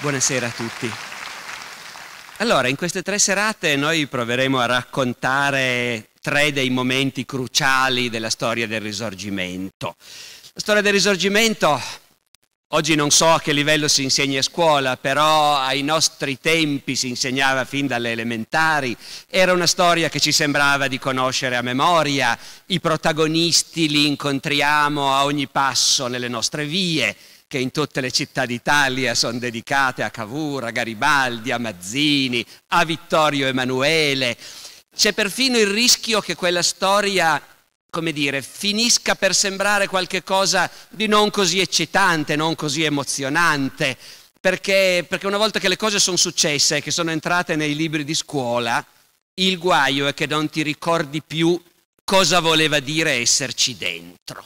Buonasera a tutti. Allora, in queste tre serate noi proveremo a raccontare tre dei momenti cruciali della storia del risorgimento. La storia del risorgimento oggi non so a che livello si insegna a scuola, però ai nostri tempi si insegnava fin dalle elementari, era una storia che ci sembrava di conoscere a memoria, i protagonisti li incontriamo a ogni passo nelle nostre vie che in tutte le città d'Italia sono dedicate a Cavour, a Garibaldi, a Mazzini, a Vittorio Emanuele. C'è perfino il rischio che quella storia, come dire, finisca per sembrare qualcosa di non così eccitante, non così emozionante, perché, perché una volta che le cose sono successe e che sono entrate nei libri di scuola, il guaio è che non ti ricordi più cosa voleva dire esserci dentro.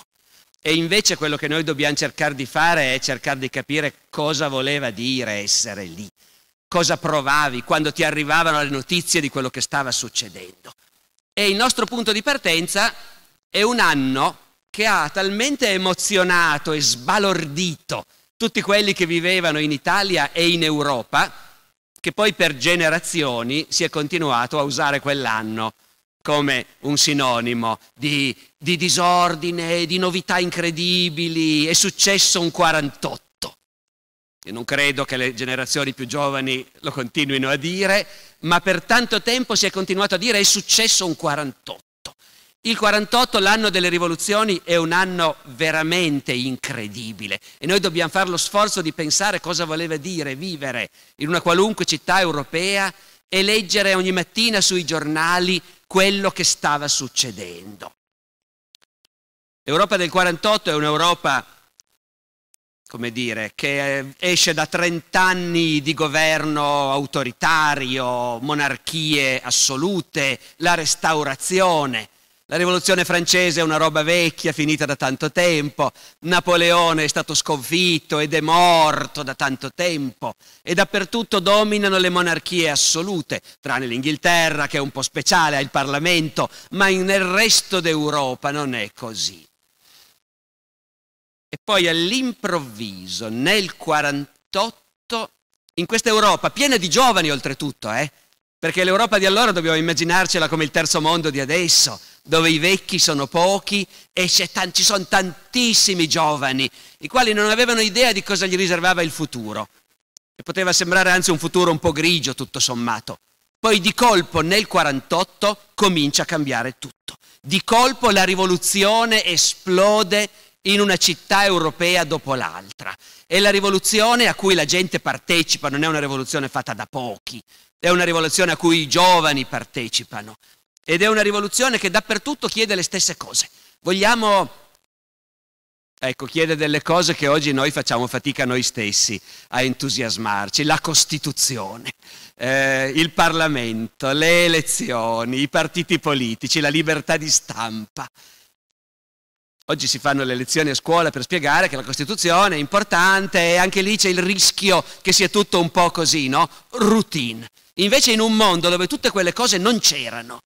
E invece quello che noi dobbiamo cercare di fare è cercare di capire cosa voleva dire essere lì, cosa provavi quando ti arrivavano le notizie di quello che stava succedendo. E il nostro punto di partenza è un anno che ha talmente emozionato e sbalordito tutti quelli che vivevano in Italia e in Europa, che poi per generazioni si è continuato a usare quell'anno come un sinonimo di, di disordine, di novità incredibili, è successo un 48. E non credo che le generazioni più giovani lo continuino a dire, ma per tanto tempo si è continuato a dire è successo un 48. Il 48, l'anno delle rivoluzioni, è un anno veramente incredibile e noi dobbiamo fare lo sforzo di pensare cosa voleva dire vivere in una qualunque città europea e leggere ogni mattina sui giornali quello che stava succedendo. L'Europa del 48 è un'Europa, come dire, che eh, esce da 30 anni di governo autoritario, monarchie assolute, la restaurazione. La rivoluzione francese è una roba vecchia, finita da tanto tempo. Napoleone è stato sconfitto ed è morto da tanto tempo. E dappertutto dominano le monarchie assolute, tranne l'Inghilterra che è un po' speciale, ha il Parlamento, ma nel resto d'Europa non è così. E poi all'improvviso, nel 48, in questa Europa, piena di giovani oltretutto, eh, perché l'Europa di allora dobbiamo immaginarcela come il terzo mondo di adesso, dove i vecchi sono pochi e tan- ci sono tantissimi giovani, i quali non avevano idea di cosa gli riservava il futuro. E poteva sembrare anzi un futuro un po' grigio, tutto sommato. Poi di colpo nel 48 comincia a cambiare tutto. Di colpo la rivoluzione esplode in una città europea dopo l'altra. E la rivoluzione a cui la gente partecipa non è una rivoluzione fatta da pochi, è una rivoluzione a cui i giovani partecipano ed è una rivoluzione che dappertutto chiede le stesse cose. Vogliamo, ecco, chiede delle cose che oggi noi facciamo fatica noi stessi a entusiasmarci, la Costituzione, eh, il Parlamento, le elezioni, i partiti politici, la libertà di stampa. Oggi si fanno le elezioni a scuola per spiegare che la Costituzione è importante e anche lì c'è il rischio che sia tutto un po' così, no? Routine. Invece in un mondo dove tutte quelle cose non c'erano,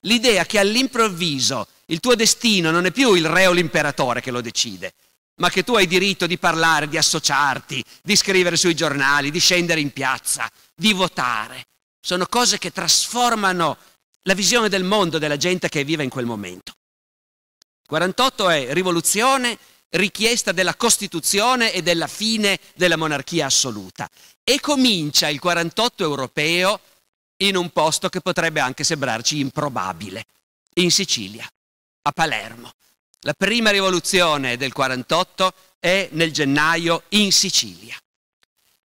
l'idea che all'improvviso il tuo destino non è più il re o l'imperatore che lo decide, ma che tu hai diritto di parlare, di associarti, di scrivere sui giornali, di scendere in piazza, di votare. Sono cose che trasformano la visione del mondo della gente che vive in quel momento. 48 è rivoluzione, richiesta della Costituzione e della fine della monarchia assoluta. E comincia il 48 europeo in un posto che potrebbe anche sembrarci improbabile, in Sicilia, a Palermo. La prima rivoluzione del 48 è nel gennaio in Sicilia.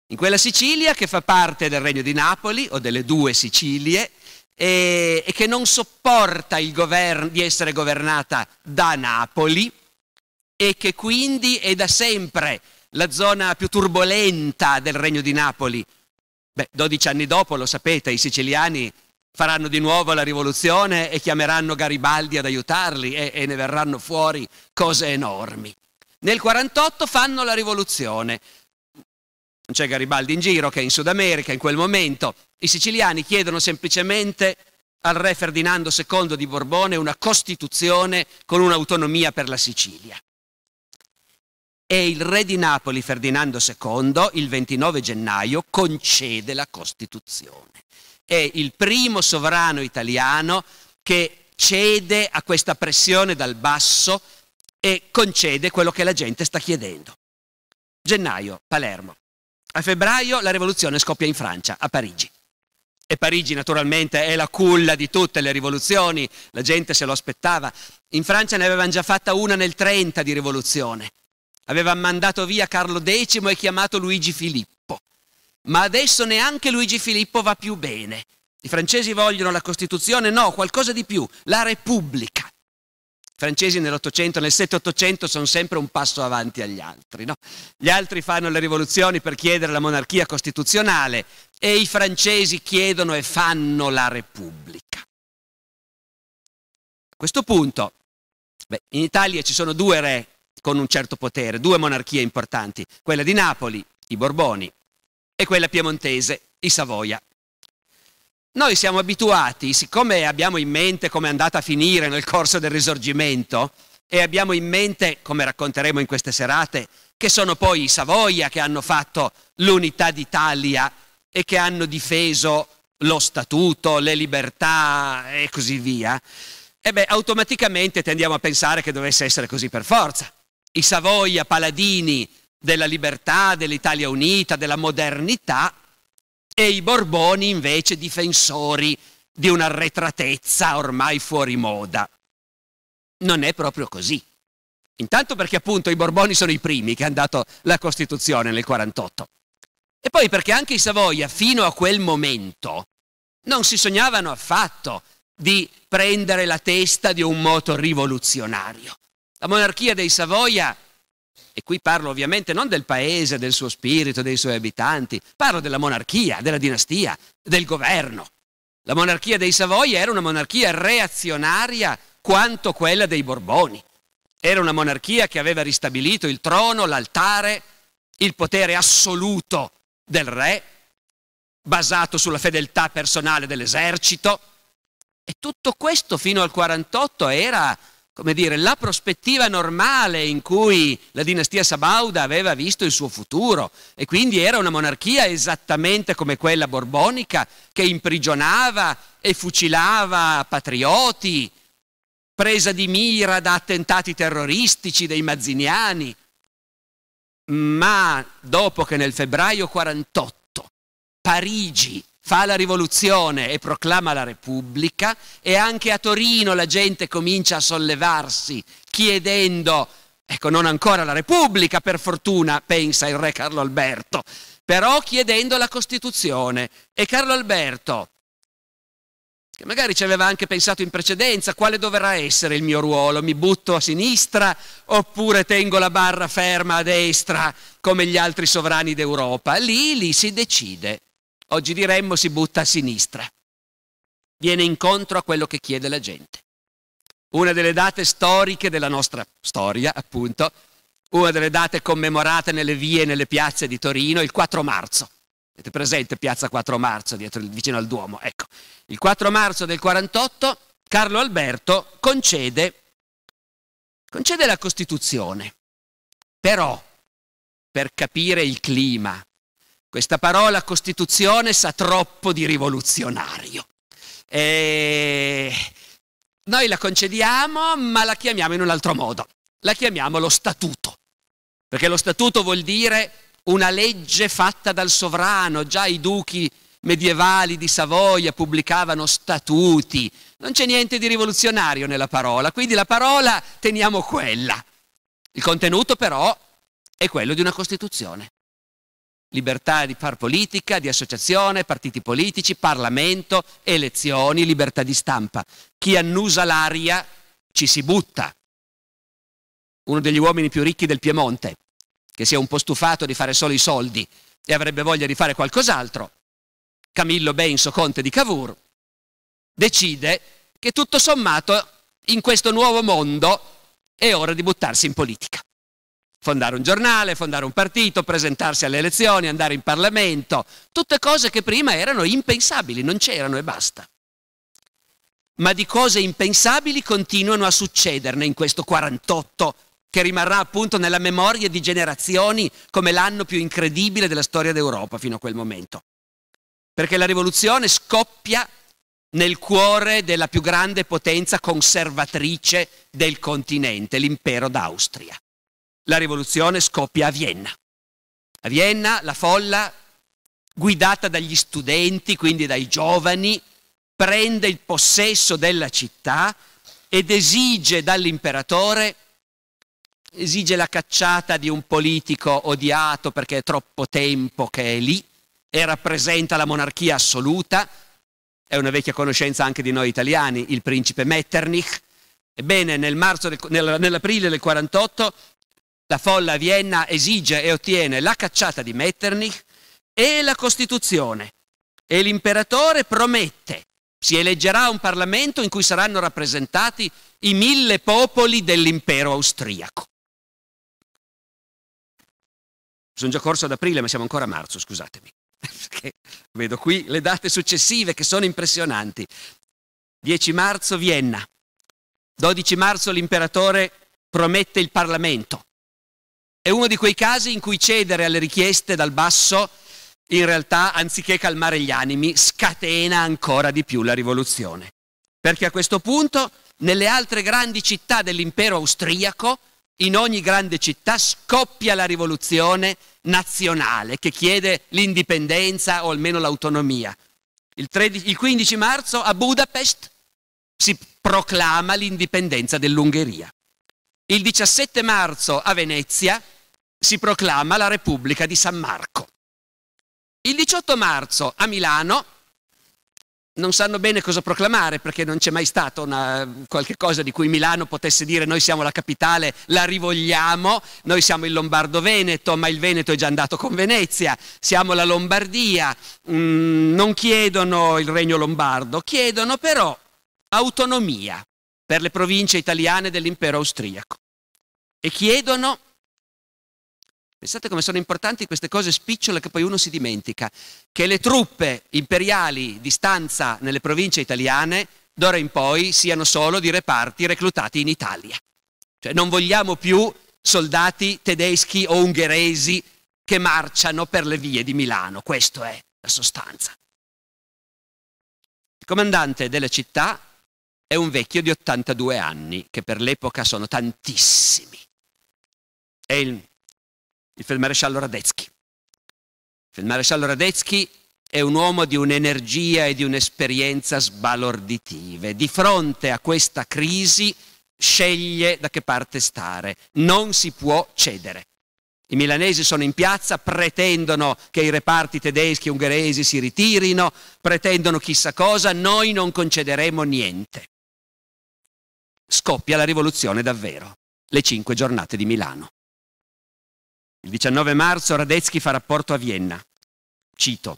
In quella Sicilia che fa parte del Regno di Napoli o delle due Sicilie e, e che non sopporta gover- di essere governata da Napoli, e che quindi è da sempre la zona più turbolenta del Regno di Napoli. Beh, 12 anni dopo, lo sapete, i siciliani faranno di nuovo la rivoluzione e chiameranno Garibaldi ad aiutarli e, e ne verranno fuori cose enormi. Nel 48 fanno la rivoluzione. Non c'è Garibaldi in giro che è in Sud America in quel momento. I siciliani chiedono semplicemente al re Ferdinando II di Borbone una Costituzione con un'autonomia per la Sicilia e il re di Napoli Ferdinando II il 29 gennaio concede la Costituzione. È il primo sovrano italiano che cede a questa pressione dal basso e concede quello che la gente sta chiedendo. Gennaio, Palermo. A febbraio la rivoluzione scoppia in Francia, a Parigi. E Parigi naturalmente è la culla di tutte le rivoluzioni, la gente se lo aspettava. In Francia ne avevano già fatta una nel 30 di rivoluzione aveva mandato via Carlo X e chiamato Luigi Filippo. Ma adesso neanche Luigi Filippo va più bene. I francesi vogliono la Costituzione? No, qualcosa di più, la Repubblica. I francesi nell'Ottocento, nel 7 sono sempre un passo avanti agli altri. No? Gli altri fanno le rivoluzioni per chiedere la monarchia costituzionale e i francesi chiedono e fanno la Repubblica. A questo punto, beh, in Italia ci sono due re con un certo potere, due monarchie importanti, quella di Napoli, i Borboni, e quella piemontese, i Savoia. Noi siamo abituati, siccome abbiamo in mente come è andata a finire nel corso del Risorgimento, e abbiamo in mente, come racconteremo in queste serate, che sono poi i Savoia che hanno fatto l'unità d'Italia e che hanno difeso lo statuto, le libertà e così via, e beh, automaticamente tendiamo a pensare che dovesse essere così per forza i Savoia paladini della libertà, dell'Italia unita, della modernità, e i Borboni invece difensori di un'arretratezza ormai fuori moda. Non è proprio così. Intanto perché appunto i Borboni sono i primi che hanno dato la Costituzione nel 48. E poi perché anche i Savoia fino a quel momento non si sognavano affatto di prendere la testa di un moto rivoluzionario. La monarchia dei Savoia, e qui parlo ovviamente non del paese, del suo spirito, dei suoi abitanti, parlo della monarchia, della dinastia, del governo. La monarchia dei Savoia era una monarchia reazionaria quanto quella dei Borboni. Era una monarchia che aveva ristabilito il trono, l'altare, il potere assoluto del re, basato sulla fedeltà personale dell'esercito. E tutto questo fino al 48 era come dire, la prospettiva normale in cui la dinastia Sabauda aveva visto il suo futuro e quindi era una monarchia esattamente come quella borbonica che imprigionava e fucilava patrioti, presa di mira da attentati terroristici dei mazziniani. Ma dopo che nel febbraio 48 Parigi fa la rivoluzione e proclama la Repubblica e anche a Torino la gente comincia a sollevarsi chiedendo, ecco non ancora la Repubblica per fortuna, pensa il re Carlo Alberto, però chiedendo la Costituzione. E Carlo Alberto, che magari ci aveva anche pensato in precedenza, quale dovrà essere il mio ruolo? Mi butto a sinistra oppure tengo la barra ferma a destra come gli altri sovrani d'Europa? Lì, lì si decide. Oggi diremmo si butta a sinistra. Viene incontro a quello che chiede la gente. Una delle date storiche della nostra storia, appunto, una delle date commemorate nelle vie e nelle piazze di Torino, il 4 marzo. Avete presente Piazza 4 marzo dietro, vicino al Duomo? Ecco, il 4 marzo del 48 Carlo Alberto concede, concede la Costituzione. Però, per capire il clima, questa parola Costituzione sa troppo di rivoluzionario. E noi la concediamo, ma la chiamiamo in un altro modo. La chiamiamo lo statuto, perché lo statuto vuol dire una legge fatta dal sovrano. Già i duchi medievali di Savoia pubblicavano statuti. Non c'è niente di rivoluzionario nella parola, quindi la parola teniamo quella. Il contenuto però è quello di una Costituzione libertà di far politica, di associazione, partiti politici, Parlamento, elezioni, libertà di stampa. Chi annusa l'aria ci si butta. Uno degli uomini più ricchi del Piemonte, che si è un po' stufato di fare solo i soldi e avrebbe voglia di fare qualcos'altro, Camillo Benso, conte di Cavour, decide che tutto sommato in questo nuovo mondo è ora di buttarsi in politica. Fondare un giornale, fondare un partito, presentarsi alle elezioni, andare in Parlamento, tutte cose che prima erano impensabili, non c'erano e basta. Ma di cose impensabili continuano a succederne in questo 48 che rimarrà appunto nella memoria di generazioni come l'anno più incredibile della storia d'Europa fino a quel momento. Perché la rivoluzione scoppia nel cuore della più grande potenza conservatrice del continente, l'impero d'Austria la rivoluzione scoppia a Vienna. A Vienna la folla, guidata dagli studenti, quindi dai giovani, prende il possesso della città ed esige dall'imperatore esige la cacciata di un politico odiato perché è troppo tempo che è lì e rappresenta la monarchia assoluta, è una vecchia conoscenza anche di noi italiani, il principe Metternich. Ebbene, nel marzo del, nell'aprile del 48 la folla a Vienna esige e ottiene la cacciata di Metternich e la Costituzione. E l'imperatore promette, si eleggerà un Parlamento in cui saranno rappresentati i mille popoli dell'impero austriaco. Sono già corso ad aprile, ma siamo ancora a marzo, scusatemi. Perché vedo qui le date successive che sono impressionanti. 10 marzo Vienna, 12 marzo l'imperatore promette il Parlamento, è uno di quei casi in cui cedere alle richieste dal basso in realtà, anziché calmare gli animi, scatena ancora di più la rivoluzione. Perché a questo punto, nelle altre grandi città dell'impero austriaco, in ogni grande città scoppia la rivoluzione nazionale che chiede l'indipendenza o almeno l'autonomia. Il, 13, il 15 marzo a Budapest si proclama l'indipendenza dell'Ungheria. Il 17 marzo a Venezia si proclama la Repubblica di San Marco. Il 18 marzo a Milano non sanno bene cosa proclamare perché non c'è mai stato una, qualche cosa di cui Milano potesse dire noi siamo la capitale, la rivogliamo, noi siamo il Lombardo-Veneto, ma il Veneto è già andato con Venezia, siamo la Lombardia, mm, non chiedono il regno lombardo, chiedono però autonomia per le province italiane dell'impero austriaco e chiedono Pensate come sono importanti queste cose spicciole che poi uno si dimentica, che le truppe imperiali di stanza nelle province italiane d'ora in poi siano solo di reparti reclutati in Italia. Cioè non vogliamo più soldati tedeschi o ungheresi che marciano per le vie di Milano, questa è la sostanza. Il comandante della città è un vecchio di 82 anni, che per l'epoca sono tantissimi. È il il feldmaresciallo Radetzky. Il feldmaresciallo Radetzky è un uomo di un'energia e di un'esperienza sbalorditive. Di fronte a questa crisi sceglie da che parte stare, non si può cedere. I milanesi sono in piazza, pretendono che i reparti tedeschi e ungheresi si ritirino, pretendono chissà cosa, noi non concederemo niente. Scoppia la rivoluzione davvero, le cinque giornate di Milano. Il 19 marzo Radetzky fa rapporto a Vienna. Cito.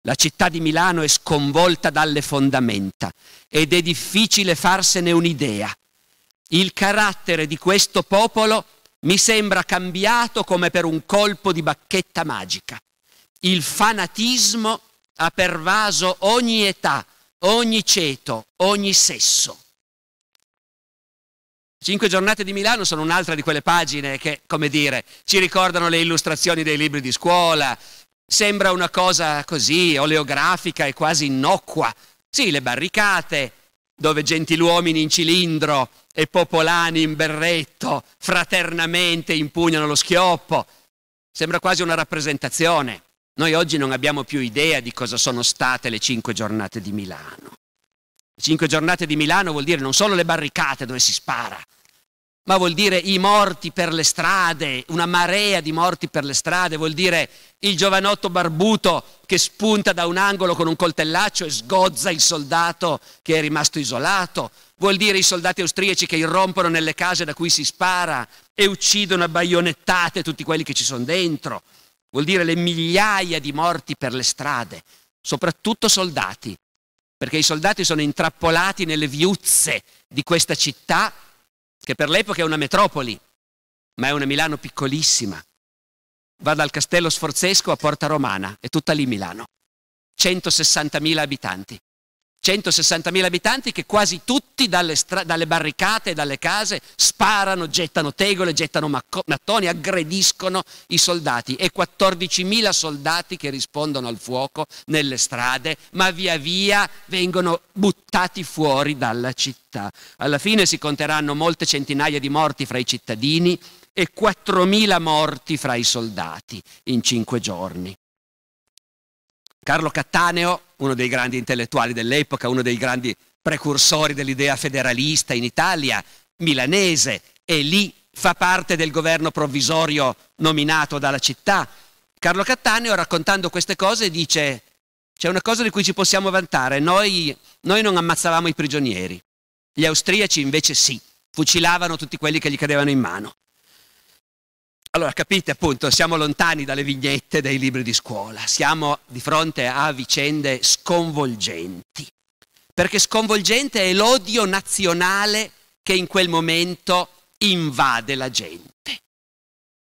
La città di Milano è sconvolta dalle fondamenta ed è difficile farsene un'idea. Il carattere di questo popolo mi sembra cambiato come per un colpo di bacchetta magica. Il fanatismo ha pervaso ogni età, ogni ceto, ogni sesso. Cinque giornate di Milano sono un'altra di quelle pagine che, come dire, ci ricordano le illustrazioni dei libri di scuola. Sembra una cosa così oleografica e quasi innocua. Sì, le barricate, dove gentiluomini in cilindro e popolani in berretto fraternamente impugnano lo schioppo. Sembra quasi una rappresentazione. Noi oggi non abbiamo più idea di cosa sono state le cinque giornate di Milano. Le cinque giornate di Milano vuol dire non solo le barricate dove si spara, ma vuol dire i morti per le strade, una marea di morti per le strade, vuol dire il giovanotto barbuto che spunta da un angolo con un coltellaccio e sgozza il soldato che è rimasto isolato, vuol dire i soldati austriaci che irrompono nelle case da cui si spara e uccidono a baionettate tutti quelli che ci sono dentro, vuol dire le migliaia di morti per le strade, soprattutto soldati, perché i soldati sono intrappolati nelle viuzze di questa città che per l'epoca è una metropoli, ma è una Milano piccolissima. Va dal castello sforzesco a Porta Romana, è tutta lì Milano. 160.000 abitanti. 160.000 abitanti che quasi tutti dalle, stra- dalle barricate e dalle case sparano, gettano tegole, gettano macco- mattoni, aggrediscono i soldati e 14.000 soldati che rispondono al fuoco nelle strade, ma via via vengono buttati fuori dalla città. Alla fine si conteranno molte centinaia di morti fra i cittadini e 4.000 morti fra i soldati in cinque giorni. Carlo Cattaneo, uno dei grandi intellettuali dell'epoca, uno dei grandi precursori dell'idea federalista in Italia, milanese, è lì fa parte del governo provvisorio nominato dalla città. Carlo Cattaneo, raccontando queste cose, dice c'è una cosa di cui ci possiamo vantare, noi, noi non ammazzavamo i prigionieri, gli austriaci invece sì, fucilavano tutti quelli che gli cadevano in mano. Allora capite appunto, siamo lontani dalle vignette dei libri di scuola, siamo di fronte a vicende sconvolgenti, perché sconvolgente è l'odio nazionale che in quel momento invade la gente.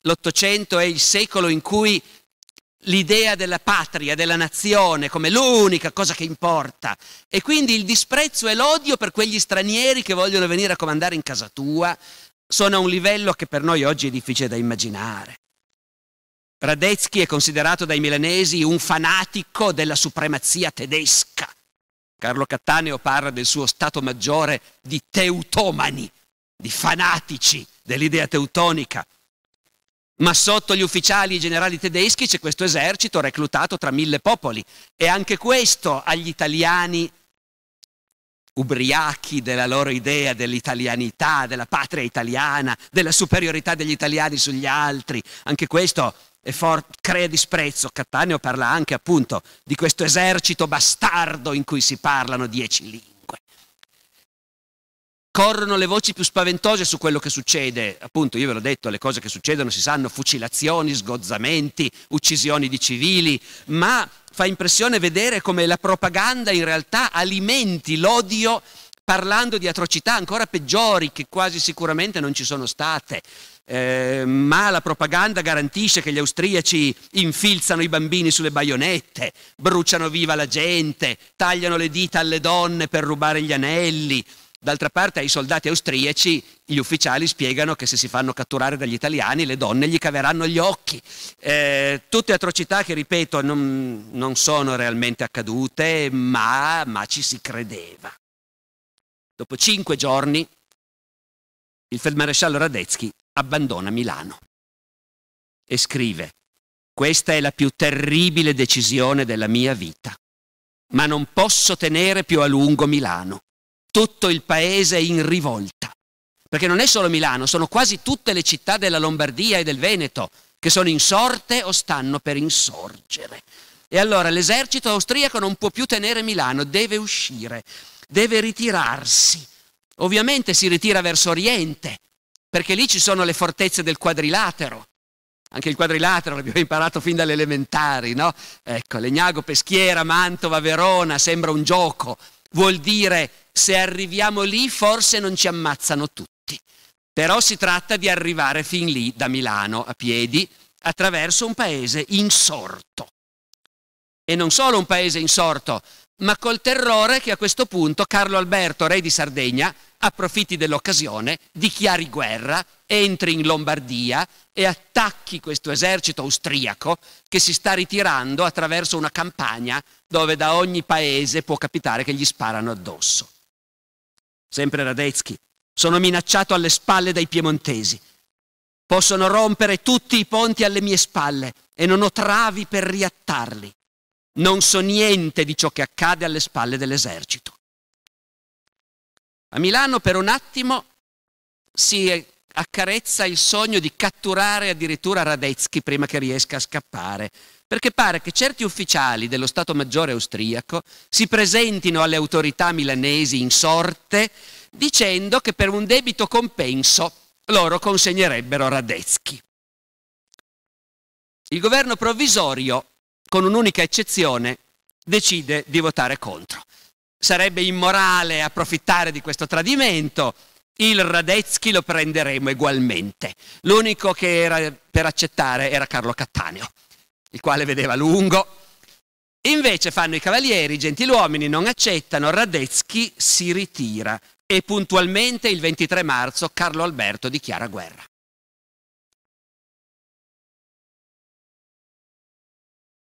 L'Ottocento è il secolo in cui l'idea della patria, della nazione come l'unica cosa che importa e quindi il disprezzo e l'odio per quegli stranieri che vogliono venire a comandare in casa tua, sono a un livello che per noi oggi è difficile da immaginare. Radetzky è considerato dai milanesi un fanatico della supremazia tedesca. Carlo Cattaneo parla del suo stato maggiore di teutomani, di fanatici dell'idea teutonica. Ma sotto gli ufficiali e i generali tedeschi c'è questo esercito reclutato tra mille popoli e anche questo agli italiani ubriachi della loro idea dell'italianità, della patria italiana, della superiorità degli italiani sugli altri. Anche questo for- crea disprezzo. Cattaneo parla anche appunto di questo esercito bastardo in cui si parlano dieci lingue corrono le voci più spaventose su quello che succede. Appunto, io ve l'ho detto, le cose che succedono si sanno, fucilazioni, sgozzamenti, uccisioni di civili, ma fa impressione vedere come la propaganda in realtà alimenti l'odio parlando di atrocità ancora peggiori che quasi sicuramente non ci sono state. Eh, ma la propaganda garantisce che gli austriaci infilzano i bambini sulle baionette, bruciano viva la gente, tagliano le dita alle donne per rubare gli anelli, D'altra parte ai soldati austriaci gli ufficiali spiegano che se si fanno catturare dagli italiani le donne gli caveranno gli occhi. Eh, tutte atrocità che, ripeto, non, non sono realmente accadute, ma, ma ci si credeva. Dopo cinque giorni il feldmaresciallo Radetzky abbandona Milano e scrive questa è la più terribile decisione della mia vita, ma non posso tenere più a lungo Milano tutto il paese in rivolta. Perché non è solo Milano, sono quasi tutte le città della Lombardia e del Veneto che sono insorte o stanno per insorgere. E allora l'esercito austriaco non può più tenere Milano, deve uscire, deve ritirarsi. Ovviamente si ritira verso oriente, perché lì ci sono le fortezze del quadrilatero. Anche il quadrilatero l'abbiamo imparato fin dalle elementari, no? Ecco, Legnago, Peschiera, Mantova, Verona, sembra un gioco, Vuol dire se arriviamo lì forse non ci ammazzano tutti. Però si tratta di arrivare fin lì da Milano a piedi attraverso un paese insorto. E non solo un paese insorto, ma col terrore che a questo punto Carlo Alberto, re di Sardegna, approfitti dell'occasione, dichiari guerra, entri in Lombardia e attacchi questo esercito austriaco che si sta ritirando attraverso una campagna dove da ogni paese può capitare che gli sparano addosso. Sempre Radetzky, sono minacciato alle spalle dai piemontesi. Possono rompere tutti i ponti alle mie spalle e non ho travi per riattarli. Non so niente di ciò che accade alle spalle dell'esercito. A Milano per un attimo si accarezza il sogno di catturare addirittura Radetzky prima che riesca a scappare, perché pare che certi ufficiali dello Stato Maggiore austriaco si presentino alle autorità milanesi in sorte dicendo che per un debito compenso loro consegnerebbero Radetzky. Il governo provvisorio, con un'unica eccezione, decide di votare contro sarebbe immorale approfittare di questo tradimento, il Radetzky lo prenderemo egualmente. L'unico che era per accettare era Carlo Cattaneo, il quale vedeva lungo. Invece fanno i cavalieri, i gentiluomini non accettano, Radetzky si ritira e puntualmente il 23 marzo Carlo Alberto dichiara guerra.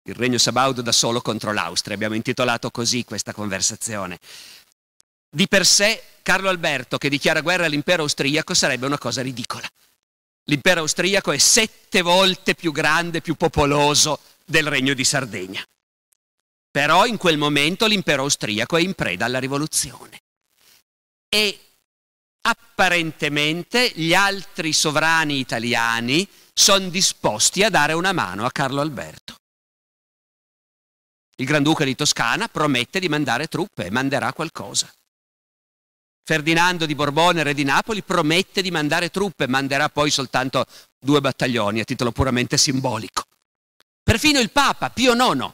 il regno sabaudo da solo contro l'Austria, abbiamo intitolato così questa conversazione. Di per sé Carlo Alberto che dichiara guerra all'impero austriaco sarebbe una cosa ridicola. L'impero austriaco è sette volte più grande, più popoloso del regno di Sardegna. Però in quel momento l'impero austriaco è in preda alla rivoluzione. E apparentemente gli altri sovrani italiani sono disposti a dare una mano a Carlo Alberto. Il Granduca di Toscana promette di mandare truppe e manderà qualcosa. Ferdinando di Borbone, re di Napoli, promette di mandare truppe, manderà poi soltanto due battaglioni a titolo puramente simbolico. Perfino il Papa Pio IX,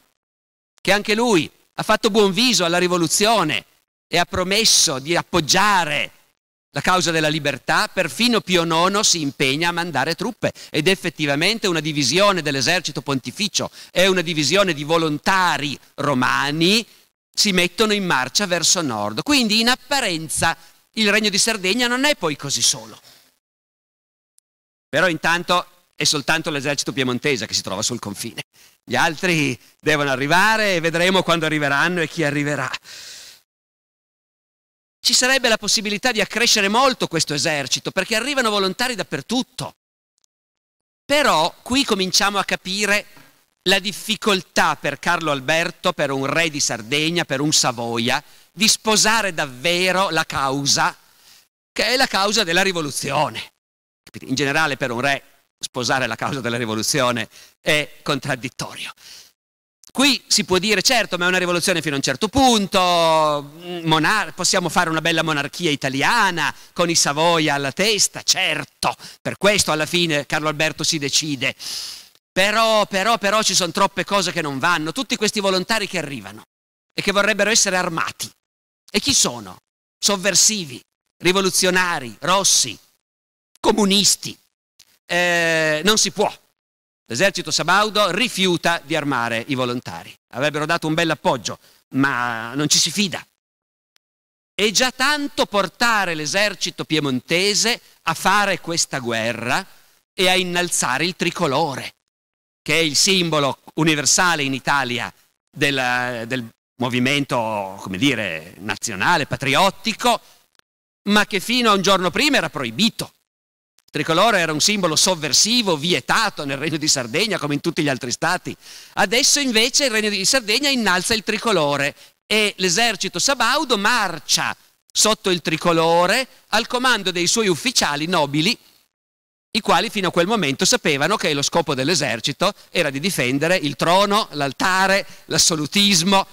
che anche lui ha fatto buon viso alla rivoluzione e ha promesso di appoggiare la causa della libertà, perfino Pio IX si impegna a mandare truppe ed effettivamente una divisione dell'esercito pontificio e una divisione di volontari romani si mettono in marcia verso nord. Quindi in apparenza il regno di Sardegna non è poi così solo. Però intanto è soltanto l'esercito piemontese che si trova sul confine. Gli altri devono arrivare e vedremo quando arriveranno e chi arriverà ci sarebbe la possibilità di accrescere molto questo esercito, perché arrivano volontari dappertutto. Però qui cominciamo a capire la difficoltà per Carlo Alberto, per un re di Sardegna, per un Savoia, di sposare davvero la causa che è la causa della rivoluzione. In generale per un re sposare la causa della rivoluzione è contraddittorio. Qui si può dire, certo, ma è una rivoluzione fino a un certo punto, mm, monar- possiamo fare una bella monarchia italiana con i Savoia alla testa, certo, per questo alla fine Carlo Alberto si decide. Però, però, però ci sono troppe cose che non vanno, tutti questi volontari che arrivano e che vorrebbero essere armati. E chi sono? Sovversivi, rivoluzionari, rossi, comunisti. Eh, non si può, L'esercito sabaudo rifiuta di armare i volontari. Avrebbero dato un bel appoggio, ma non ci si fida. E già tanto portare l'esercito piemontese a fare questa guerra e a innalzare il tricolore, che è il simbolo universale in Italia del, del movimento, come dire, nazionale, patriottico, ma che fino a un giorno prima era proibito tricolore era un simbolo sovversivo, vietato nel Regno di Sardegna come in tutti gli altri stati. Adesso invece il Regno di Sardegna innalza il tricolore e l'esercito sabaudo marcia sotto il tricolore al comando dei suoi ufficiali nobili, i quali fino a quel momento sapevano che lo scopo dell'esercito era di difendere il trono, l'altare, l'assolutismo,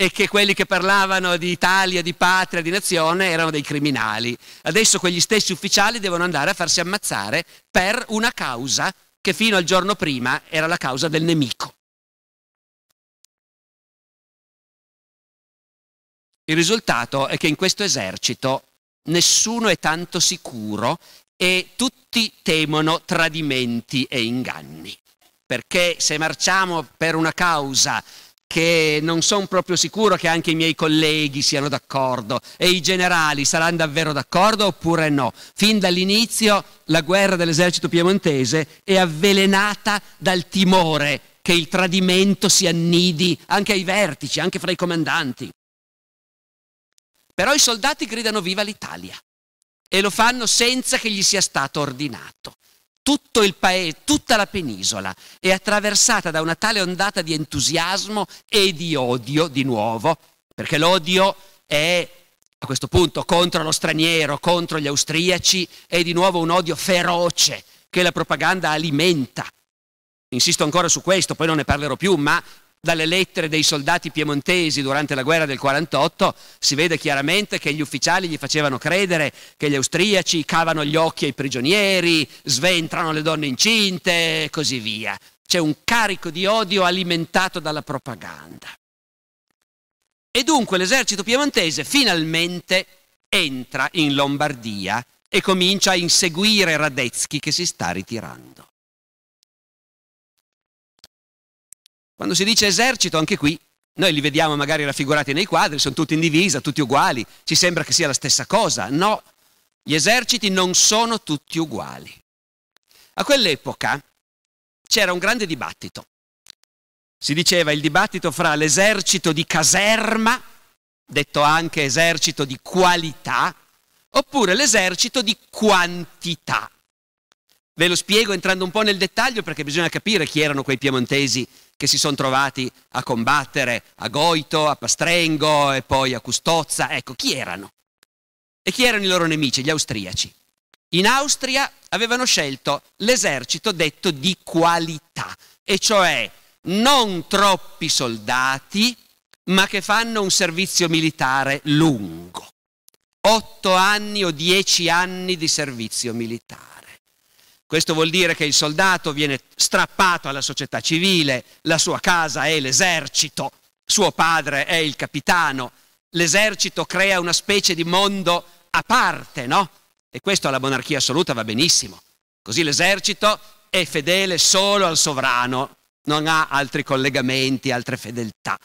e che quelli che parlavano di Italia, di patria, di nazione erano dei criminali. Adesso quegli stessi ufficiali devono andare a farsi ammazzare per una causa che fino al giorno prima era la causa del nemico. Il risultato è che in questo esercito nessuno è tanto sicuro e tutti temono tradimenti e inganni. Perché se marciamo per una causa che non sono proprio sicuro che anche i miei colleghi siano d'accordo e i generali saranno davvero d'accordo oppure no. Fin dall'inizio la guerra dell'esercito piemontese è avvelenata dal timore che il tradimento si annidi anche ai vertici, anche fra i comandanti. Però i soldati gridano viva l'Italia e lo fanno senza che gli sia stato ordinato tutto il paese, tutta la penisola è attraversata da una tale ondata di entusiasmo e di odio di nuovo, perché l'odio è a questo punto contro lo straniero, contro gli austriaci, è di nuovo un odio feroce che la propaganda alimenta. Insisto ancora su questo, poi non ne parlerò più, ma dalle lettere dei soldati piemontesi durante la guerra del 48 si vede chiaramente che gli ufficiali gli facevano credere che gli austriaci cavano gli occhi ai prigionieri, sventrano le donne incinte e così via. C'è un carico di odio alimentato dalla propaganda. E dunque l'esercito piemontese finalmente entra in Lombardia e comincia a inseguire Radetzky che si sta ritirando. Quando si dice esercito, anche qui, noi li vediamo magari raffigurati nei quadri, sono tutti in divisa, tutti uguali, ci sembra che sia la stessa cosa. No, gli eserciti non sono tutti uguali. A quell'epoca c'era un grande dibattito. Si diceva il dibattito fra l'esercito di caserma, detto anche esercito di qualità, oppure l'esercito di quantità. Ve lo spiego entrando un po' nel dettaglio perché bisogna capire chi erano quei piemontesi che si sono trovati a combattere a Goito, a Pastrengo e poi a Custozza. Ecco, chi erano? E chi erano i loro nemici? Gli austriaci. In Austria avevano scelto l'esercito detto di qualità, e cioè non troppi soldati, ma che fanno un servizio militare lungo. Otto anni o dieci anni di servizio militare. Questo vuol dire che il soldato viene strappato alla società civile, la sua casa è l'esercito, suo padre è il capitano, l'esercito crea una specie di mondo a parte, no? E questo alla monarchia assoluta va benissimo. Così l'esercito è fedele solo al sovrano, non ha altri collegamenti, altre fedeltà.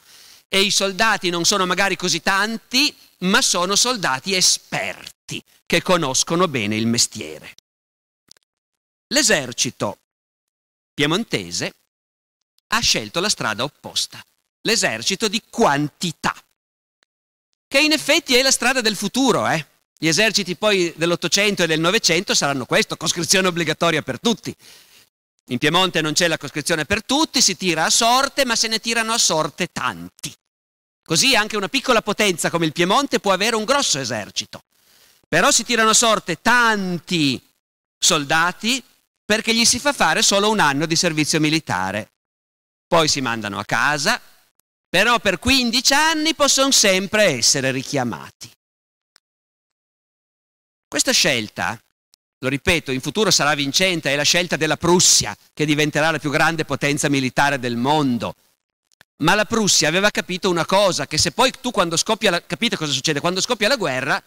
E i soldati non sono magari così tanti, ma sono soldati esperti che conoscono bene il mestiere. L'esercito piemontese ha scelto la strada opposta, l'esercito di quantità, che in effetti è la strada del futuro. Eh? Gli eserciti poi dell'Ottocento e del Novecento saranno questo, coscrizione obbligatoria per tutti. In Piemonte non c'è la coscrizione per tutti, si tira a sorte, ma se ne tirano a sorte tanti. Così anche una piccola potenza come il Piemonte può avere un grosso esercito. Però si tirano a sorte tanti soldati perché gli si fa fare solo un anno di servizio militare. Poi si mandano a casa, però per 15 anni possono sempre essere richiamati. Questa scelta, lo ripeto, in futuro sarà vincente, è la scelta della Prussia, che diventerà la più grande potenza militare del mondo. Ma la Prussia aveva capito una cosa, che se poi tu quando scoppia la, capite cosa succede? Quando scoppia la guerra,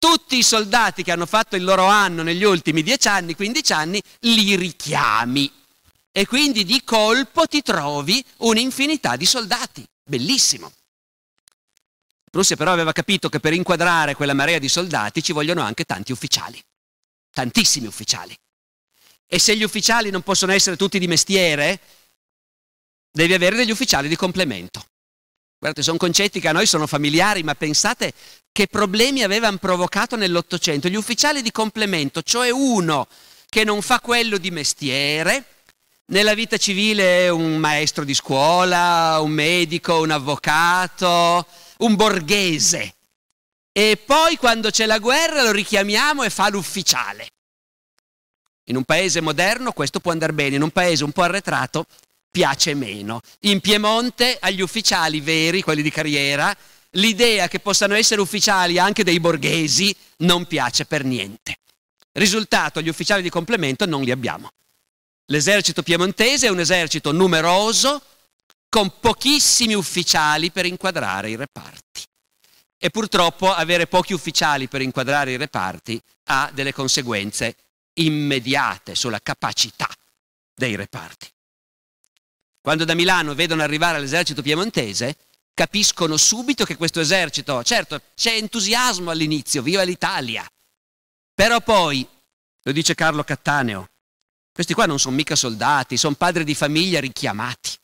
tutti i soldati che hanno fatto il loro anno negli ultimi 10 anni, 15 anni, li richiami. E quindi di colpo ti trovi un'infinità di soldati. Bellissimo. Prussia però aveva capito che per inquadrare quella marea di soldati ci vogliono anche tanti ufficiali, tantissimi ufficiali. E se gli ufficiali non possono essere tutti di mestiere, devi avere degli ufficiali di complemento. Guardate, sono concetti che a noi sono familiari, ma pensate che problemi avevano provocato nell'Ottocento. Gli ufficiali di complemento, cioè uno che non fa quello di mestiere, nella vita civile un maestro di scuola, un medico, un avvocato, un borghese. E poi quando c'è la guerra lo richiamiamo e fa l'ufficiale. In un paese moderno questo può andare bene, in un paese un po' arretrato piace meno. In Piemonte agli ufficiali veri, quelli di carriera, l'idea che possano essere ufficiali anche dei borghesi non piace per niente. Risultato, gli ufficiali di complemento non li abbiamo. L'esercito piemontese è un esercito numeroso con pochissimi ufficiali per inquadrare i reparti. E purtroppo avere pochi ufficiali per inquadrare i reparti ha delle conseguenze immediate sulla capacità dei reparti. Quando da Milano vedono arrivare l'esercito piemontese, Capiscono subito che questo esercito, certo, c'è entusiasmo all'inizio, viva l'Italia, però poi, lo dice Carlo Cattaneo, questi qua non sono mica soldati, sono padri di famiglia richiamati.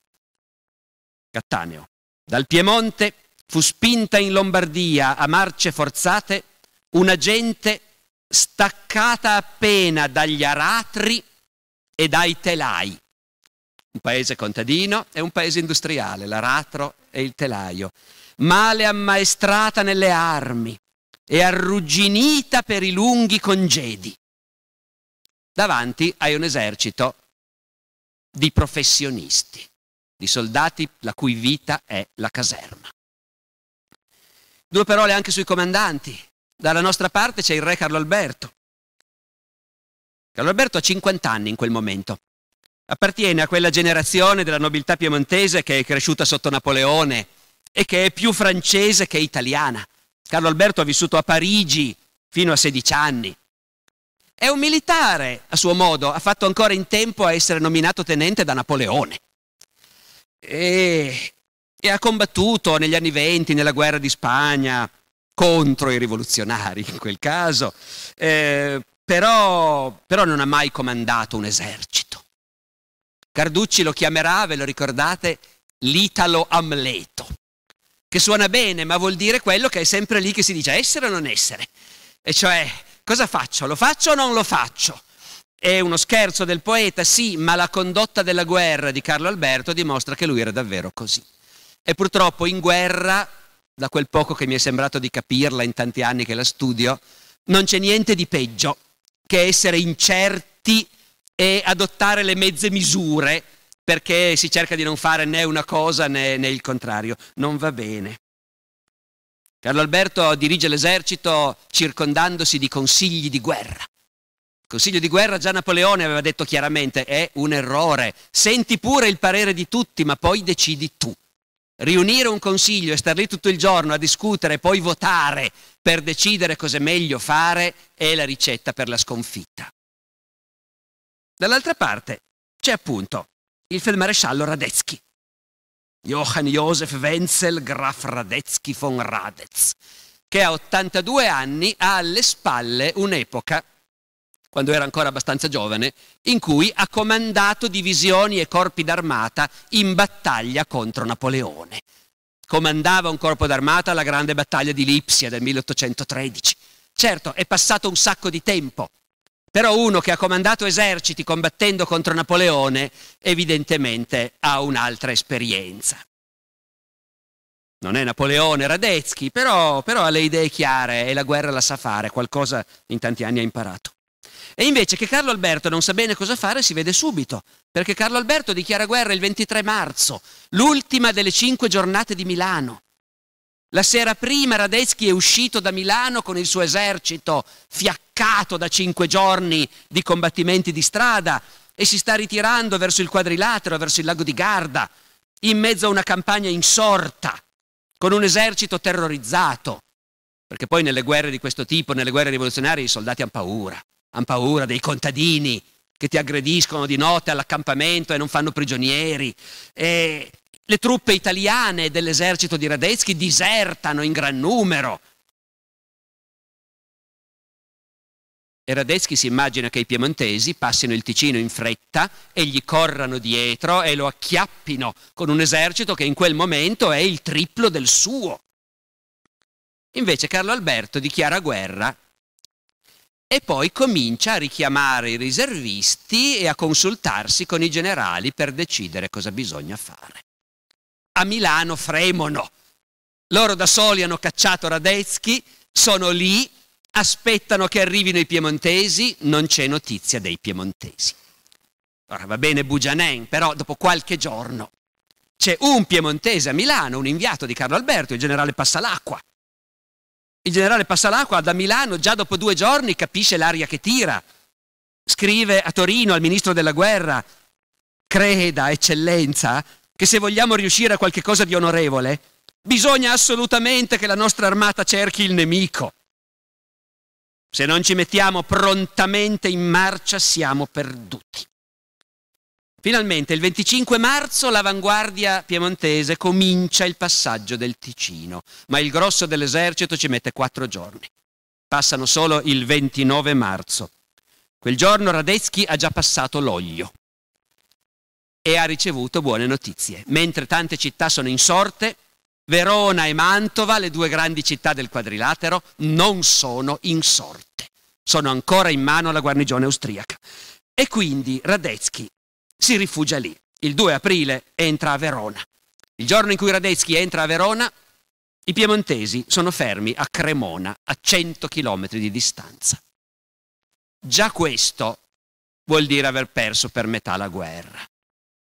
Cattaneo, dal Piemonte fu spinta in Lombardia a marce forzate una gente staccata appena dagli aratri e dai telai un paese contadino e un paese industriale, l'aratro e il telaio, male ammaestrata nelle armi e arrugginita per i lunghi congedi. Davanti hai un esercito di professionisti, di soldati la cui vita è la caserma. Due parole anche sui comandanti. Dalla nostra parte c'è il re Carlo Alberto. Carlo Alberto ha 50 anni in quel momento appartiene a quella generazione della nobiltà piemontese che è cresciuta sotto Napoleone e che è più francese che italiana. Carlo Alberto ha vissuto a Parigi fino a 16 anni. È un militare, a suo modo, ha fatto ancora in tempo a essere nominato tenente da Napoleone. E, e ha combattuto negli anni venti nella guerra di Spagna contro i rivoluzionari in quel caso, eh, però, però non ha mai comandato un esercito. Carducci lo chiamerà, ve lo ricordate, l'Italo Amleto, che suona bene, ma vuol dire quello che è sempre lì che si dice essere o non essere. E cioè, cosa faccio? Lo faccio o non lo faccio? È uno scherzo del poeta, sì, ma la condotta della guerra di Carlo Alberto dimostra che lui era davvero così. E purtroppo in guerra, da quel poco che mi è sembrato di capirla in tanti anni che la studio, non c'è niente di peggio che essere incerti e adottare le mezze misure perché si cerca di non fare né una cosa né, né il contrario. Non va bene. Carlo Alberto dirige l'esercito circondandosi di consigli di guerra. Il consiglio di guerra già Napoleone aveva detto chiaramente è un errore, senti pure il parere di tutti ma poi decidi tu. Riunire un consiglio e star lì tutto il giorno a discutere e poi votare per decidere cos'è meglio fare è la ricetta per la sconfitta. Dall'altra parte c'è appunto il feldmaresciallo Radetzky, Johann Josef Wenzel Graf Radetzky von Radez, che a 82 anni ha alle spalle un'epoca, quando era ancora abbastanza giovane, in cui ha comandato divisioni e corpi d'armata in battaglia contro Napoleone. Comandava un corpo d'armata alla grande battaglia di Lipsia del 1813. Certo, è passato un sacco di tempo, però uno che ha comandato eserciti combattendo contro Napoleone evidentemente ha un'altra esperienza. Non è Napoleone Radetzky, però, però ha le idee chiare e la guerra la sa fare, qualcosa in tanti anni ha imparato. E invece che Carlo Alberto non sa bene cosa fare si vede subito, perché Carlo Alberto dichiara guerra il 23 marzo, l'ultima delle cinque giornate di Milano. La sera prima Radetzky è uscito da Milano con il suo esercito fiaccato da cinque giorni di combattimenti di strada e si sta ritirando verso il quadrilatero, verso il lago di Garda, in mezzo a una campagna insorta, con un esercito terrorizzato. Perché poi nelle guerre di questo tipo, nelle guerre rivoluzionarie, i soldati hanno paura, hanno paura dei contadini che ti aggrediscono di notte all'accampamento e non fanno prigionieri. E le truppe italiane dell'esercito di Radetzky disertano in gran numero. E Radetzky si immagina che i piemontesi passino il Ticino in fretta e gli corrano dietro e lo acchiappino con un esercito che in quel momento è il triplo del suo. Invece Carlo Alberto dichiara guerra e poi comincia a richiamare i riservisti e a consultarsi con i generali per decidere cosa bisogna fare a Milano fremono. Loro da soli hanno cacciato Radetzky, sono lì, aspettano che arrivino i piemontesi, non c'è notizia dei piemontesi. Ora va bene Bugianen, però dopo qualche giorno c'è un piemontese a Milano, un inviato di Carlo Alberto, il generale Passalacqua. Il generale Passalacqua da Milano già dopo due giorni capisce l'aria che tira. Scrive a Torino al ministro della guerra, creda, eccellenza, che se vogliamo riuscire a qualche cosa di onorevole, bisogna assolutamente che la nostra armata cerchi il nemico. Se non ci mettiamo prontamente in marcia siamo perduti. Finalmente il 25 marzo l'avanguardia piemontese comincia il passaggio del Ticino, ma il grosso dell'esercito ci mette quattro giorni. Passano solo il 29 marzo. Quel giorno Radetzky ha già passato l'Oglio e ha ricevuto buone notizie. Mentre tante città sono in sorte, Verona e Mantova, le due grandi città del quadrilatero, non sono in sorte. sono ancora in mano alla guarnigione austriaca. E quindi Radetzky si rifugia lì. Il 2 aprile entra a Verona. Il giorno in cui Radetzky entra a Verona, i piemontesi sono fermi a Cremona, a 100 km di distanza. Già questo vuol dire aver perso per metà la guerra.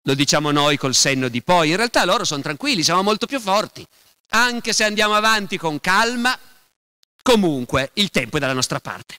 Lo diciamo noi col senno di poi, in realtà loro sono tranquilli, siamo molto più forti. Anche se andiamo avanti con calma, comunque il tempo è dalla nostra parte.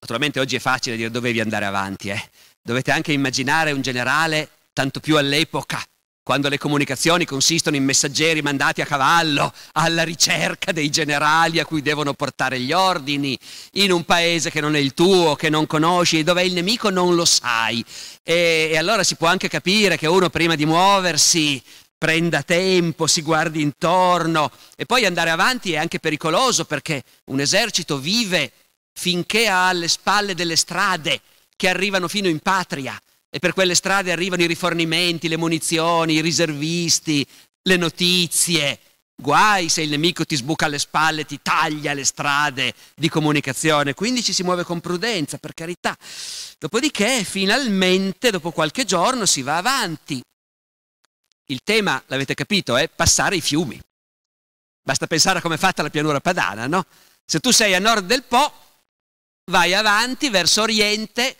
Naturalmente oggi è facile dire dovevi andare avanti, eh? dovete anche immaginare un generale, tanto più all'epoca, quando le comunicazioni consistono in messaggeri mandati a cavallo alla ricerca dei generali a cui devono portare gli ordini, in un paese che non è il tuo, che non conosci, e dove il nemico non lo sai. E, e allora si può anche capire che uno prima di muoversi prenda tempo, si guardi intorno e poi andare avanti è anche pericoloso perché un esercito vive finché ha alle spalle delle strade che arrivano fino in patria e per quelle strade arrivano i rifornimenti, le munizioni, i riservisti, le notizie. Guai se il nemico ti sbuca alle spalle, ti taglia le strade di comunicazione. Quindi ci si muove con prudenza, per carità. Dopodiché, finalmente, dopo qualche giorno, si va avanti. Il tema, l'avete capito, è passare i fiumi. Basta pensare a come è fatta la pianura padana, no? Se tu sei a nord del Po, vai avanti verso oriente,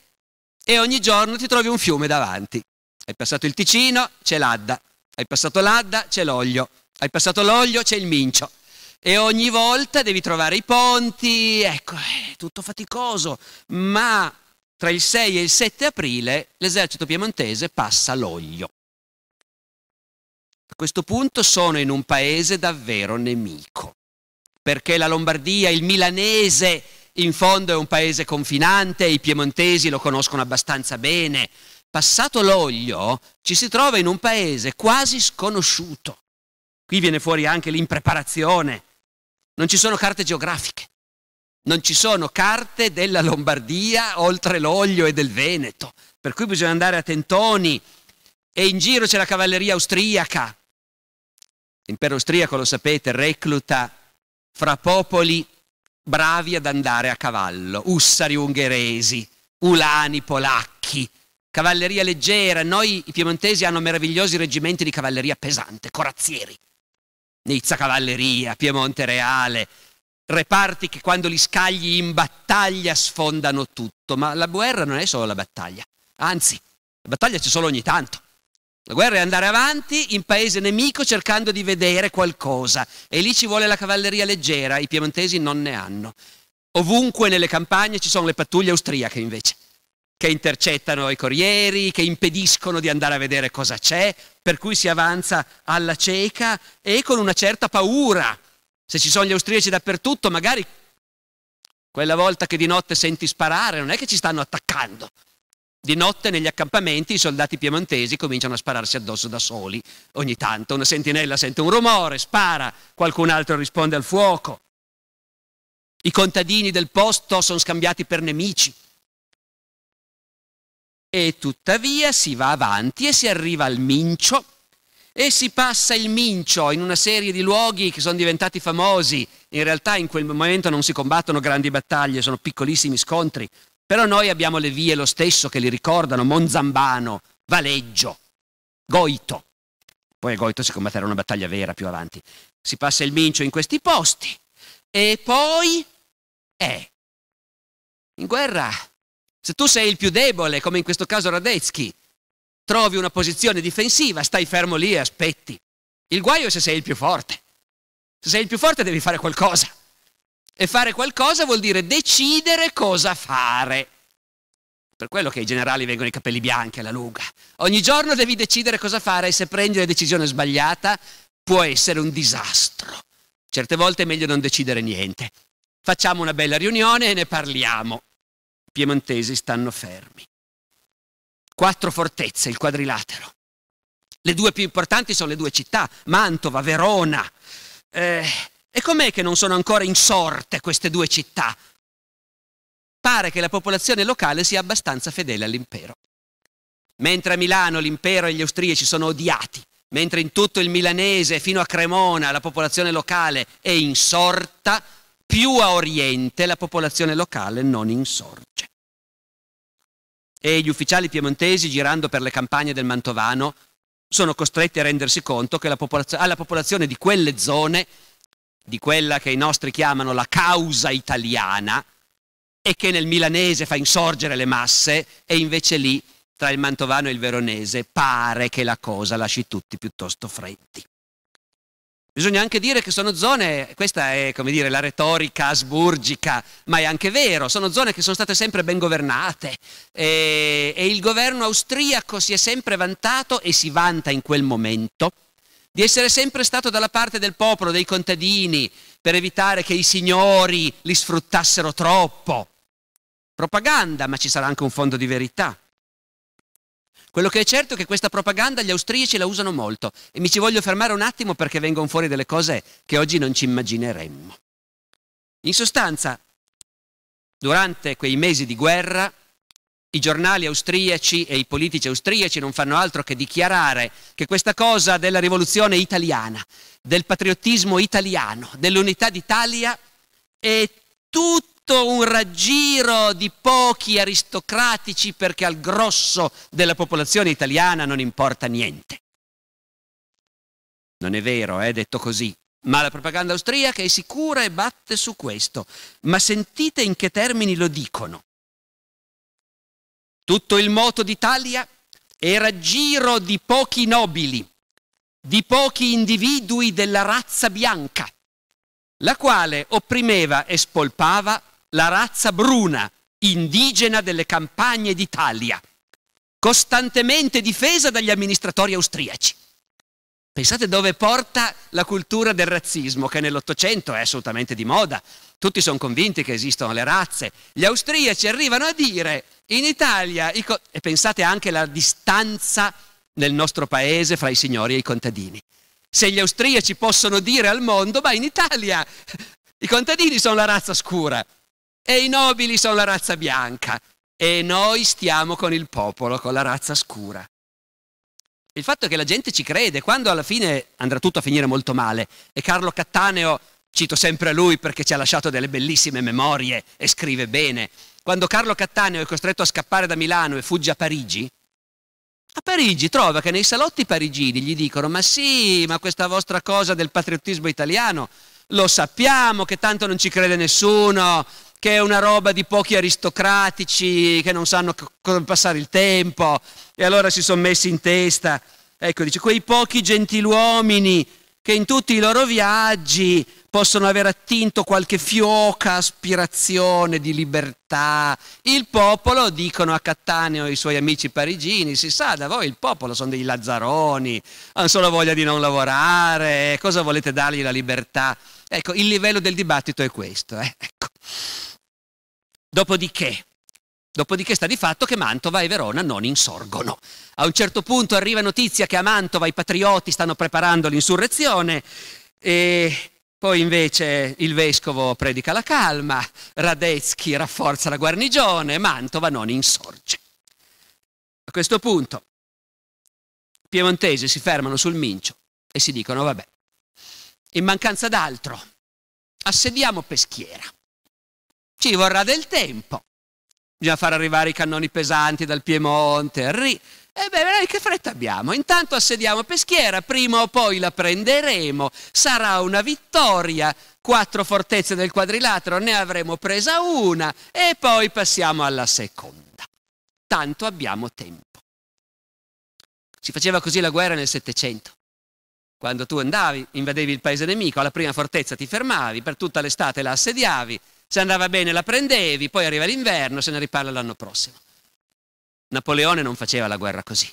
e ogni giorno ti trovi un fiume davanti. Hai passato il Ticino, c'è l'Adda, hai passato l'Adda, c'è l'Oglio, hai passato l'Oglio, c'è il Mincio. E ogni volta devi trovare i ponti, ecco, è tutto faticoso, ma tra il 6 e il 7 aprile l'esercito piemontese passa l'Oglio. A questo punto sono in un paese davvero nemico, perché la Lombardia, il milanese, in fondo è un paese confinante, i piemontesi lo conoscono abbastanza bene. Passato l'olio ci si trova in un paese quasi sconosciuto. Qui viene fuori anche l'impreparazione. Non ci sono carte geografiche, non ci sono carte della Lombardia oltre l'olio e del Veneto, per cui bisogna andare a tentoni e in giro c'è la cavalleria austriaca. L'impero austriaco, lo sapete, recluta fra popoli bravi ad andare a cavallo, ussari ungheresi, ulani polacchi, cavalleria leggera. Noi i piemontesi hanno meravigliosi reggimenti di cavalleria pesante, corazzieri. Nizza Cavalleria, Piemonte Reale, reparti che quando li scagli in battaglia sfondano tutto, ma la guerra non è solo la battaglia, anzi, la battaglia c'è solo ogni tanto. La guerra è andare avanti in paese nemico cercando di vedere qualcosa e lì ci vuole la cavalleria leggera, i piemontesi non ne hanno. Ovunque nelle campagne ci sono le pattuglie austriache invece, che intercettano i corrieri, che impediscono di andare a vedere cosa c'è, per cui si avanza alla cieca e con una certa paura. Se ci sono gli austriaci dappertutto, magari quella volta che di notte senti sparare, non è che ci stanno attaccando, di notte negli accampamenti i soldati piemontesi cominciano a spararsi addosso da soli. Ogni tanto una sentinella sente un rumore, spara, qualcun altro risponde al fuoco. I contadini del posto sono scambiati per nemici. E tuttavia si va avanti e si arriva al Mincio e si passa il Mincio in una serie di luoghi che sono diventati famosi. In realtà in quel momento non si combattono grandi battaglie, sono piccolissimi scontri, però noi abbiamo le vie lo stesso che li ricordano, Monzambano, Valeggio, Goito. Poi a Goito si combatterà una battaglia vera più avanti. Si passa il mincio in questi posti e poi è. Eh, in guerra, se tu sei il più debole, come in questo caso Radetzky, trovi una posizione difensiva, stai fermo lì e aspetti. Il guaio è se sei il più forte. Se sei il più forte devi fare qualcosa. E fare qualcosa vuol dire decidere cosa fare. Per quello che i generali vengono i capelli bianchi alla lunga. Ogni giorno devi decidere cosa fare e se prendi la decisione sbagliata può essere un disastro. Certe volte è meglio non decidere niente. Facciamo una bella riunione e ne parliamo. I piemontesi stanno fermi. Quattro fortezze, il quadrilatero. Le due più importanti sono le due città, Mantova, Verona. Eh, e com'è che non sono ancora insorte queste due città? Pare che la popolazione locale sia abbastanza fedele all'impero. Mentre a Milano l'impero e gli austriaci sono odiati, mentre in tutto il milanese fino a Cremona la popolazione locale è insorta, più a oriente la popolazione locale non insorge. E gli ufficiali piemontesi, girando per le campagne del Mantovano, sono costretti a rendersi conto che popolazio- alla popolazione di quelle zone di quella che i nostri chiamano la causa italiana e che nel milanese fa insorgere le masse e invece lì tra il mantovano e il veronese pare che la cosa lasci tutti piuttosto freddi. Bisogna anche dire che sono zone, questa è come dire la retorica asburgica, ma è anche vero, sono zone che sono state sempre ben governate e, e il governo austriaco si è sempre vantato e si vanta in quel momento di essere sempre stato dalla parte del popolo, dei contadini, per evitare che i signori li sfruttassero troppo. Propaganda, ma ci sarà anche un fondo di verità. Quello che è certo è che questa propaganda gli austriaci la usano molto e mi ci voglio fermare un attimo perché vengono fuori delle cose che oggi non ci immagineremmo. In sostanza, durante quei mesi di guerra, i giornali austriaci e i politici austriaci non fanno altro che dichiarare che questa cosa della rivoluzione italiana, del patriottismo italiano, dell'unità d'Italia è tutto un raggiro di pochi aristocratici perché al grosso della popolazione italiana non importa niente. Non è vero, è eh, detto così, ma la propaganda austriaca è sicura e batte su questo. Ma sentite in che termini lo dicono. Tutto il moto d'Italia era giro di pochi nobili, di pochi individui della razza bianca, la quale opprimeva e spolpava la razza bruna, indigena delle campagne d'Italia, costantemente difesa dagli amministratori austriaci. Pensate dove porta la cultura del razzismo, che nell'Ottocento è assolutamente di moda. Tutti sono convinti che esistono le razze. Gli austriaci arrivano a dire in Italia, e pensate anche alla distanza nel nostro paese fra i signori e i contadini. Se gli austriaci possono dire al mondo, ma in Italia i contadini sono la razza scura e i nobili sono la razza bianca e noi stiamo con il popolo, con la razza scura. Il fatto è che la gente ci crede, quando alla fine andrà tutto a finire molto male e Carlo Cattaneo, cito sempre a lui perché ci ha lasciato delle bellissime memorie e scrive bene, quando Carlo Cattaneo è costretto a scappare da Milano e fugge a Parigi, a Parigi trova che nei salotti parigini gli dicono ma sì, ma questa vostra cosa del patriottismo italiano lo sappiamo che tanto non ci crede nessuno, che è una roba di pochi aristocratici che non sanno come passare il tempo e allora si sono messi in testa, ecco dice, quei pochi gentiluomini che in tutti i loro viaggi possono aver attinto qualche fioca aspirazione di libertà. Il popolo, dicono a Cattaneo i suoi amici parigini, si sa da voi il popolo sono dei lazzaroni, hanno solo voglia di non lavorare, cosa volete dargli la libertà? Ecco, il livello del dibattito è questo. Eh? Ecco. Dopodiché, Dopodiché sta di fatto che Mantova e Verona non insorgono. A un certo punto arriva notizia che a Mantova i patrioti stanno preparando l'insurrezione e poi invece il vescovo predica la calma, Radetzky rafforza la guarnigione, Mantova non insorge. A questo punto i piemontesi si fermano sul Mincio e si dicono vabbè, in mancanza d'altro assediamo Peschiera. Ci vorrà del tempo. Bisogna far arrivare i cannoni pesanti dal Piemonte, Ri. E beh, che fretta abbiamo? Intanto assediamo Peschiera, prima o poi la prenderemo, sarà una vittoria. Quattro fortezze nel quadrilatero, ne avremo presa una e poi passiamo alla seconda. Tanto abbiamo tempo. Si faceva così la guerra nel Settecento. Quando tu andavi, invadevi il paese nemico, alla prima fortezza ti fermavi, per tutta l'estate la assediavi, se andava bene la prendevi, poi arriva l'inverno, se ne riparla l'anno prossimo. Napoleone non faceva la guerra così.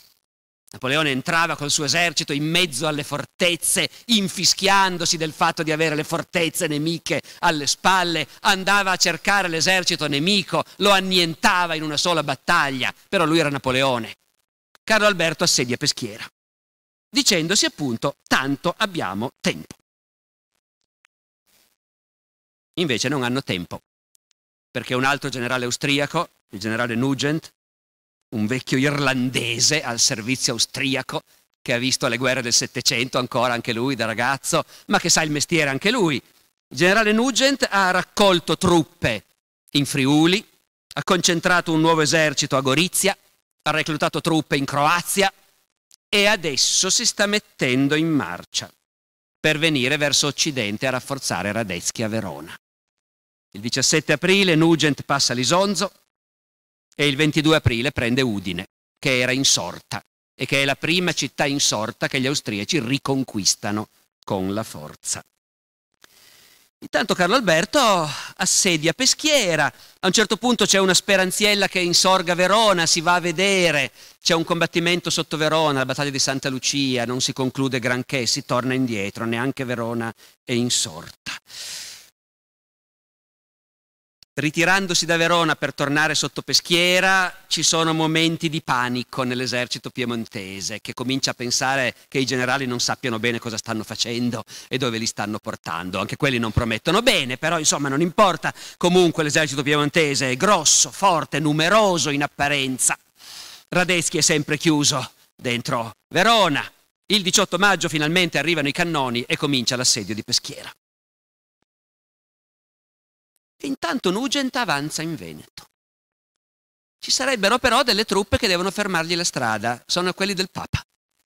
Napoleone entrava col suo esercito in mezzo alle fortezze, infischiandosi del fatto di avere le fortezze nemiche alle spalle, andava a cercare l'esercito nemico, lo annientava in una sola battaglia, però lui era Napoleone. Carlo Alberto assedia Peschiera, dicendosi appunto tanto abbiamo tempo invece non hanno tempo, perché un altro generale austriaco, il generale Nugent, un vecchio irlandese al servizio austriaco, che ha visto le guerre del Settecento ancora anche lui da ragazzo, ma che sa il mestiere anche lui. Il generale Nugent ha raccolto truppe in Friuli, ha concentrato un nuovo esercito a Gorizia, ha reclutato truppe in Croazia e adesso si sta mettendo in marcia per venire verso occidente a rafforzare Radetzky a Verona. Il 17 aprile Nugent passa l'Isonzo e il 22 aprile prende Udine, che era insorta e che è la prima città insorta che gli austriaci riconquistano con la forza. Intanto Carlo Alberto assedia Peschiera, a un certo punto c'è una speranziella che insorga Verona, si va a vedere, c'è un combattimento sotto Verona, la battaglia di Santa Lucia, non si conclude granché, si torna indietro, neanche Verona è insorta. Ritirandosi da Verona per tornare sotto Peschiera, ci sono momenti di panico nell'esercito piemontese che comincia a pensare che i generali non sappiano bene cosa stanno facendo e dove li stanno portando. Anche quelli non promettono bene, però insomma non importa. Comunque l'esercito piemontese è grosso, forte, numeroso in apparenza. Radeschi è sempre chiuso dentro Verona. Il 18 maggio finalmente arrivano i cannoni e comincia l'assedio di Peschiera intanto Nugent avanza in Veneto. Ci sarebbero però delle truppe che devono fermargli la strada, sono quelli del Papa.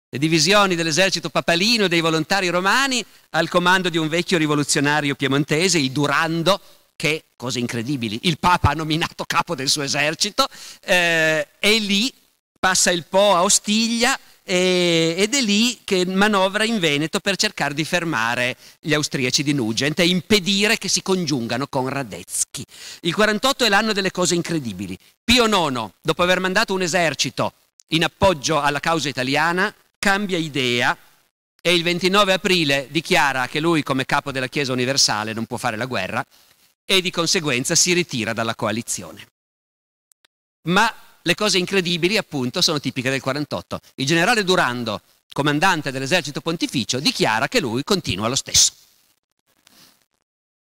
Le divisioni dell'esercito papalino e dei volontari romani al comando di un vecchio rivoluzionario piemontese, il Durando, che, cose incredibili, il Papa ha nominato capo del suo esercito, eh, è lì passa il Po a Ostiglia e, ed è lì che manovra in Veneto per cercare di fermare gli austriaci di Nugent e impedire che si congiungano con Radetzky. Il 48 è l'anno delle cose incredibili. Pio IX, dopo aver mandato un esercito in appoggio alla causa italiana, cambia idea e il 29 aprile dichiara che lui come capo della Chiesa universale non può fare la guerra e di conseguenza si ritira dalla coalizione. Ma le cose incredibili appunto sono tipiche del 48. Il generale Durando, comandante dell'esercito pontificio, dichiara che lui continua lo stesso.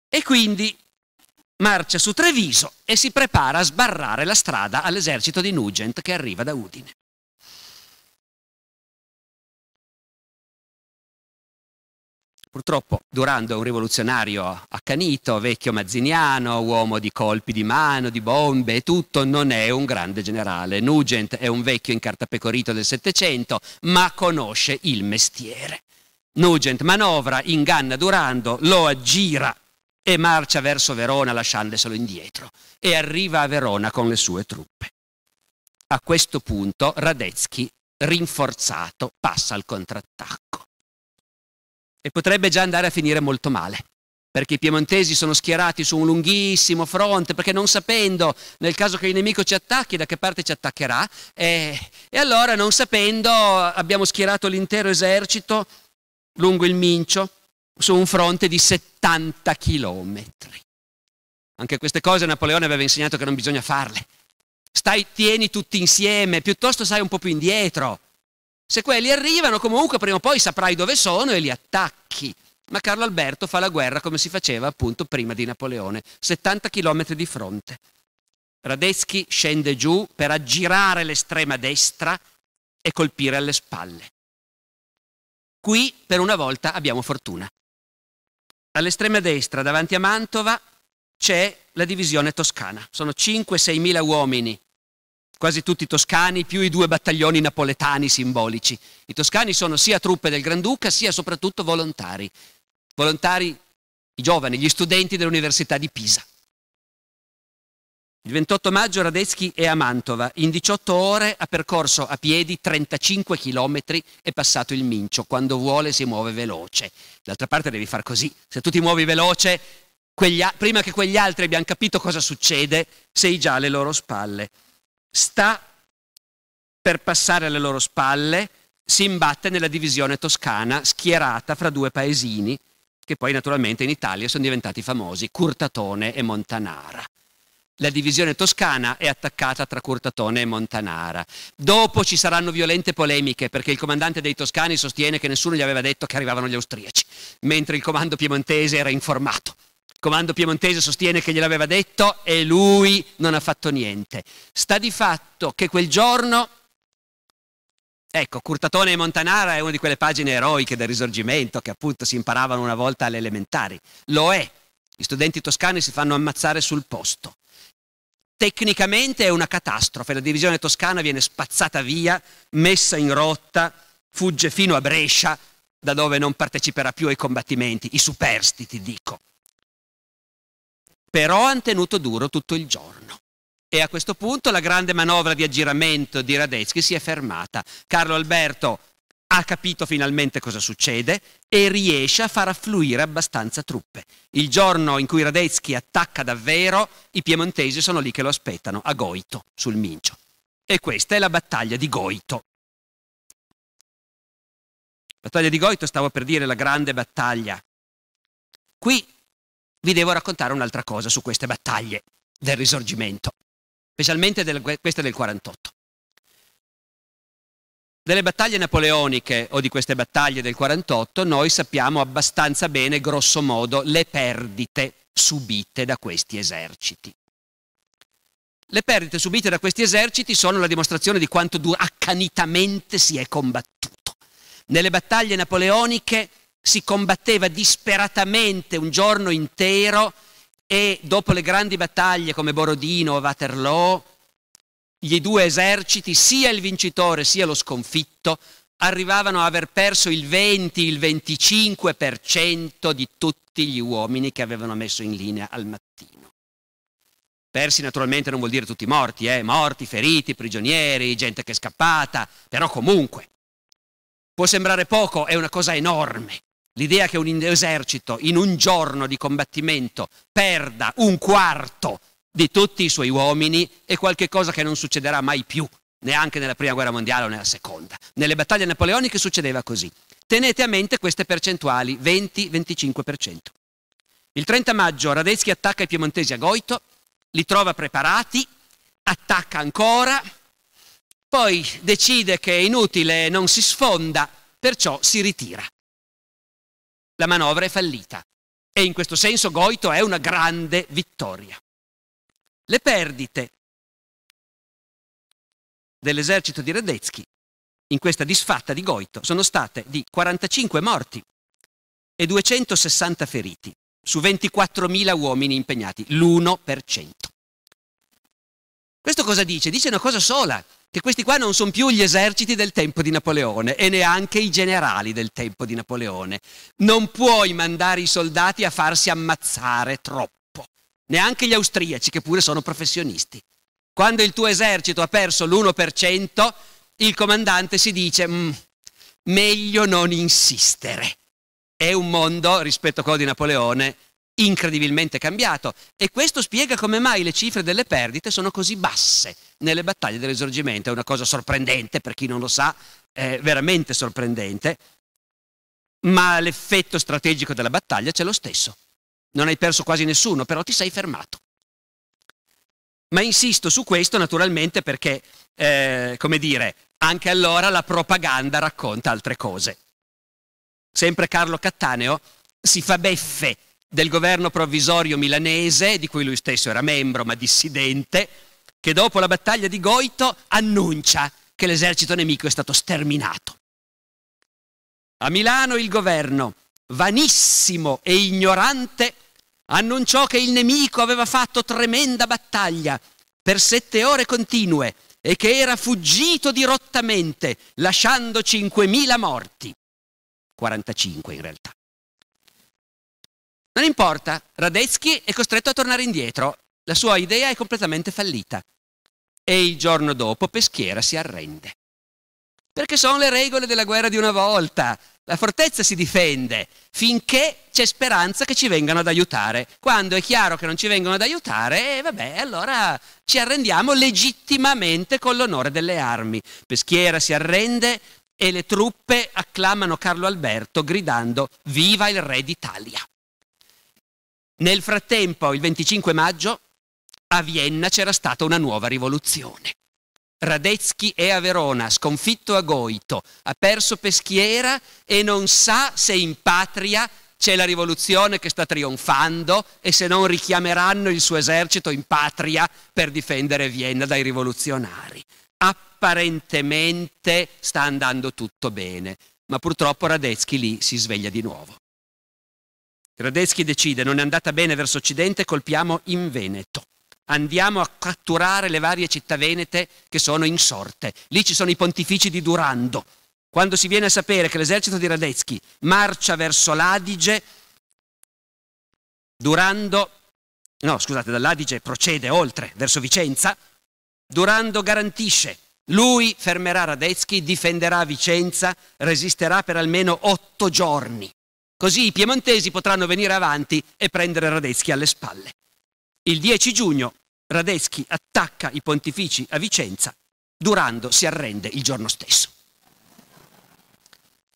E quindi marcia su Treviso e si prepara a sbarrare la strada all'esercito di Nugent che arriva da Udine. Purtroppo Durando è un rivoluzionario accanito, vecchio mazziniano, uomo di colpi di mano, di bombe e tutto, non è un grande generale. Nugent è un vecchio incartapecorito del Settecento, ma conosce il mestiere. Nugent manovra, inganna Durando, lo aggira e marcia verso Verona lasciandoselo indietro e arriva a Verona con le sue truppe. A questo punto Radetzky, rinforzato, passa al contrattacco e potrebbe già andare a finire molto male, perché i piemontesi sono schierati su un lunghissimo fronte, perché non sapendo nel caso che il nemico ci attacchi da che parte ci attaccherà, e, e allora non sapendo abbiamo schierato l'intero esercito lungo il Mincio su un fronte di 70 chilometri. Anche queste cose Napoleone aveva insegnato che non bisogna farle. Stai, tieni tutti insieme, piuttosto stai un po' più indietro. Se quelli arrivano, comunque prima o poi saprai dove sono e li attacchi. Ma Carlo Alberto fa la guerra come si faceva appunto prima di Napoleone, 70 km di fronte. Radetzky scende giù per aggirare l'estrema destra e colpire alle spalle. Qui per una volta abbiamo fortuna. All'estrema destra, davanti a Mantova, c'è la divisione toscana. Sono 5-6 mila uomini quasi tutti toscani, più i due battaglioni napoletani simbolici. I toscani sono sia truppe del Granduca, sia soprattutto volontari. Volontari, i giovani, gli studenti dell'Università di Pisa. Il 28 maggio Radetzky è a Mantova, in 18 ore ha percorso a piedi 35 km e passato il Mincio, quando vuole si muove veloce. D'altra parte devi far così, se tu ti muovi veloce, quegli, prima che quegli altri abbiano capito cosa succede, sei già alle loro spalle sta per passare alle loro spalle, si imbatte nella divisione toscana schierata fra due paesini che poi naturalmente in Italia sono diventati famosi, Curtatone e Montanara. La divisione toscana è attaccata tra Curtatone e Montanara. Dopo ci saranno violente polemiche perché il comandante dei toscani sostiene che nessuno gli aveva detto che arrivavano gli austriaci, mentre il comando piemontese era informato. Il comando piemontese sostiene che gliel'aveva detto e lui non ha fatto niente. Sta di fatto che quel giorno, ecco, Curtatone e Montanara è una di quelle pagine eroiche del risorgimento che appunto si imparavano una volta alle elementari. Lo è. Gli studenti toscani si fanno ammazzare sul posto. Tecnicamente è una catastrofe, la divisione toscana viene spazzata via, messa in rotta, fugge fino a Brescia, da dove non parteciperà più ai combattimenti, i superstiti dico però hanno tenuto duro tutto il giorno. E a questo punto la grande manovra di aggiramento di Radetzky si è fermata. Carlo Alberto ha capito finalmente cosa succede e riesce a far affluire abbastanza truppe. Il giorno in cui Radetzky attacca davvero, i piemontesi sono lì che lo aspettano, a Goito, sul Mincio. E questa è la battaglia di Goito. Battaglia di Goito stavo per dire la grande battaglia. Qui vi devo raccontare un'altra cosa su queste battaglie del risorgimento, specialmente del, queste del 48. Delle battaglie napoleoniche o di queste battaglie del 48 noi sappiamo abbastanza bene, grosso modo, le perdite subite da questi eserciti. Le perdite subite da questi eserciti sono la dimostrazione di quanto accanitamente si è combattuto. Nelle battaglie napoleoniche si combatteva disperatamente un giorno intero e dopo le grandi battaglie come Borodino o Waterloo, gli due eserciti, sia il vincitore sia lo sconfitto, arrivavano a aver perso il 20, il 25% di tutti gli uomini che avevano messo in linea al mattino. Persi naturalmente non vuol dire tutti morti, eh? morti, feriti, prigionieri, gente che è scappata, però comunque. Può sembrare poco, è una cosa enorme. L'idea che un esercito in un giorno di combattimento perda un quarto di tutti i suoi uomini è qualcosa che non succederà mai più, neanche nella prima guerra mondiale o nella seconda. Nelle battaglie napoleoniche succedeva così. Tenete a mente queste percentuali, 20-25%. Il 30 maggio Radetzky attacca i piemontesi a Goito, li trova preparati, attacca ancora, poi decide che è inutile, non si sfonda, perciò si ritira la manovra è fallita e in questo senso Goito è una grande vittoria. Le perdite dell'esercito di Radetzky in questa disfatta di Goito sono state di 45 morti e 260 feriti su 24.000 uomini impegnati, l'1%. Questo cosa dice? Dice una cosa sola, che questi qua non sono più gli eserciti del tempo di Napoleone e neanche i generali del tempo di Napoleone. Non puoi mandare i soldati a farsi ammazzare troppo, neanche gli austriaci che pure sono professionisti. Quando il tuo esercito ha perso l'1%, il comandante si dice mm, meglio non insistere. È un mondo rispetto a quello di Napoleone incredibilmente cambiato e questo spiega come mai le cifre delle perdite sono così basse nelle battaglie del risorgimento. È una cosa sorprendente per chi non lo sa, è veramente sorprendente, ma l'effetto strategico della battaglia c'è lo stesso. Non hai perso quasi nessuno, però ti sei fermato. Ma insisto su questo naturalmente perché, eh, come dire, anche allora la propaganda racconta altre cose. Sempre Carlo Cattaneo si fa beffe del governo provvisorio milanese, di cui lui stesso era membro ma dissidente, che dopo la battaglia di Goito annuncia che l'esercito nemico è stato sterminato. A Milano il governo, vanissimo e ignorante, annunciò che il nemico aveva fatto tremenda battaglia per sette ore continue e che era fuggito dirottamente, lasciando 5.000 morti. 45 in realtà. Non importa, Radetzky è costretto a tornare indietro, la sua idea è completamente fallita. E il giorno dopo Peschiera si arrende. Perché sono le regole della guerra di una volta. La fortezza si difende finché c'è speranza che ci vengano ad aiutare. Quando è chiaro che non ci vengono ad aiutare, eh, vabbè, allora ci arrendiamo legittimamente con l'onore delle armi. Peschiera si arrende e le truppe acclamano Carlo Alberto gridando Viva il re d'Italia! Nel frattempo, il 25 maggio, a Vienna c'era stata una nuova rivoluzione. Radetzky è a Verona, sconfitto a Goito, ha perso Peschiera e non sa se in patria c'è la rivoluzione che sta trionfando e se non richiameranno il suo esercito in patria per difendere Vienna dai rivoluzionari. Apparentemente sta andando tutto bene, ma purtroppo Radetzky lì si sveglia di nuovo. Radetzky decide, non è andata bene verso occidente, colpiamo in Veneto. Andiamo a catturare le varie città venete che sono in sorte. Lì ci sono i pontifici di Durando. Quando si viene a sapere che l'esercito di Radetzky marcia verso l'Adige, Durando, no scusate, dall'Adige procede oltre, verso Vicenza, Durando garantisce, lui fermerà Radetzky, difenderà Vicenza, resisterà per almeno otto giorni. Così i piemontesi potranno venire avanti e prendere Radeschi alle spalle. Il 10 giugno Radeschi attacca i pontifici a Vicenza, Durando si arrende il giorno stesso.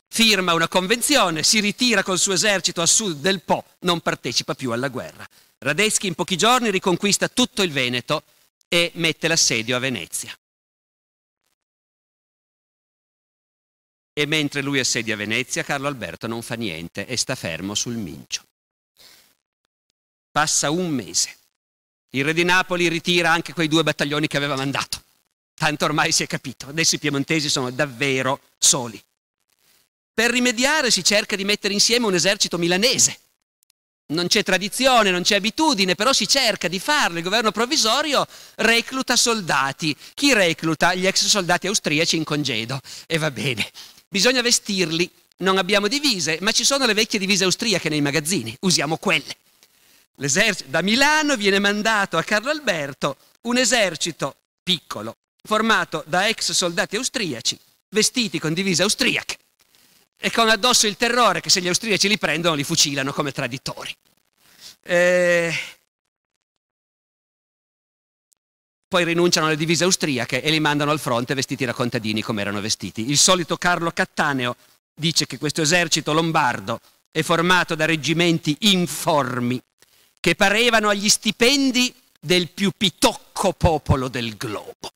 Firma una convenzione, si ritira col suo esercito a sud del Po, non partecipa più alla guerra. Radeschi in pochi giorni riconquista tutto il Veneto e mette l'assedio a Venezia. E mentre lui assedia Venezia, Carlo Alberto non fa niente e sta fermo sul Mincio. Passa un mese. Il re di Napoli ritira anche quei due battaglioni che aveva mandato. Tanto ormai si è capito, adesso i piemontesi sono davvero soli. Per rimediare si cerca di mettere insieme un esercito milanese. Non c'è tradizione, non c'è abitudine, però si cerca di farlo. Il governo provvisorio recluta soldati. Chi recluta? Gli ex soldati austriaci in congedo. E va bene bisogna vestirli. Non abbiamo divise, ma ci sono le vecchie divise austriache nei magazzini, usiamo quelle. L'esercito da Milano viene mandato a Carlo Alberto un esercito piccolo, formato da ex soldati austriaci, vestiti con divise austriache e con addosso il terrore che se gli austriaci li prendono li fucilano come traditori. Eh, poi rinunciano alle divise austriache e li mandano al fronte vestiti da contadini come erano vestiti. Il solito Carlo Cattaneo dice che questo esercito lombardo è formato da reggimenti informi che parevano agli stipendi del più pitocco popolo del globo.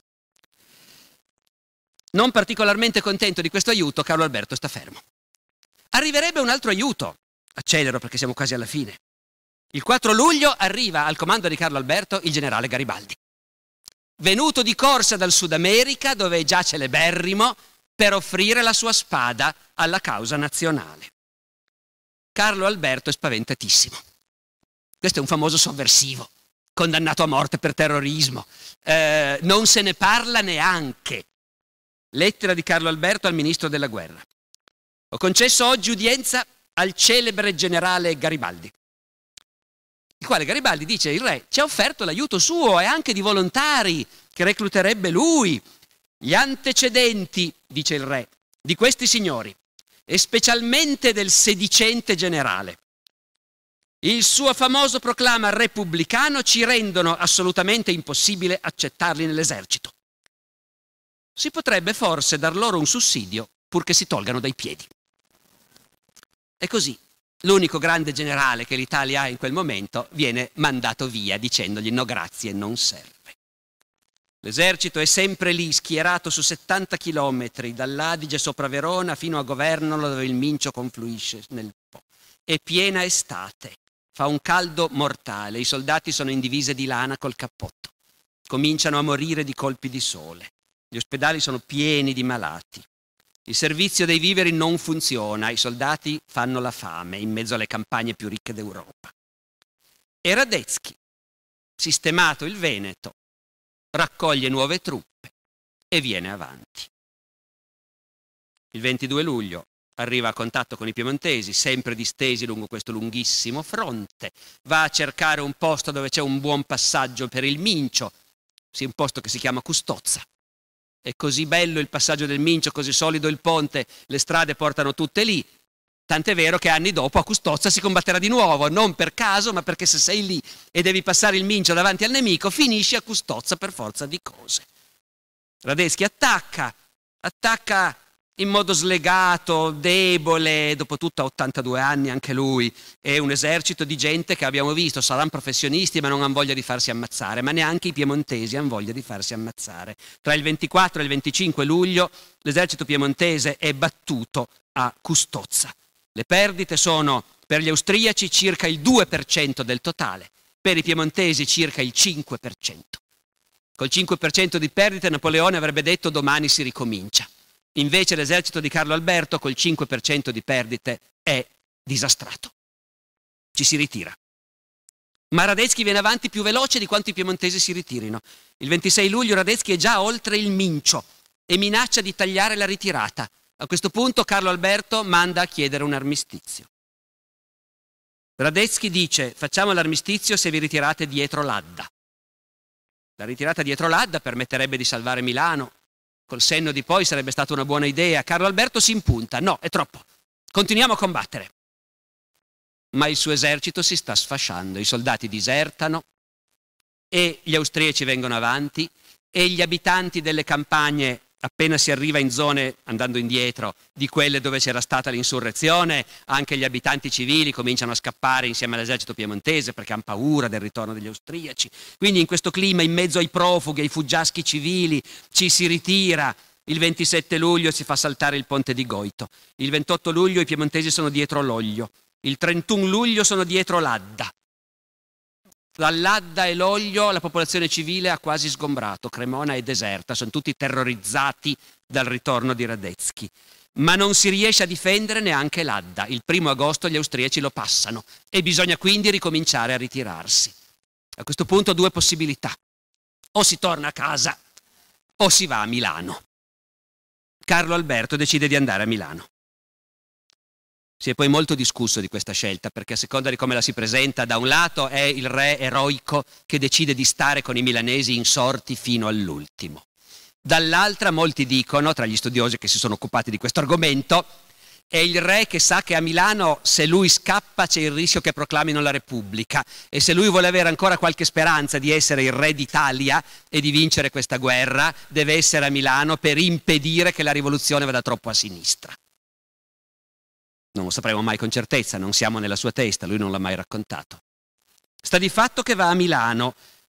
Non particolarmente contento di questo aiuto, Carlo Alberto sta fermo. Arriverebbe un altro aiuto. Accelero perché siamo quasi alla fine. Il 4 luglio arriva al comando di Carlo Alberto il generale Garibaldi venuto di corsa dal Sud America, dove è già celeberrimo, per offrire la sua spada alla causa nazionale. Carlo Alberto è spaventatissimo. Questo è un famoso sovversivo, condannato a morte per terrorismo. Eh, non se ne parla neanche. Lettera di Carlo Alberto al ministro della guerra. Ho concesso oggi udienza al celebre generale Garibaldi il quale Garibaldi dice il re ci ha offerto l'aiuto suo e anche di volontari che recluterebbe lui. Gli antecedenti, dice il re, di questi signori, e specialmente del sedicente generale. Il suo famoso proclama repubblicano ci rendono assolutamente impossibile accettarli nell'esercito. Si potrebbe forse dar loro un sussidio purché si tolgano dai piedi. E così l'unico grande generale che l'Italia ha in quel momento viene mandato via dicendogli no grazie, non serve. L'esercito è sempre lì, schierato su 70 chilometri, dall'Adige sopra Verona fino a Governolo dove il Mincio confluisce nel Po. È piena estate, fa un caldo mortale, i soldati sono in divise di lana col cappotto. Cominciano a morire di colpi di sole. Gli ospedali sono pieni di malati. Il servizio dei viveri non funziona, i soldati fanno la fame in mezzo alle campagne più ricche d'Europa. E Radetzky, sistemato il Veneto, raccoglie nuove truppe e viene avanti. Il 22 luglio arriva a contatto con i piemontesi, sempre distesi lungo questo lunghissimo fronte, va a cercare un posto dove c'è un buon passaggio per il Mincio, un posto che si chiama Custozza. È così bello il passaggio del Mincio, così solido il ponte, le strade portano tutte lì. Tant'è vero che anni dopo a Custozza si combatterà di nuovo, non per caso, ma perché se sei lì e devi passare il Mincio davanti al nemico, finisci a Custozza per forza di cose. Radeschi attacca, attacca in modo slegato, debole, dopo tutto a 82 anni anche lui, è un esercito di gente che abbiamo visto, saranno professionisti ma non hanno voglia di farsi ammazzare, ma neanche i piemontesi hanno voglia di farsi ammazzare. Tra il 24 e il 25 luglio l'esercito piemontese è battuto a Custozza. Le perdite sono per gli austriaci circa il 2% del totale, per i piemontesi circa il 5%. Col 5% di perdite Napoleone avrebbe detto domani si ricomincia. Invece l'esercito di Carlo Alberto col 5% di perdite è disastrato. Ci si ritira. Ma Radetzky viene avanti più veloce di quanto i piemontesi si ritirino. Il 26 luglio Radetzky è già oltre il Mincio e minaccia di tagliare la ritirata. A questo punto Carlo Alberto manda a chiedere un armistizio. Radetzky dice facciamo l'armistizio se vi ritirate dietro l'Adda. La ritirata dietro l'Adda permetterebbe di salvare Milano, Col senno di poi sarebbe stata una buona idea. Carlo Alberto si impunta. No, è troppo. Continuiamo a combattere. Ma il suo esercito si sta sfasciando, i soldati disertano e gli austriaci vengono avanti e gli abitanti delle campagne Appena si arriva in zone, andando indietro, di quelle dove c'era stata l'insurrezione, anche gli abitanti civili cominciano a scappare insieme all'esercito piemontese perché hanno paura del ritorno degli austriaci. Quindi in questo clima, in mezzo ai profughi, ai fuggiaschi civili, ci si ritira. Il 27 luglio si fa saltare il ponte di Goito. Il 28 luglio i piemontesi sono dietro l'Oglio. Il 31 luglio sono dietro l'Adda. Dall'Adda e l'Oglio la popolazione civile ha quasi sgombrato, Cremona è deserta, sono tutti terrorizzati dal ritorno di Radetzky. Ma non si riesce a difendere neanche l'Adda. Il primo agosto gli austriaci lo passano e bisogna quindi ricominciare a ritirarsi. A questo punto due possibilità. O si torna a casa o si va a Milano. Carlo Alberto decide di andare a Milano. Si è poi molto discusso di questa scelta, perché a seconda di come la si presenta, da un lato è il re eroico che decide di stare con i milanesi insorti fino all'ultimo. Dall'altra molti dicono, tra gli studiosi che si sono occupati di questo argomento, è il re che sa che a Milano se lui scappa c'è il rischio che proclamino la Repubblica e se lui vuole avere ancora qualche speranza di essere il re d'Italia e di vincere questa guerra, deve essere a Milano per impedire che la rivoluzione vada troppo a sinistra. Non lo sapremo mai con certezza, non siamo nella sua testa, lui non l'ha mai raccontato. Sta di fatto che va a Milano,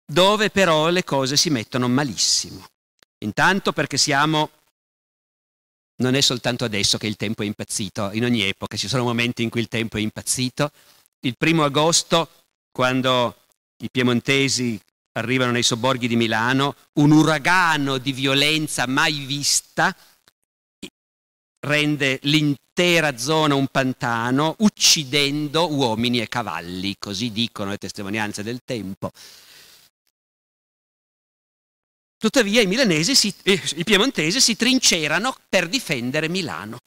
dove però le cose si mettono malissimo. Intanto perché siamo... Non è soltanto adesso che il tempo è impazzito, in ogni epoca ci sono momenti in cui il tempo è impazzito. Il primo agosto, quando i piemontesi arrivano nei sobborghi di Milano, un uragano di violenza mai vista, rende l'intera zona un pantano, uccidendo uomini e cavalli, così dicono le testimonianze del tempo. Tuttavia i milanesi, si, eh, i piemontesi si trincerano per difendere Milano.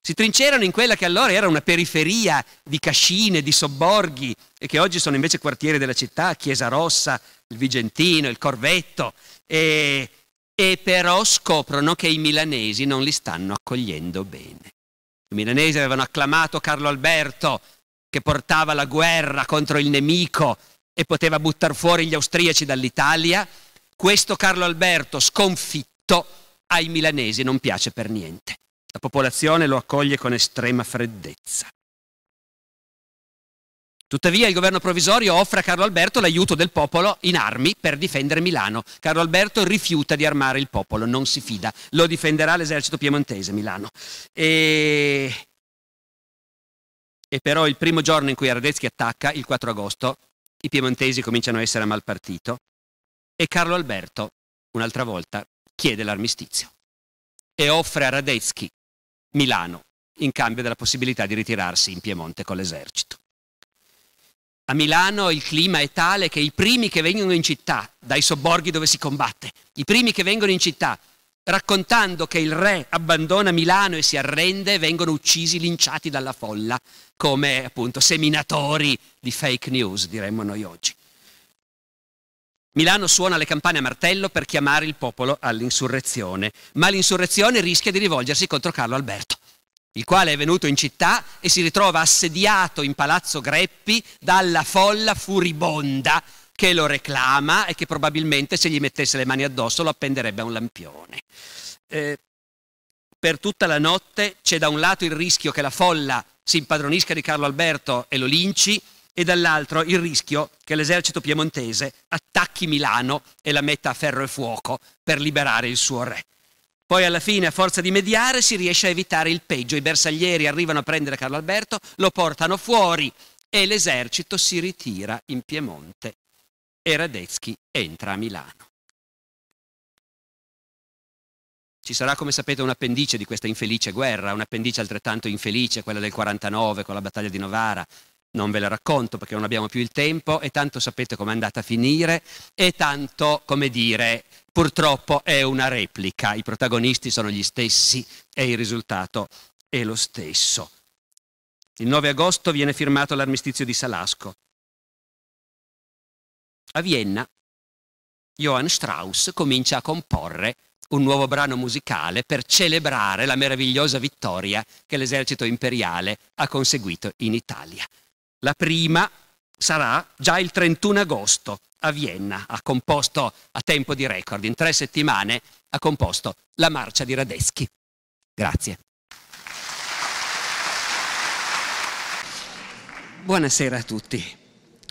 Si trincerano in quella che allora era una periferia di cascine, di sobborghi, e che oggi sono invece quartieri della città, Chiesa Rossa, il Vigentino, il Corvetto, e e però scoprono che i milanesi non li stanno accogliendo bene. I milanesi avevano acclamato Carlo Alberto che portava la guerra contro il nemico e poteva buttare fuori gli austriaci dall'Italia. Questo Carlo Alberto sconfitto ai milanesi non piace per niente. La popolazione lo accoglie con estrema freddezza. Tuttavia il governo provvisorio offre a Carlo Alberto l'aiuto del popolo in armi per difendere Milano. Carlo Alberto rifiuta di armare il popolo, non si fida, lo difenderà l'esercito piemontese Milano. E... e però il primo giorno in cui Radetzky attacca, il 4 agosto, i piemontesi cominciano a essere a mal partito e Carlo Alberto, un'altra volta, chiede l'armistizio e offre a Radetzky Milano in cambio della possibilità di ritirarsi in Piemonte con l'esercito. A Milano il clima è tale che i primi che vengono in città, dai sobborghi dove si combatte, i primi che vengono in città raccontando che il re abbandona Milano e si arrende, vengono uccisi, linciati dalla folla, come appunto seminatori di fake news, diremmo noi oggi. Milano suona le campane a martello per chiamare il popolo all'insurrezione, ma l'insurrezione rischia di rivolgersi contro Carlo Alberto il quale è venuto in città e si ritrova assediato in Palazzo Greppi dalla folla furibonda che lo reclama e che probabilmente se gli mettesse le mani addosso lo appenderebbe a un lampione. Eh, per tutta la notte c'è da un lato il rischio che la folla si impadronisca di Carlo Alberto e lo linci e dall'altro il rischio che l'esercito piemontese attacchi Milano e la metta a ferro e fuoco per liberare il suo re. Poi alla fine, a forza di mediare, si riesce a evitare il peggio. I bersaglieri arrivano a prendere Carlo Alberto, lo portano fuori e l'esercito si ritira in Piemonte e Radetzky entra a Milano. Ci sarà, come sapete, un'appendice di questa infelice guerra, un'appendice altrettanto infelice, quella del 49 con la battaglia di Novara. Non ve la racconto perché non abbiamo più il tempo e tanto sapete com'è andata a finire e tanto, come dire, purtroppo è una replica, i protagonisti sono gli stessi e il risultato è lo stesso. Il 9 agosto viene firmato l'armistizio di Salasco. A Vienna Johann Strauss comincia a comporre un nuovo brano musicale per celebrare la meravigliosa vittoria che l'esercito imperiale ha conseguito in Italia. La prima sarà già il 31 agosto a Vienna, ha composto a tempo di record, in tre settimane ha composto la marcia di Radeschi. Grazie. Buonasera a tutti.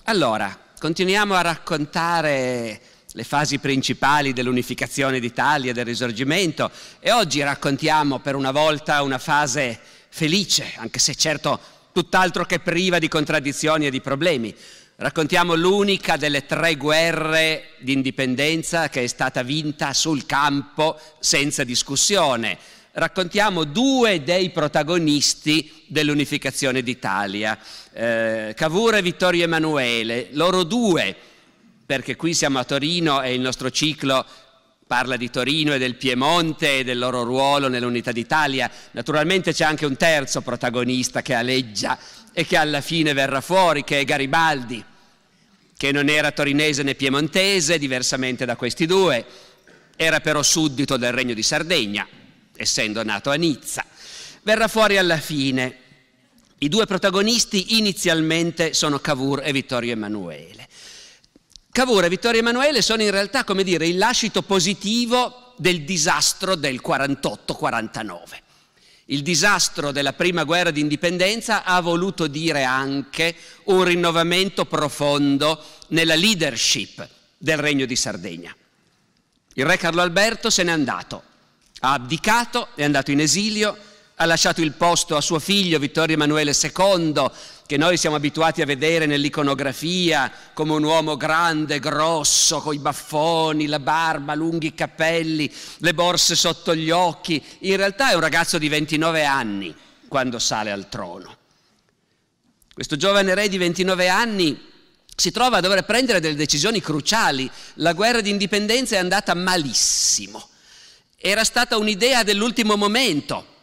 Allora, continuiamo a raccontare le fasi principali dell'unificazione d'Italia, del risorgimento e oggi raccontiamo per una volta una fase felice, anche se certo tutt'altro che priva di contraddizioni e di problemi. Raccontiamo l'unica delle tre guerre di indipendenza che è stata vinta sul campo senza discussione. Raccontiamo due dei protagonisti dell'unificazione d'Italia, eh, Cavour e Vittorio Emanuele, loro due, perché qui siamo a Torino e il nostro ciclo parla di Torino e del Piemonte e del loro ruolo nell'unità d'Italia. Naturalmente c'è anche un terzo protagonista che aleggia e che alla fine verrà fuori che è Garibaldi, che non era torinese né piemontese, diversamente da questi due, era però suddito del Regno di Sardegna, essendo nato a Nizza. Verrà fuori alla fine. I due protagonisti inizialmente sono Cavour e Vittorio Emanuele. Cavour e Vittorio Emanuele sono in realtà, come dire, il lascito positivo del disastro del 48-49. Il disastro della prima guerra d'indipendenza ha voluto dire anche un rinnovamento profondo nella leadership del Regno di Sardegna. Il re Carlo Alberto se n'è andato, ha abdicato, è andato in esilio, ha lasciato il posto a suo figlio Vittorio Emanuele II, che noi siamo abituati a vedere nell'iconografia come un uomo grande, grosso, coi baffoni, la barba, lunghi capelli, le borse sotto gli occhi, in realtà è un ragazzo di 29 anni quando sale al trono. Questo giovane re di 29 anni si trova a dover prendere delle decisioni cruciali. La guerra di indipendenza è andata malissimo. Era stata un'idea dell'ultimo momento.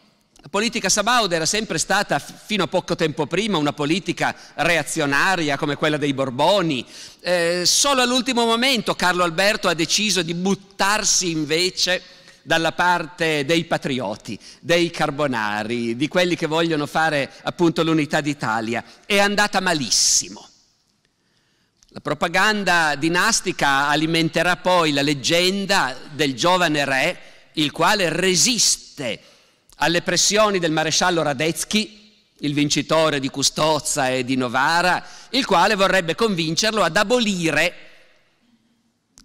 La politica sabauda era sempre stata, fino a poco tempo prima, una politica reazionaria come quella dei Borboni. Eh, solo all'ultimo momento Carlo Alberto ha deciso di buttarsi invece dalla parte dei patrioti, dei carbonari, di quelli che vogliono fare appunto l'unità d'Italia. È andata malissimo. La propaganda dinastica alimenterà poi la leggenda del giovane re, il quale resiste alle pressioni del maresciallo Radetzky, il vincitore di Custozza e di Novara, il quale vorrebbe convincerlo ad abolire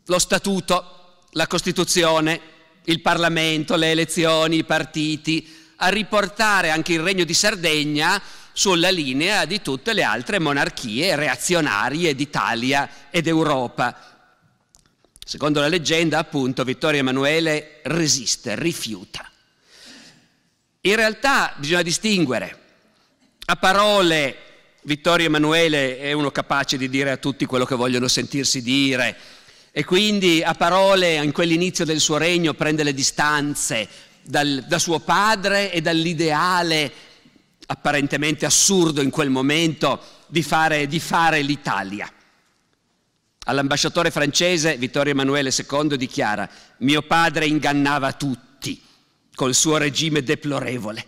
lo statuto, la Costituzione, il Parlamento, le elezioni, i partiti, a riportare anche il Regno di Sardegna sulla linea di tutte le altre monarchie reazionarie d'Italia ed Europa. Secondo la leggenda, appunto, Vittorio Emanuele resiste, rifiuta in realtà bisogna distinguere. A parole Vittorio Emanuele è uno capace di dire a tutti quello che vogliono sentirsi dire e quindi a parole in quell'inizio del suo regno prende le distanze dal, da suo padre e dall'ideale apparentemente assurdo in quel momento di fare, di fare l'Italia. All'ambasciatore francese Vittorio Emanuele II dichiara, mio padre ingannava tutti col suo regime deplorevole.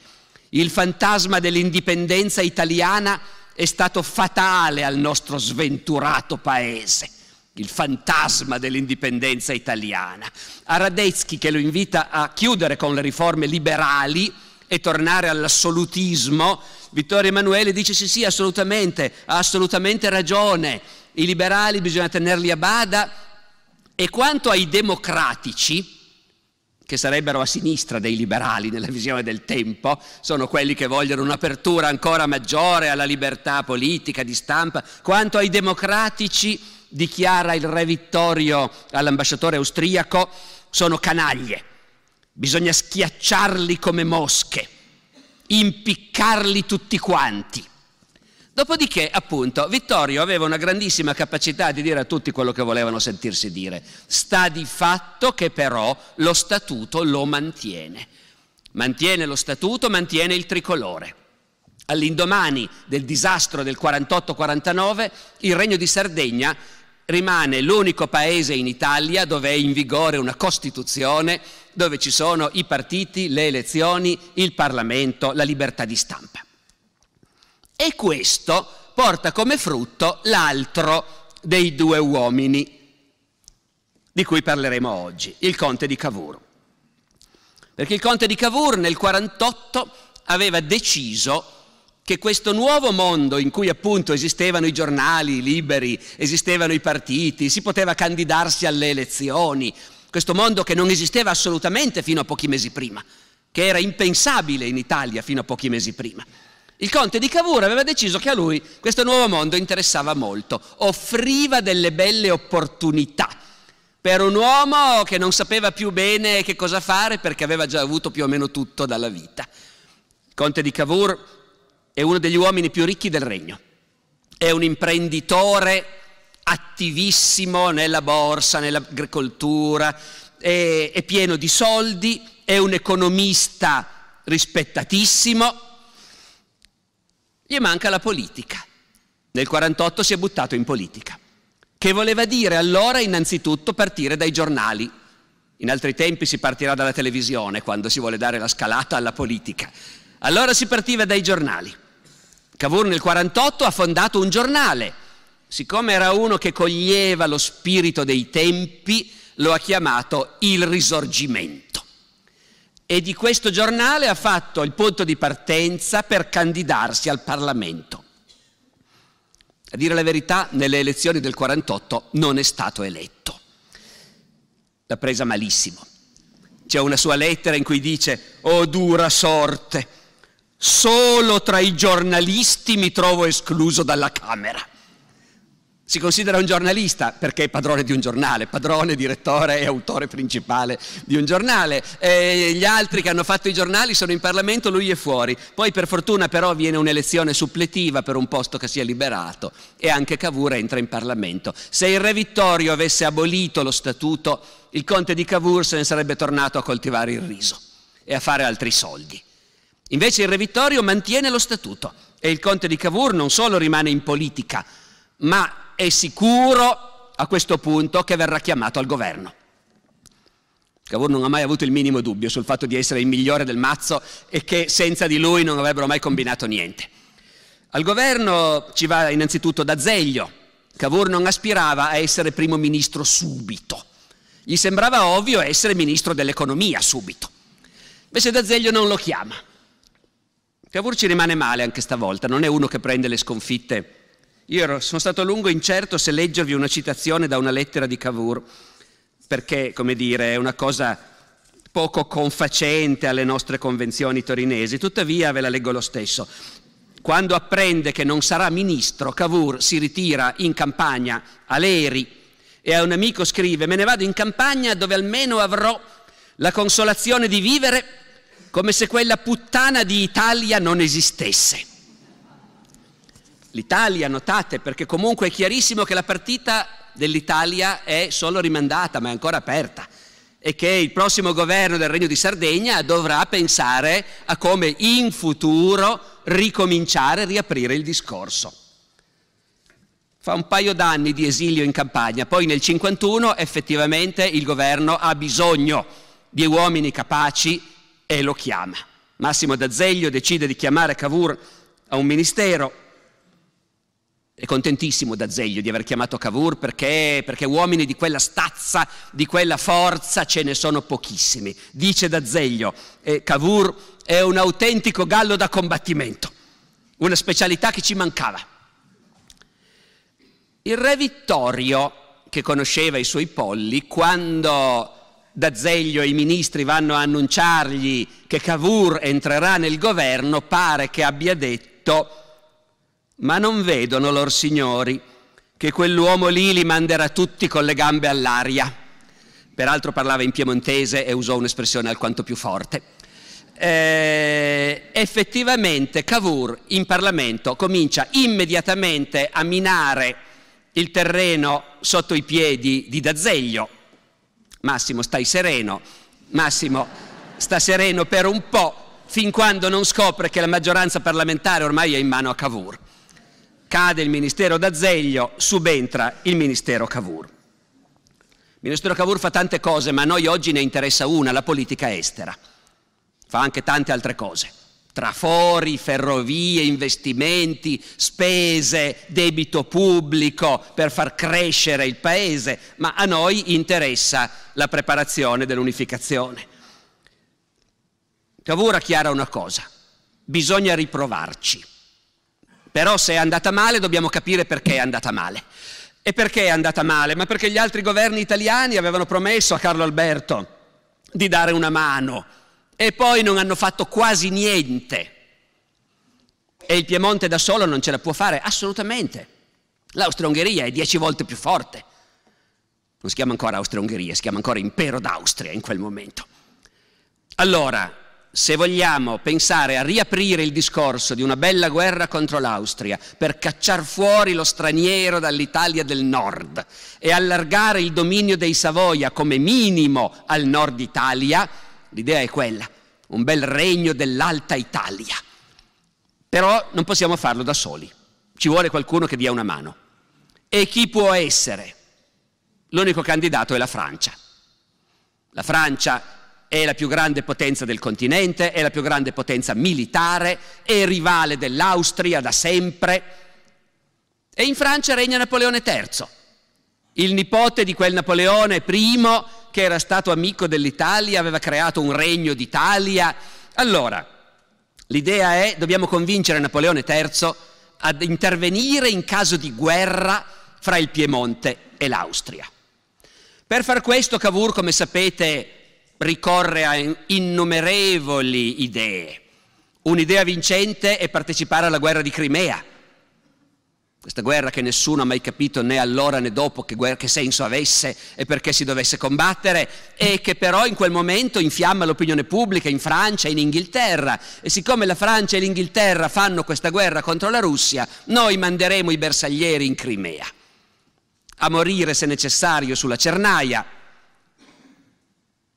Il fantasma dell'indipendenza italiana è stato fatale al nostro sventurato paese, il fantasma dell'indipendenza italiana. A Radetzky che lo invita a chiudere con le riforme liberali e tornare all'assolutismo, Vittorio Emanuele dice sì sì assolutamente, ha assolutamente ragione, i liberali bisogna tenerli a bada e quanto ai democratici, che sarebbero a sinistra dei liberali nella visione del tempo, sono quelli che vogliono un'apertura ancora maggiore alla libertà politica, di stampa, quanto ai democratici, dichiara il re Vittorio all'ambasciatore austriaco, sono canaglie, bisogna schiacciarli come mosche, impiccarli tutti quanti. Dopodiché, appunto, Vittorio aveva una grandissima capacità di dire a tutti quello che volevano sentirsi dire. Sta di fatto che però lo statuto lo mantiene. Mantiene lo statuto, mantiene il tricolore. All'indomani del disastro del 48-49, il Regno di Sardegna rimane l'unico paese in Italia dove è in vigore una Costituzione, dove ci sono i partiti, le elezioni, il Parlamento, la libertà di stampa e questo porta come frutto l'altro dei due uomini di cui parleremo oggi, il conte di Cavour. Perché il conte di Cavour nel 48 aveva deciso che questo nuovo mondo in cui appunto esistevano i giornali liberi, esistevano i partiti, si poteva candidarsi alle elezioni, questo mondo che non esisteva assolutamente fino a pochi mesi prima, che era impensabile in Italia fino a pochi mesi prima. Il conte di Cavour aveva deciso che a lui questo nuovo mondo interessava molto, offriva delle belle opportunità per un uomo che non sapeva più bene che cosa fare perché aveva già avuto più o meno tutto dalla vita. Il conte di Cavour è uno degli uomini più ricchi del regno, è un imprenditore attivissimo nella borsa, nell'agricoltura, è, è pieno di soldi, è un economista rispettatissimo gli manca la politica. Nel 48 si è buttato in politica, che voleva dire allora innanzitutto partire dai giornali. In altri tempi si partirà dalla televisione quando si vuole dare la scalata alla politica. Allora si partiva dai giornali. Cavour nel 48 ha fondato un giornale. Siccome era uno che coglieva lo spirito dei tempi, lo ha chiamato il risorgimento e di questo giornale ha fatto il punto di partenza per candidarsi al Parlamento. A dire la verità, nelle elezioni del 48 non è stato eletto. L'ha presa malissimo. C'è una sua lettera in cui dice, oh dura sorte, solo tra i giornalisti mi trovo escluso dalla Camera. Si considera un giornalista perché è padrone di un giornale, padrone, direttore e autore principale di un giornale. E gli altri che hanno fatto i giornali sono in Parlamento, lui è fuori. Poi per fortuna però viene un'elezione suppletiva per un posto che si è liberato e anche Cavour entra in Parlamento. Se il re Vittorio avesse abolito lo statuto, il conte di Cavour se ne sarebbe tornato a coltivare il riso e a fare altri soldi. Invece il re Vittorio mantiene lo statuto e il conte di Cavour non solo rimane in politica, ma è sicuro a questo punto che verrà chiamato al governo. Cavour non ha mai avuto il minimo dubbio sul fatto di essere il migliore del mazzo e che senza di lui non avrebbero mai combinato niente. Al governo ci va innanzitutto D'Azeglio. Cavour non aspirava a essere primo ministro subito. Gli sembrava ovvio essere ministro dell'economia subito. Invece D'Azeglio non lo chiama. Cavour ci rimane male anche stavolta, non è uno che prende le sconfitte io ero, sono stato a lungo incerto se leggervi una citazione da una lettera di Cavour, perché, come dire, è una cosa poco confacente alle nostre convenzioni torinesi, tuttavia ve la leggo lo stesso. Quando apprende che non sarà ministro, Cavour si ritira in campagna a Leri e a un amico scrive, me ne vado in campagna dove almeno avrò la consolazione di vivere come se quella puttana di Italia non esistesse l'Italia, notate, perché comunque è chiarissimo che la partita dell'Italia è solo rimandata, ma è ancora aperta e che il prossimo governo del Regno di Sardegna dovrà pensare a come in futuro ricominciare a riaprire il discorso. Fa un paio d'anni di esilio in campagna, poi nel 1951 effettivamente il governo ha bisogno di uomini capaci e lo chiama. Massimo D'Azeglio decide di chiamare Cavour a un ministero, è contentissimo D'Azeglio di aver chiamato Cavour perché, perché uomini di quella stazza, di quella forza ce ne sono pochissimi. Dice D'Azeglio, eh, Cavour è un autentico gallo da combattimento, una specialità che ci mancava. Il re Vittorio, che conosceva i suoi polli, quando D'Azeglio e i ministri vanno a annunciargli che Cavour entrerà nel governo, pare che abbia detto ma non vedono lor signori che quell'uomo lì li manderà tutti con le gambe all'aria. Peraltro parlava in piemontese e usò un'espressione alquanto più forte. Eh, effettivamente Cavour in Parlamento comincia immediatamente a minare il terreno sotto i piedi di D'Azeglio. Massimo, stai sereno. Massimo, sta sereno per un po', fin quando non scopre che la maggioranza parlamentare ormai è in mano a Cavour cade il ministero d'Azeglio, subentra il ministero Cavour. Il ministero Cavour fa tante cose, ma a noi oggi ne interessa una, la politica estera. Fa anche tante altre cose. Trafori, ferrovie, investimenti, spese, debito pubblico per far crescere il paese, ma a noi interessa la preparazione dell'unificazione. Cavour chiara una cosa, bisogna riprovarci. Però se è andata male dobbiamo capire perché è andata male. E perché è andata male? Ma perché gli altri governi italiani avevano promesso a Carlo Alberto di dare una mano e poi non hanno fatto quasi niente. E il Piemonte da solo non ce la può fare, assolutamente. L'Austria-Ungheria è dieci volte più forte. Non si chiama ancora Austria-Ungheria, si chiama ancora Impero d'Austria in quel momento. Allora, se vogliamo pensare a riaprire il discorso di una bella guerra contro l'Austria per cacciar fuori lo straniero dall'Italia del nord e allargare il dominio dei Savoia come minimo al nord Italia, l'idea è quella, un bel regno dell'alta Italia. Però non possiamo farlo da soli, ci vuole qualcuno che dia una mano. E chi può essere? L'unico candidato è la Francia. La Francia è la più grande potenza del continente, è la più grande potenza militare, è rivale dell'Austria da sempre. E in Francia regna Napoleone III, il nipote di quel Napoleone I che era stato amico dell'Italia, aveva creato un regno d'Italia. Allora, l'idea è, dobbiamo convincere Napoleone III ad intervenire in caso di guerra fra il Piemonte e l'Austria. Per far questo Cavour, come sapete, ricorre a innumerevoli idee. Un'idea vincente è partecipare alla guerra di Crimea, questa guerra che nessuno ha mai capito né allora né dopo che, guerra, che, senso avesse e perché si dovesse combattere e che però in quel momento infiamma l'opinione pubblica in Francia e in Inghilterra e siccome la Francia e l'Inghilterra fanno questa guerra contro la Russia noi manderemo i bersaglieri in Crimea a morire se necessario sulla Cernaia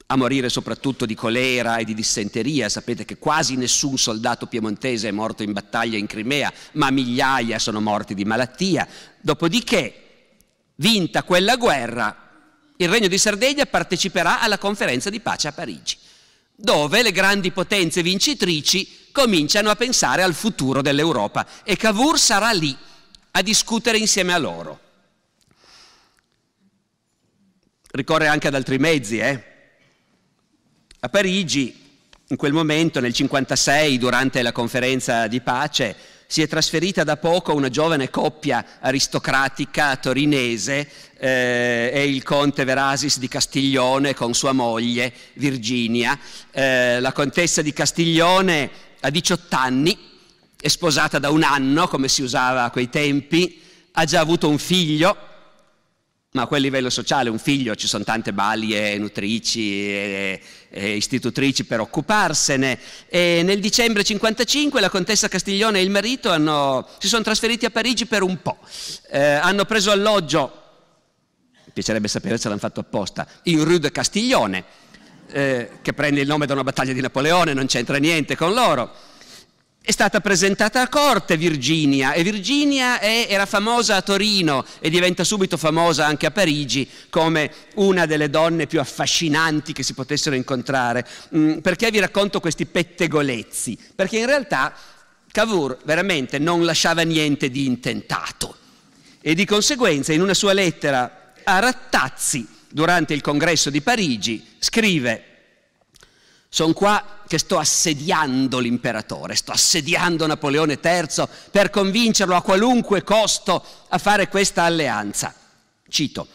a morire soprattutto di colera e di dissenteria. Sapete che quasi nessun soldato piemontese è morto in battaglia in Crimea, ma migliaia sono morti di malattia. Dopodiché, vinta quella guerra, il Regno di Sardegna parteciperà alla conferenza di pace a Parigi, dove le grandi potenze vincitrici cominciano a pensare al futuro dell'Europa e Cavour sarà lì a discutere insieme a loro. Ricorre anche ad altri mezzi, eh? A Parigi, in quel momento, nel 1956, durante la conferenza di pace, si è trasferita da poco una giovane coppia aristocratica torinese eh, il conte Verasis di Castiglione con sua moglie Virginia. Eh, la contessa di Castiglione ha 18 anni, è sposata da un anno, come si usava a quei tempi, ha già avuto un figlio, ma a quel livello sociale un figlio ci sono tante balie, nutrici e, e, istitutrici per occuparsene. E nel dicembre 55 la contessa Castiglione e il marito hanno, si sono trasferiti a Parigi per un po', eh, hanno preso alloggio, mi piacerebbe sapere se l'hanno fatto apposta, in Rue de Castiglione, eh, che prende il nome da una battaglia di Napoleone, non c'entra niente con loro è stata presentata a corte Virginia e Virginia è, era famosa a Torino e diventa subito famosa anche a Parigi come una delle donne più affascinanti che si potessero incontrare. Mm, perché vi racconto questi pettegolezzi? Perché in realtà Cavour veramente non lasciava niente di intentato e di conseguenza in una sua lettera a Rattazzi durante il congresso di Parigi scrive sono qua che sto assediando l'imperatore, sto assediando Napoleone III per convincerlo a qualunque costo a fare questa alleanza. Cito,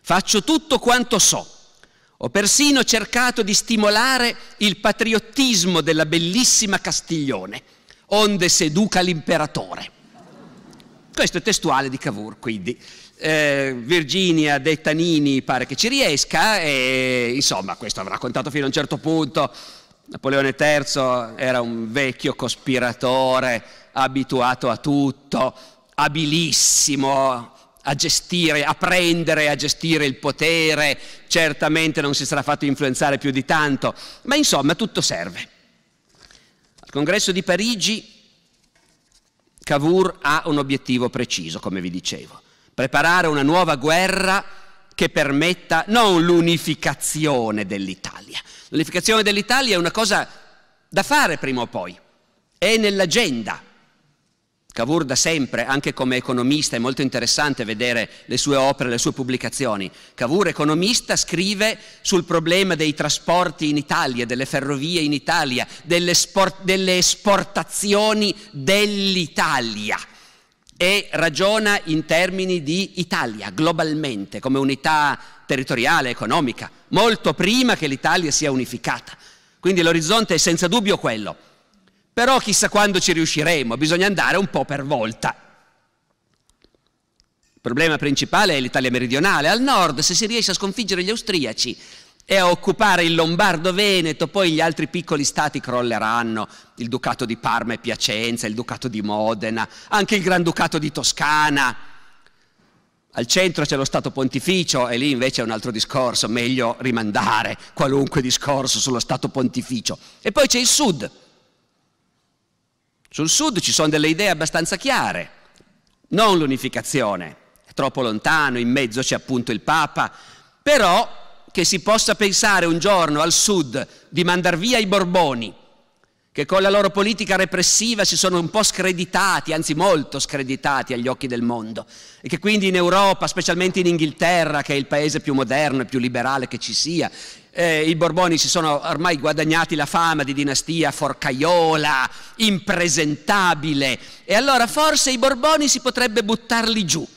faccio tutto quanto so. Ho persino cercato di stimolare il patriottismo della bellissima Castiglione, onde seduca l'imperatore. Questo è testuale di Cavour, quindi eh, Virginia De Tanini pare che ci riesca e insomma questo avrà contato fino a un certo punto. Napoleone III era un vecchio cospiratore abituato a tutto, abilissimo a gestire, a prendere, a gestire il potere, certamente non si sarà fatto influenzare più di tanto, ma insomma tutto serve. Al congresso di Parigi Cavour ha un obiettivo preciso, come vi dicevo, preparare una nuova guerra che permetta non l'unificazione dell'Italia. L'unificazione dell'Italia è una cosa da fare prima o poi, è nell'agenda. Cavour da sempre, anche come economista, è molto interessante vedere le sue opere, le sue pubblicazioni. Cavour, economista, scrive sul problema dei trasporti in Italia, delle ferrovie in Italia, delle, delle esportazioni dell'Italia e ragiona in termini di Italia globalmente, come unità territoriale, economica, molto prima che l'Italia sia unificata. Quindi l'orizzonte è senza dubbio quello. Però chissà quando ci riusciremo, bisogna andare un po' per volta. Il problema principale è l'Italia meridionale, al nord se si riesce a sconfiggere gli austriaci, e a occupare il Lombardo-Veneto, poi gli altri piccoli stati crolleranno, il Ducato di Parma e Piacenza, il Ducato di Modena, anche il Granducato di Toscana. Al centro c'è lo Stato Pontificio e lì invece è un altro discorso, meglio rimandare qualunque discorso sullo Stato Pontificio. E poi c'è il Sud. Sul Sud ci sono delle idee abbastanza chiare, non l'unificazione, è troppo lontano, in mezzo c'è appunto il Papa, però che si possa pensare un giorno al sud di mandar via i Borboni, che con la loro politica repressiva si sono un po' screditati, anzi molto screditati agli occhi del mondo, e che quindi in Europa, specialmente in Inghilterra, che è il paese più moderno e più liberale che ci sia, eh, i Borboni si sono ormai guadagnati la fama di dinastia forcaiola, impresentabile, e allora forse i Borboni si potrebbe buttarli giù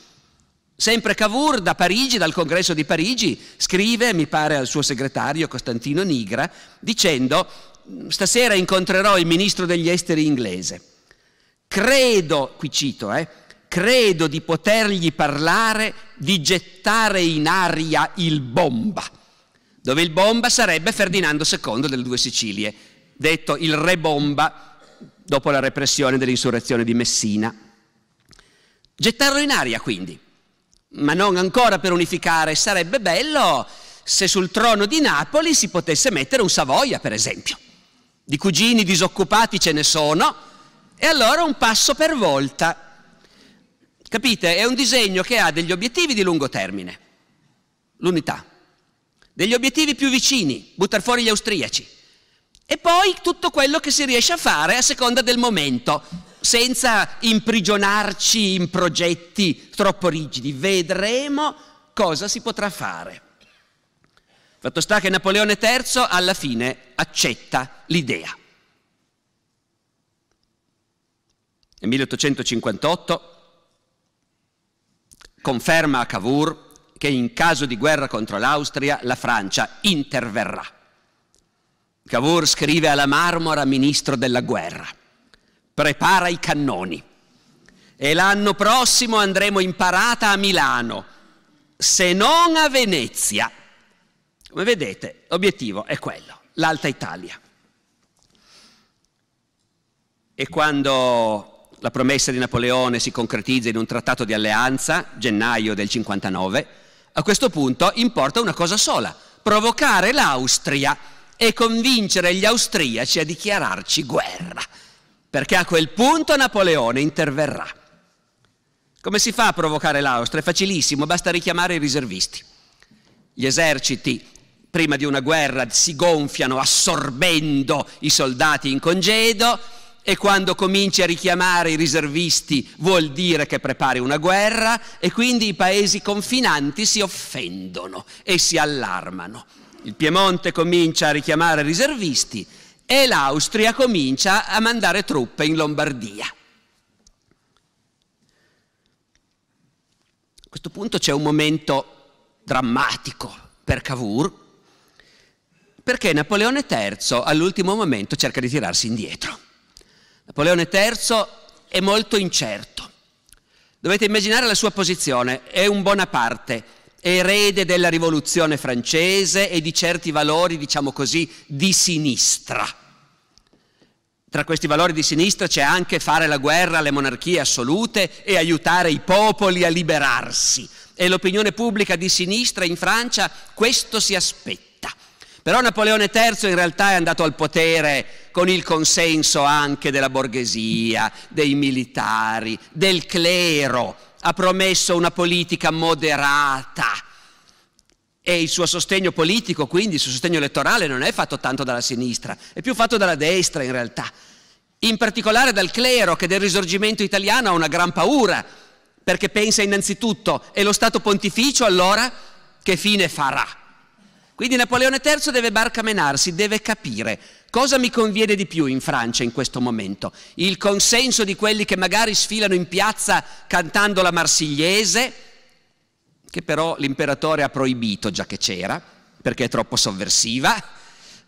Sempre Cavour da Parigi, dal congresso di Parigi, scrive, mi pare, al suo segretario Costantino Nigra, dicendo mm, stasera incontrerò il ministro degli esteri inglese. Credo, qui cito, eh, credo di potergli parlare di gettare in aria il bomba, dove il bomba sarebbe Ferdinando II delle due Sicilie, detto il re bomba dopo la repressione dell'insurrezione di Messina. Gettarlo in aria quindi ma non ancora per unificare. Sarebbe bello se sul trono di Napoli si potesse mettere un Savoia, per esempio. Di cugini disoccupati ce ne sono, e allora un passo per volta. Capite? È un disegno che ha degli obiettivi di lungo termine, l'unità, degli obiettivi più vicini, buttare fuori gli austriaci, e poi tutto quello che si riesce a fare a seconda del momento senza imprigionarci in progetti troppo rigidi. Vedremo cosa si potrà fare. Fatto sta che Napoleone III alla fine accetta l'idea. Nel 1858 conferma a Cavour che in caso di guerra contro l'Austria la Francia interverrà. Cavour scrive alla Marmora, ministro della guerra prepara i cannoni. E l'anno prossimo andremo in parata a Milano, se non a Venezia. Come vedete, l'obiettivo è quello, l'Alta Italia. E quando la promessa di Napoleone si concretizza in un trattato di alleanza, gennaio del 59, a questo punto importa una cosa sola, provocare l'Austria e convincere gli austriaci a dichiararci guerra perché a quel punto Napoleone interverrà. Come si fa a provocare l'Austria? È facilissimo, basta richiamare i riservisti. Gli eserciti prima di una guerra si gonfiano assorbendo i soldati in congedo e quando cominci a richiamare i riservisti vuol dire che prepari una guerra e quindi i paesi confinanti si offendono e si allarmano. Il Piemonte comincia a richiamare i riservisti e l'Austria comincia a mandare truppe in Lombardia. A questo punto c'è un momento drammatico per Cavour, perché Napoleone III all'ultimo momento cerca di tirarsi indietro. Napoleone III è molto incerto. Dovete immaginare la sua posizione, è un Bonaparte erede della rivoluzione francese e di certi valori, diciamo così, di sinistra. Tra questi valori di sinistra c'è anche fare la guerra alle monarchie assolute e aiutare i popoli a liberarsi. E l'opinione pubblica di sinistra in Francia questo si aspetta. Però Napoleone III in realtà è andato al potere con il consenso anche della borghesia, dei militari, del clero ha promesso una politica moderata e il suo sostegno politico, quindi il suo sostegno elettorale, non è fatto tanto dalla sinistra, è più fatto dalla destra in realtà, in particolare dal clero che del risorgimento italiano ha una gran paura, perché pensa innanzitutto, e lo Stato pontificio allora che fine farà? Quindi Napoleone III deve barcamenarsi, deve capire Cosa mi conviene di più in Francia in questo momento? Il consenso di quelli che magari sfilano in piazza cantando la marsigliese, che però l'imperatore ha proibito già che c'era, perché è troppo sovversiva,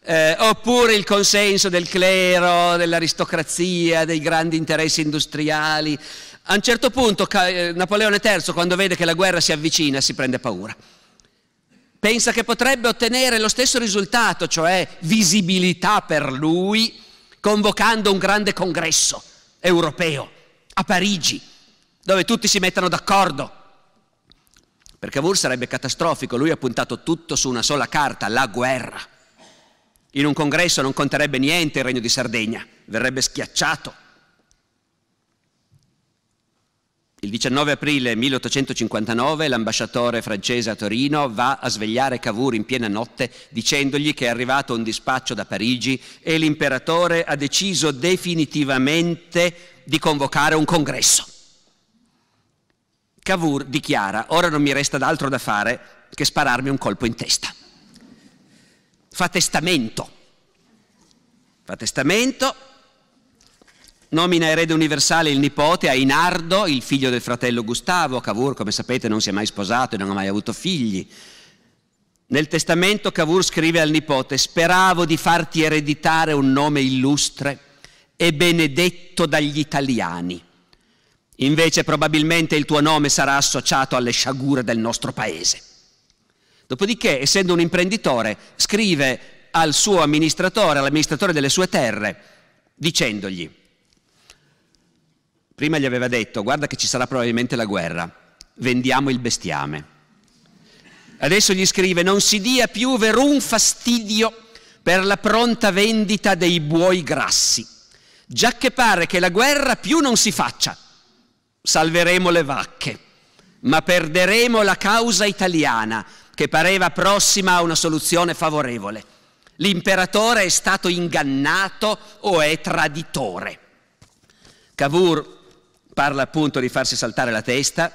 eh, oppure il consenso del clero, dell'aristocrazia, dei grandi interessi industriali. A un certo punto eh, Napoleone III, quando vede che la guerra si avvicina, si prende paura pensa che potrebbe ottenere lo stesso risultato, cioè visibilità per lui, convocando un grande congresso europeo a Parigi, dove tutti si mettano d'accordo. Per Cavour sarebbe catastrofico, lui ha puntato tutto su una sola carta, la guerra. In un congresso non conterebbe niente il Regno di Sardegna, verrebbe schiacciato. Il 19 aprile 1859 l'ambasciatore francese a Torino va a svegliare Cavour in piena notte dicendogli che è arrivato un dispaccio da Parigi e l'imperatore ha deciso definitivamente di convocare un congresso. Cavour dichiara, ora non mi resta d'altro da fare che spararmi un colpo in testa. Fa testamento. Fa testamento Nomina erede universale il nipote Ainardo, il figlio del fratello Gustavo. Cavour, come sapete, non si è mai sposato e non ha mai avuto figli. Nel testamento Cavour scrive al nipote, speravo di farti ereditare un nome illustre e benedetto dagli italiani. Invece probabilmente il tuo nome sarà associato alle sciagure del nostro paese. Dopodiché, essendo un imprenditore, scrive al suo amministratore, all'amministratore delle sue terre, dicendogli, Prima gli aveva detto, guarda che ci sarà probabilmente la guerra, vendiamo il bestiame. Adesso gli scrive, non si dia più verun fastidio per la pronta vendita dei buoi grassi, già che pare che la guerra più non si faccia. Salveremo le vacche, ma perderemo la causa italiana, che pareva prossima a una soluzione favorevole. L'imperatore è stato ingannato o è traditore. Cavour parla appunto di farsi saltare la testa,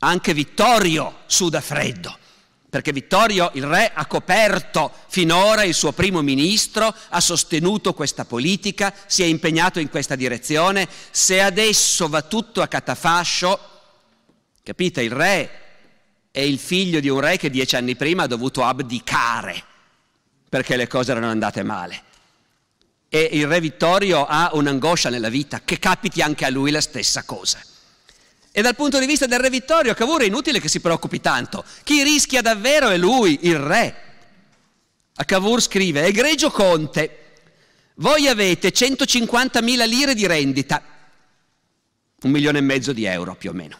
anche Vittorio suda freddo, perché Vittorio il re ha coperto finora il suo primo ministro, ha sostenuto questa politica, si è impegnato in questa direzione, se adesso va tutto a catafascio, capite, il re è il figlio di un re che dieci anni prima ha dovuto abdicare perché le cose erano andate male e il re Vittorio ha un'angoscia nella vita, che capiti anche a lui la stessa cosa. E dal punto di vista del re Vittorio, Cavour è inutile che si preoccupi tanto. Chi rischia davvero è lui, il re. A Cavour scrive, egregio conte, voi avete 150.000 lire di rendita, un milione e mezzo di euro più o meno,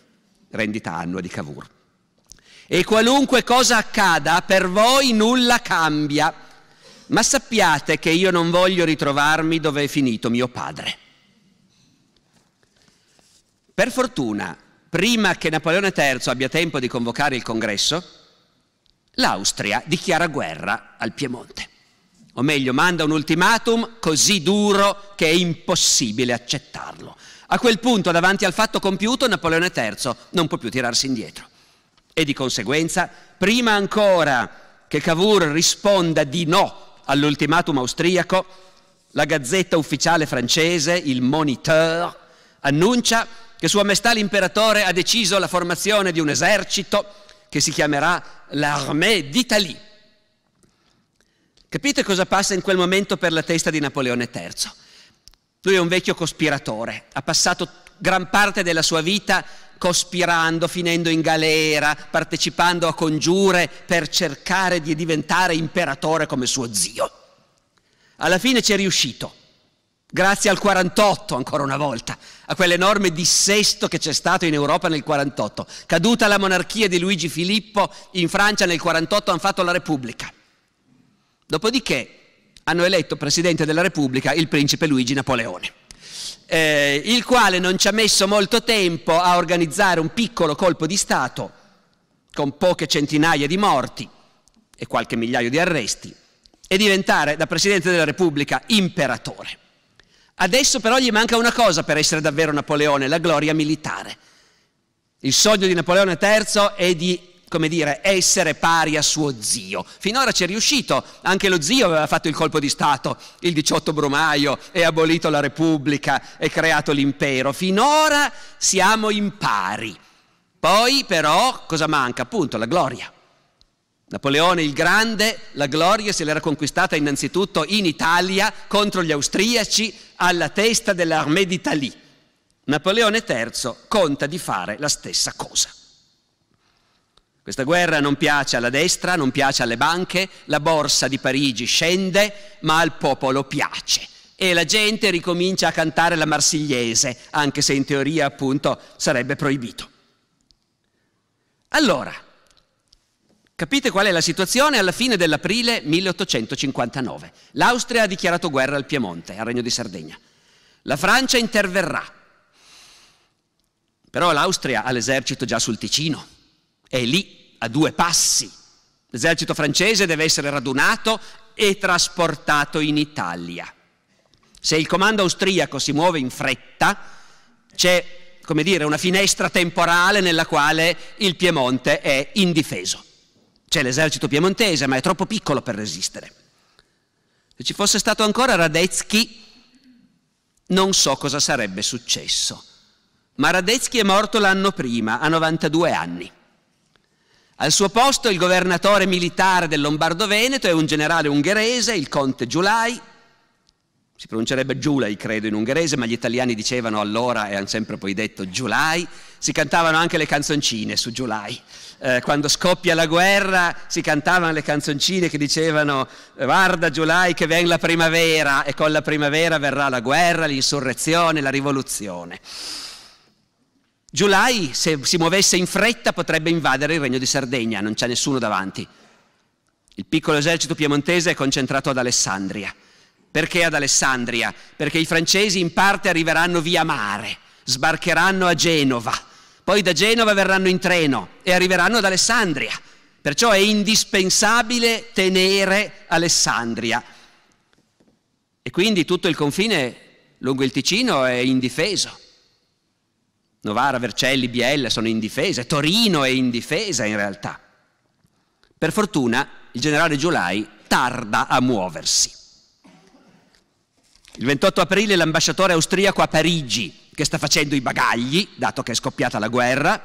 rendita annua di Cavour. E qualunque cosa accada, per voi nulla cambia ma sappiate che io non voglio ritrovarmi dove è finito mio padre. Per fortuna, prima che Napoleone III abbia tempo di convocare il congresso, l'Austria dichiara guerra al Piemonte. O meglio, manda un ultimatum così duro che è impossibile accettarlo. A quel punto, davanti al fatto compiuto, Napoleone III non può più tirarsi indietro. E di conseguenza, prima ancora che Cavour risponda di no all'ultimatum austriaco, la gazzetta ufficiale francese, il Moniteur, annuncia che Sua Maestà l'imperatore ha deciso la formazione di un esercito che si chiamerà l'Armée d'Italie. Capite cosa passa in quel momento per la testa di Napoleone III? Lui è un vecchio cospiratore, ha passato gran parte della sua vita cospirando, finendo in galera, partecipando a congiure per cercare di diventare imperatore come suo zio. Alla fine ci è riuscito, grazie al 48 ancora una volta, a quell'enorme dissesto che c'è stato in Europa nel 48. Caduta la monarchia di Luigi Filippo, in Francia nel 48 hanno fatto la Repubblica. Dopodiché hanno eletto presidente della Repubblica il principe Luigi Napoleone eh, il quale non ci ha messo molto tempo a organizzare un piccolo colpo di Stato con poche centinaia di morti e qualche migliaio di arresti e diventare da Presidente della Repubblica imperatore. Adesso però gli manca una cosa per essere davvero Napoleone, la gloria militare. Il sogno di Napoleone III è di come dire, essere pari a suo zio. Finora ci è riuscito, anche lo zio aveva fatto il colpo di Stato il 18 Brumaio e abolito la Repubblica e creato l'impero. Finora siamo impari. Poi però cosa manca? Appunto la gloria. Napoleone il Grande, la gloria se l'era conquistata innanzitutto in Italia contro gli austriaci alla testa dell'Armée d'Italie. Napoleone III conta di fare la stessa cosa. Questa guerra non piace alla destra, non piace alle banche, la borsa di Parigi scende, ma al popolo piace. E la gente ricomincia a cantare la marsigliese, anche se in teoria appunto sarebbe proibito. Allora, capite qual è la situazione alla fine dell'aprile 1859. L'Austria ha dichiarato guerra al Piemonte, al Regno di Sardegna. La Francia interverrà. Però l'Austria ha l'esercito già sul Ticino è lì a due passi. L'esercito francese deve essere radunato e trasportato in Italia. Se il comando austriaco si muove in fretta, c'è, come dire, una finestra temporale nella quale il Piemonte è indifeso. C'è l'esercito piemontese, ma è troppo piccolo per resistere. Se ci fosse stato ancora Radetzky, non so cosa sarebbe successo. Ma Radetzky è morto l'anno prima, a 92 anni. Al suo posto il governatore militare del Lombardo-Veneto è un generale ungherese, il conte Giulai, si pronuncerebbe Giulai credo in ungherese, ma gli italiani dicevano allora e hanno sempre poi detto Giulai, si cantavano anche le canzoncine su Giulai. Eh, quando scoppia la guerra si cantavano le canzoncine che dicevano guarda Giulai che viene la primavera e con la primavera verrà la guerra, l'insurrezione, la rivoluzione. Giulai, se si muovesse in fretta, potrebbe invadere il regno di Sardegna, non c'è nessuno davanti. Il piccolo esercito piemontese è concentrato ad Alessandria. Perché ad Alessandria? Perché i francesi in parte arriveranno via mare, sbarcheranno a Genova, poi da Genova verranno in treno e arriveranno ad Alessandria. Perciò è indispensabile tenere Alessandria. E quindi tutto il confine lungo il Ticino è indifeso Novara, Vercelli, Biella sono in difesa, Torino è in difesa in realtà. Per fortuna il generale Giulai tarda a muoversi. Il 28 aprile l'ambasciatore austriaco a Parigi, che sta facendo i bagagli, dato che è scoppiata la guerra,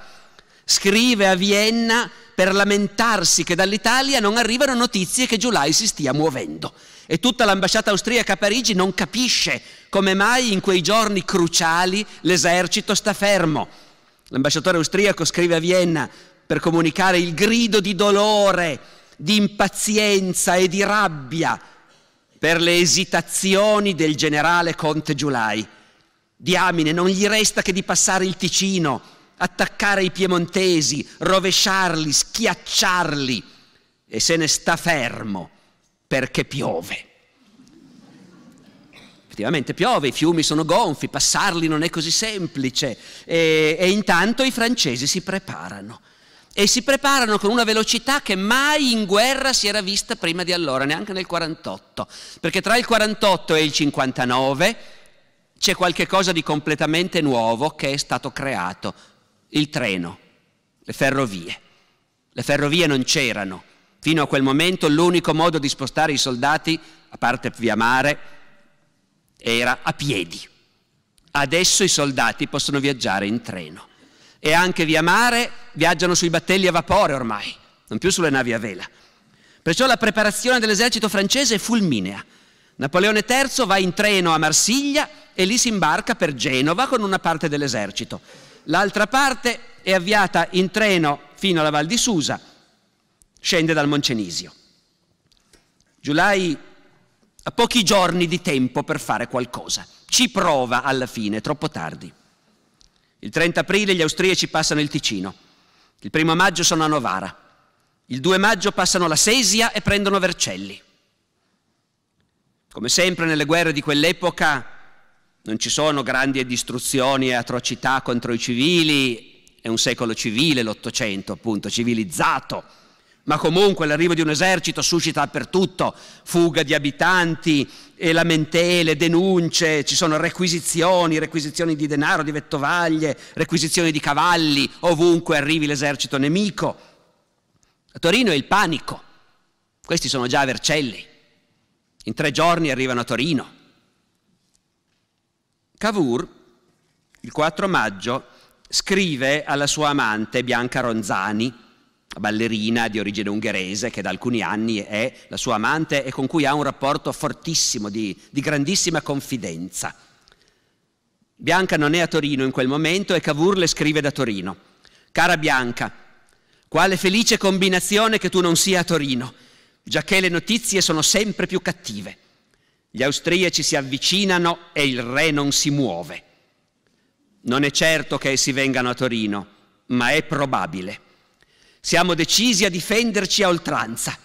scrive a Vienna per lamentarsi che dall'Italia non arrivano notizie che Giulai si stia muovendo. E tutta l'ambasciata austriaca a Parigi non capisce come mai in quei giorni cruciali l'esercito sta fermo. L'ambasciatore austriaco scrive a Vienna per comunicare il grido di dolore, di impazienza e di rabbia per le esitazioni del generale Conte Giulai. Diamine, non gli resta che di passare il Ticino attaccare i piemontesi, rovesciarli, schiacciarli e se ne sta fermo perché piove. Effettivamente piove, i fiumi sono gonfi, passarli non è così semplice e, e intanto i francesi si preparano e si preparano con una velocità che mai in guerra si era vista prima di allora, neanche nel 48, perché tra il 48 e il 59 c'è qualcosa di completamente nuovo che è stato creato, il treno, le ferrovie. Le ferrovie non c'erano. Fino a quel momento l'unico modo di spostare i soldati, a parte via mare, era a piedi. Adesso i soldati possono viaggiare in treno. E anche via mare viaggiano sui battelli a vapore ormai, non più sulle navi a vela. Perciò la preparazione dell'esercito francese è fulminea. Napoleone III va in treno a Marsiglia e lì si imbarca per Genova con una parte dell'esercito. L'altra parte è avviata in treno fino alla Val di Susa, scende dal Moncenisio. Giulai ha pochi giorni di tempo per fare qualcosa. Ci prova alla fine, troppo tardi. Il 30 aprile gli austriaci passano il Ticino. Il primo maggio sono a Novara. Il 2 maggio passano la Sesia e prendono Vercelli. Come sempre nelle guerre di quell'epoca, non ci sono grandi distruzioni e atrocità contro i civili, è un secolo civile l'Ottocento, appunto, civilizzato, ma comunque l'arrivo di un esercito suscita dappertutto fuga di abitanti, e lamentele, denunce, ci sono requisizioni, requisizioni di denaro, di vettovaglie, requisizioni di cavalli, ovunque arrivi l'esercito nemico. A Torino è il panico, questi sono già Vercelli, in tre giorni arrivano a Torino Cavour, il 4 maggio, scrive alla sua amante Bianca Ronzani, ballerina di origine ungherese che da alcuni anni è la sua amante e con cui ha un rapporto fortissimo, di, di grandissima confidenza. Bianca non è a Torino in quel momento e Cavour le scrive da Torino. Cara Bianca, quale felice combinazione che tu non sia a Torino, giacché le notizie sono sempre più cattive. Gli austriaci si avvicinano e il re non si muove. Non è certo che essi vengano a Torino, ma è probabile. Siamo decisi a difenderci a oltranza.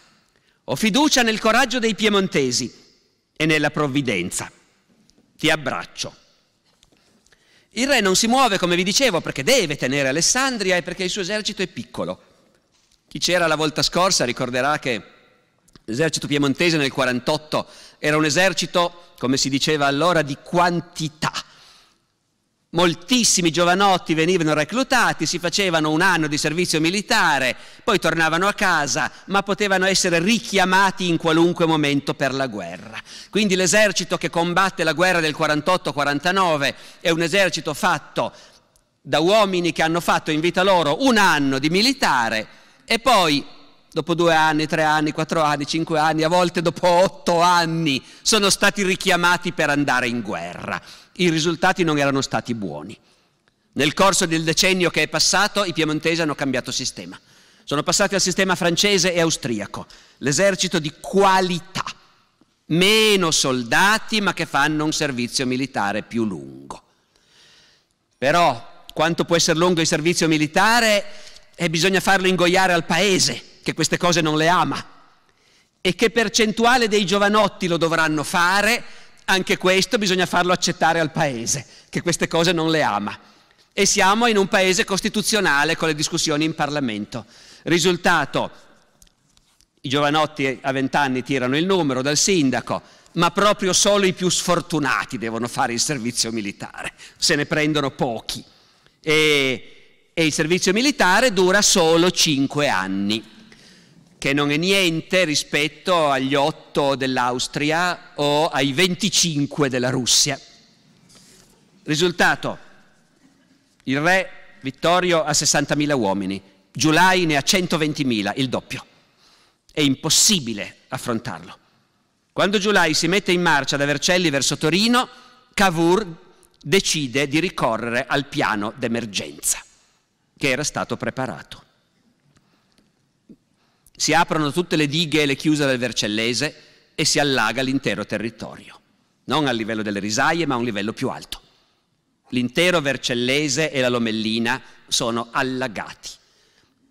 Ho fiducia nel coraggio dei piemontesi e nella provvidenza. Ti abbraccio. Il re non si muove, come vi dicevo, perché deve tenere Alessandria e perché il suo esercito è piccolo. Chi c'era la volta scorsa ricorderà che L'esercito piemontese nel 48 era un esercito, come si diceva allora, di quantità. Moltissimi giovanotti venivano reclutati, si facevano un anno di servizio militare, poi tornavano a casa, ma potevano essere richiamati in qualunque momento per la guerra. Quindi l'esercito che combatte la guerra del 48-49 è un esercito fatto da uomini che hanno fatto in vita loro un anno di militare e poi dopo due anni, tre anni, quattro anni, cinque anni, a volte dopo otto anni, sono stati richiamati per andare in guerra. I risultati non erano stati buoni. Nel corso del decennio che è passato i piemontesi hanno cambiato sistema. Sono passati al sistema francese e austriaco, l'esercito di qualità, meno soldati ma che fanno un servizio militare più lungo. Però quanto può essere lungo il servizio militare? E eh, bisogna farlo ingoiare al paese, che queste cose non le ama e che percentuale dei giovanotti lo dovranno fare, anche questo bisogna farlo accettare al Paese, che queste cose non le ama. E siamo in un Paese costituzionale con le discussioni in Parlamento. Risultato, i giovanotti a vent'anni tirano il numero dal sindaco, ma proprio solo i più sfortunati devono fare il servizio militare, se ne prendono pochi. E, e il servizio militare dura solo cinque anni che non è niente rispetto agli 8 dell'Austria o ai 25 della Russia. Risultato, il re Vittorio ha 60.000 uomini, Giulai ne ha 120.000, il doppio. È impossibile affrontarlo. Quando Giulai si mette in marcia da Vercelli verso Torino, Cavour decide di ricorrere al piano d'emergenza che era stato preparato. Si aprono tutte le dighe e le chiuse del Vercellese e si allaga l'intero territorio, non a livello delle risaie ma a un livello più alto. L'intero Vercellese e la Lomellina sono allagati.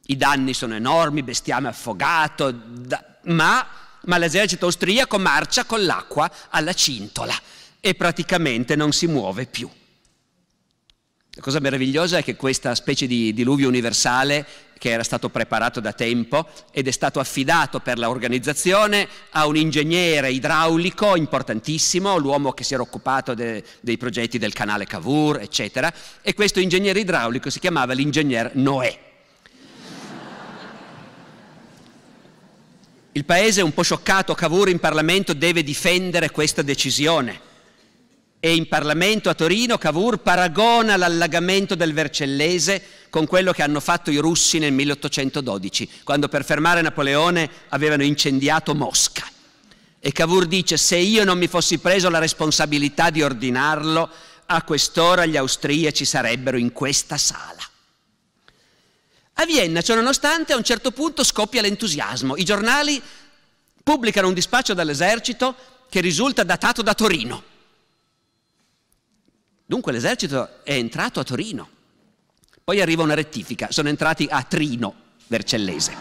I danni sono enormi, bestiame affogato, da... ma, ma l'esercito austriaco marcia con l'acqua alla cintola e praticamente non si muove più. La cosa meravigliosa è che questa specie di diluvio universale che era stato preparato da tempo ed è stato affidato per l'organizzazione a un ingegnere idraulico importantissimo, l'uomo che si era occupato de, dei progetti del canale Cavour, eccetera, e questo ingegnere idraulico si chiamava l'ingegner Noè. Il paese, è un po' scioccato, Cavour in Parlamento deve difendere questa decisione e in Parlamento a Torino Cavour paragona l'allagamento del Vercellese con quello che hanno fatto i russi nel 1812, quando per fermare Napoleone avevano incendiato Mosca. E Cavour dice, se io non mi fossi preso la responsabilità di ordinarlo, a quest'ora gli austriaci sarebbero in questa sala. A Vienna, ciononostante, a un certo punto scoppia l'entusiasmo. I giornali pubblicano un dispaccio dall'esercito che risulta datato da Torino Dunque l'esercito è entrato a Torino. Poi arriva una rettifica, sono entrati a Trino, Vercellese.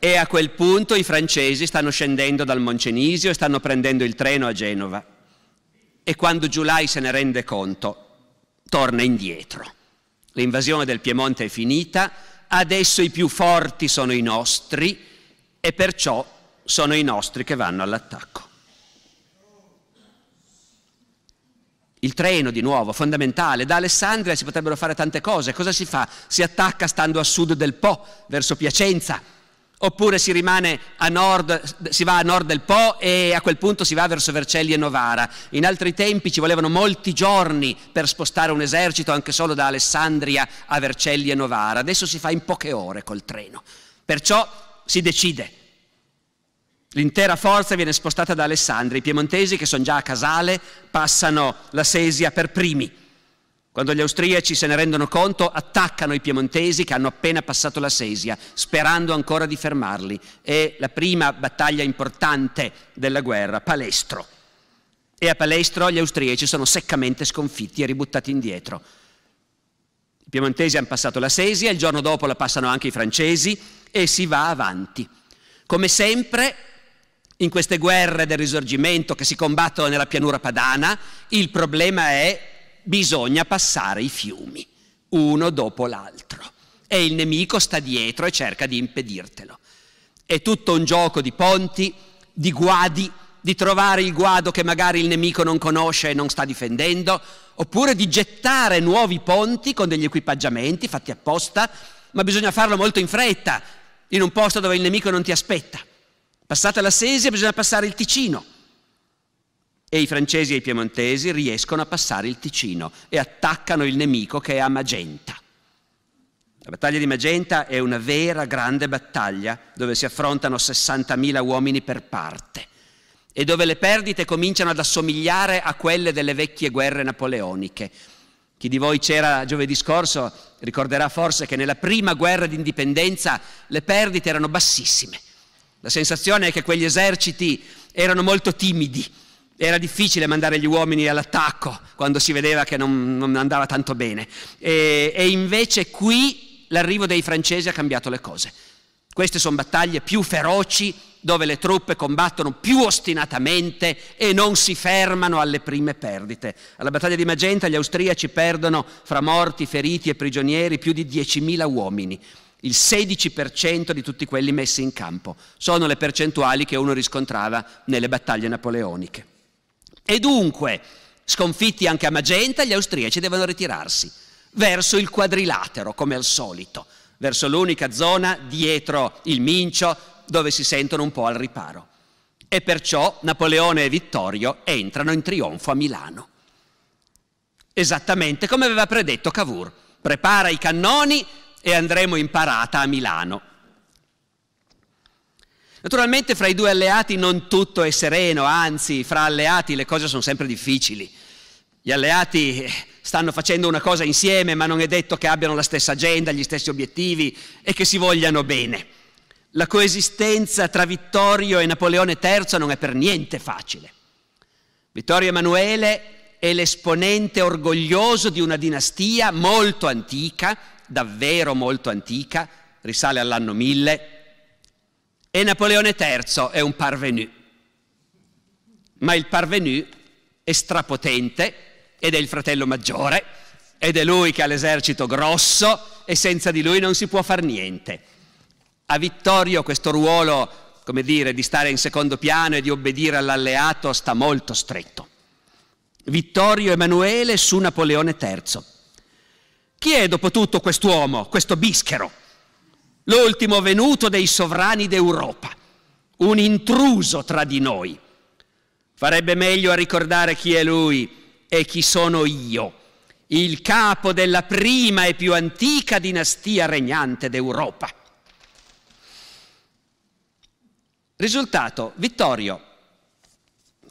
E a quel punto i francesi stanno scendendo dal Moncenisio e stanno prendendo il treno a Genova. E quando Giulai se ne rende conto, torna indietro. L'invasione del Piemonte è finita, adesso i più forti sono i nostri e perciò sono i nostri che vanno all'attacco. il treno di nuovo, fondamentale. Da Alessandria si potrebbero fare tante cose. Cosa si fa? Si attacca stando a sud del Po, verso Piacenza. Oppure si rimane a nord, si va a nord del Po e a quel punto si va verso Vercelli e Novara. In altri tempi ci volevano molti giorni per spostare un esercito anche solo da Alessandria a Vercelli e Novara. Adesso si fa in poche ore col treno. Perciò si decide L'intera forza viene spostata da Alessandria. I piemontesi, che sono già a Casale, passano la Sesia per primi. Quando gli austriaci se ne rendono conto, attaccano i piemontesi che hanno appena passato la Sesia, sperando ancora di fermarli. È la prima battaglia importante della guerra, Palestro. E a Palestro gli austriaci sono seccamente sconfitti e ributtati indietro. I piemontesi hanno passato la Sesia, il giorno dopo la passano anche i francesi e si va avanti. Come sempre, in queste guerre del risorgimento che si combattono nella pianura padana, il problema è bisogna passare i fiumi, uno dopo l'altro. E il nemico sta dietro e cerca di impedirtelo. È tutto un gioco di ponti, di guadi, di trovare il guado che magari il nemico non conosce e non sta difendendo, oppure di gettare nuovi ponti con degli equipaggiamenti fatti apposta, ma bisogna farlo molto in fretta, in un posto dove il nemico non ti aspetta. Passata la Sesia bisogna passare il Ticino. E i francesi e i piemontesi riescono a passare il Ticino e attaccano il nemico che è a Magenta. La battaglia di Magenta è una vera grande battaglia dove si affrontano 60.000 uomini per parte e dove le perdite cominciano ad assomigliare a quelle delle vecchie guerre napoleoniche. Chi di voi c'era giovedì scorso ricorderà forse che nella prima guerra d'indipendenza le perdite erano bassissime. La sensazione è che quegli eserciti erano molto timidi, era difficile mandare gli uomini all'attacco quando si vedeva che non, non andava tanto bene. E, e invece qui l'arrivo dei francesi ha cambiato le cose. Queste sono battaglie più feroci dove le truppe combattono più ostinatamente e non si fermano alle prime perdite. Alla battaglia di Magenta gli austriaci perdono fra morti, feriti e prigionieri più di 10.000 uomini il 16% di tutti quelli messi in campo. Sono le percentuali che uno riscontrava nelle battaglie napoleoniche. E dunque, sconfitti anche a Magenta, gli austriaci devono ritirarsi verso il quadrilatero, come al solito, verso l'unica zona dietro il Mincio dove si sentono un po' al riparo. E perciò Napoleone e Vittorio entrano in trionfo a Milano. Esattamente come aveva predetto Cavour. Prepara i cannoni e andremo in parata a Milano. Naturalmente fra i due alleati non tutto è sereno, anzi fra alleati le cose sono sempre difficili. Gli alleati stanno facendo una cosa insieme, ma non è detto che abbiano la stessa agenda, gli stessi obiettivi e che si vogliano bene. La coesistenza tra Vittorio e Napoleone III non è per niente facile. Vittorio Emanuele è l'esponente orgoglioso di una dinastia molto antica davvero molto antica, risale all'anno 1000, e Napoleone III è un parvenu. Ma il parvenu è strapotente ed è il fratello maggiore ed è lui che ha l'esercito grosso e senza di lui non si può far niente. A Vittorio questo ruolo, come dire, di stare in secondo piano e di obbedire all'alleato sta molto stretto. Vittorio Emanuele su Napoleone III. Chi è dopo tutto quest'uomo, questo bischero? L'ultimo venuto dei sovrani d'Europa, un intruso tra di noi. Farebbe meglio a ricordare chi è lui e chi sono io, il capo della prima e più antica dinastia regnante d'Europa. Risultato, Vittorio,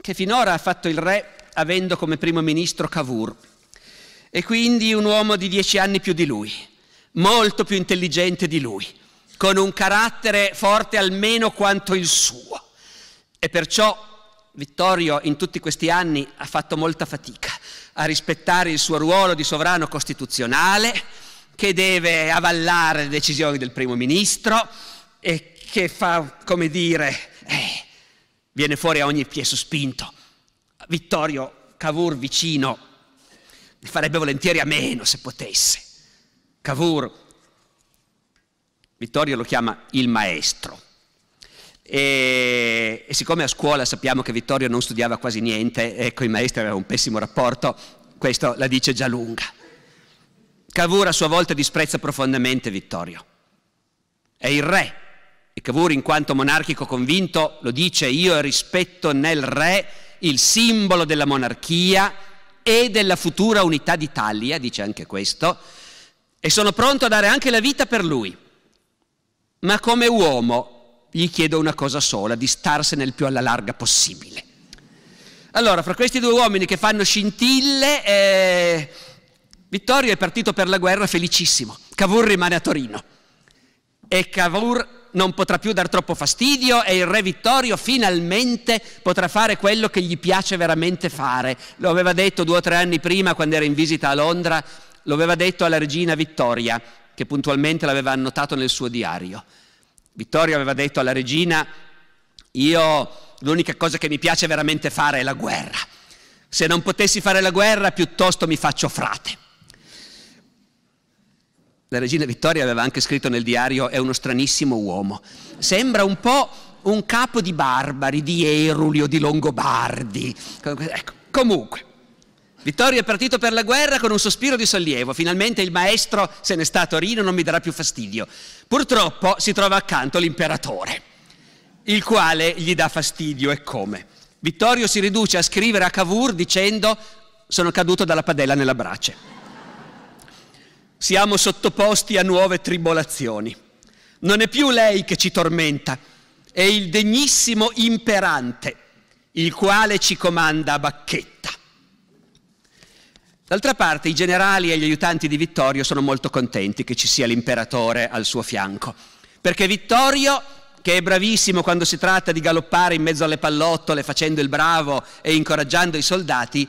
che finora ha fatto il re avendo come primo ministro Cavour e quindi un uomo di dieci anni più di lui, molto più intelligente di lui, con un carattere forte almeno quanto il suo. E perciò Vittorio in tutti questi anni ha fatto molta fatica a rispettare il suo ruolo di sovrano costituzionale, che deve avallare le decisioni del primo ministro e che fa, come dire, eh, viene fuori a ogni pie sospinto. Vittorio Cavour vicino ne farebbe volentieri a meno se potesse. Cavour, Vittorio lo chiama il maestro. E, e, siccome a scuola sappiamo che Vittorio non studiava quasi niente, e con i maestri aveva un pessimo rapporto, questo la dice già lunga. Cavour a sua volta disprezza profondamente Vittorio. È il re. E Cavour, in quanto monarchico convinto, lo dice, io rispetto nel re il simbolo della monarchia e della futura unità d'Italia, dice anche questo, e sono pronto a dare anche la vita per lui. Ma come uomo gli chiedo una cosa sola, di starsene il più alla larga possibile. Allora, fra questi due uomini che fanno scintille, eh, Vittorio è partito per la guerra felicissimo, Cavour rimane a Torino e Cavour non potrà più dar troppo fastidio e il re Vittorio finalmente potrà fare quello che gli piace veramente fare. Lo aveva detto due o tre anni prima quando era in visita a Londra, lo aveva detto alla regina Vittoria, che puntualmente l'aveva annotato nel suo diario. Vittorio aveva detto alla regina, io l'unica cosa che mi piace veramente fare è la guerra. Se non potessi fare la guerra piuttosto mi faccio frate. La regina Vittoria aveva anche scritto nel diario è uno stranissimo uomo. Sembra un po' un capo di barbari, di Eruli o di Longobardi. Ecco, comunque, Vittorio è partito per la guerra con un sospiro di sollievo. Finalmente il maestro se ne sta a Torino, non mi darà più fastidio. Purtroppo si trova accanto l'imperatore, il quale gli dà fastidio e come. Vittorio si riduce a scrivere a Cavour dicendo sono caduto dalla padella nella brace siamo sottoposti a nuove tribolazioni. Non è più lei che ci tormenta, è il degnissimo imperante, il quale ci comanda a bacchetta. D'altra parte i generali e gli aiutanti di Vittorio sono molto contenti che ci sia l'imperatore al suo fianco, perché Vittorio, che è bravissimo quando si tratta di galoppare in mezzo alle pallottole facendo il bravo e incoraggiando i soldati,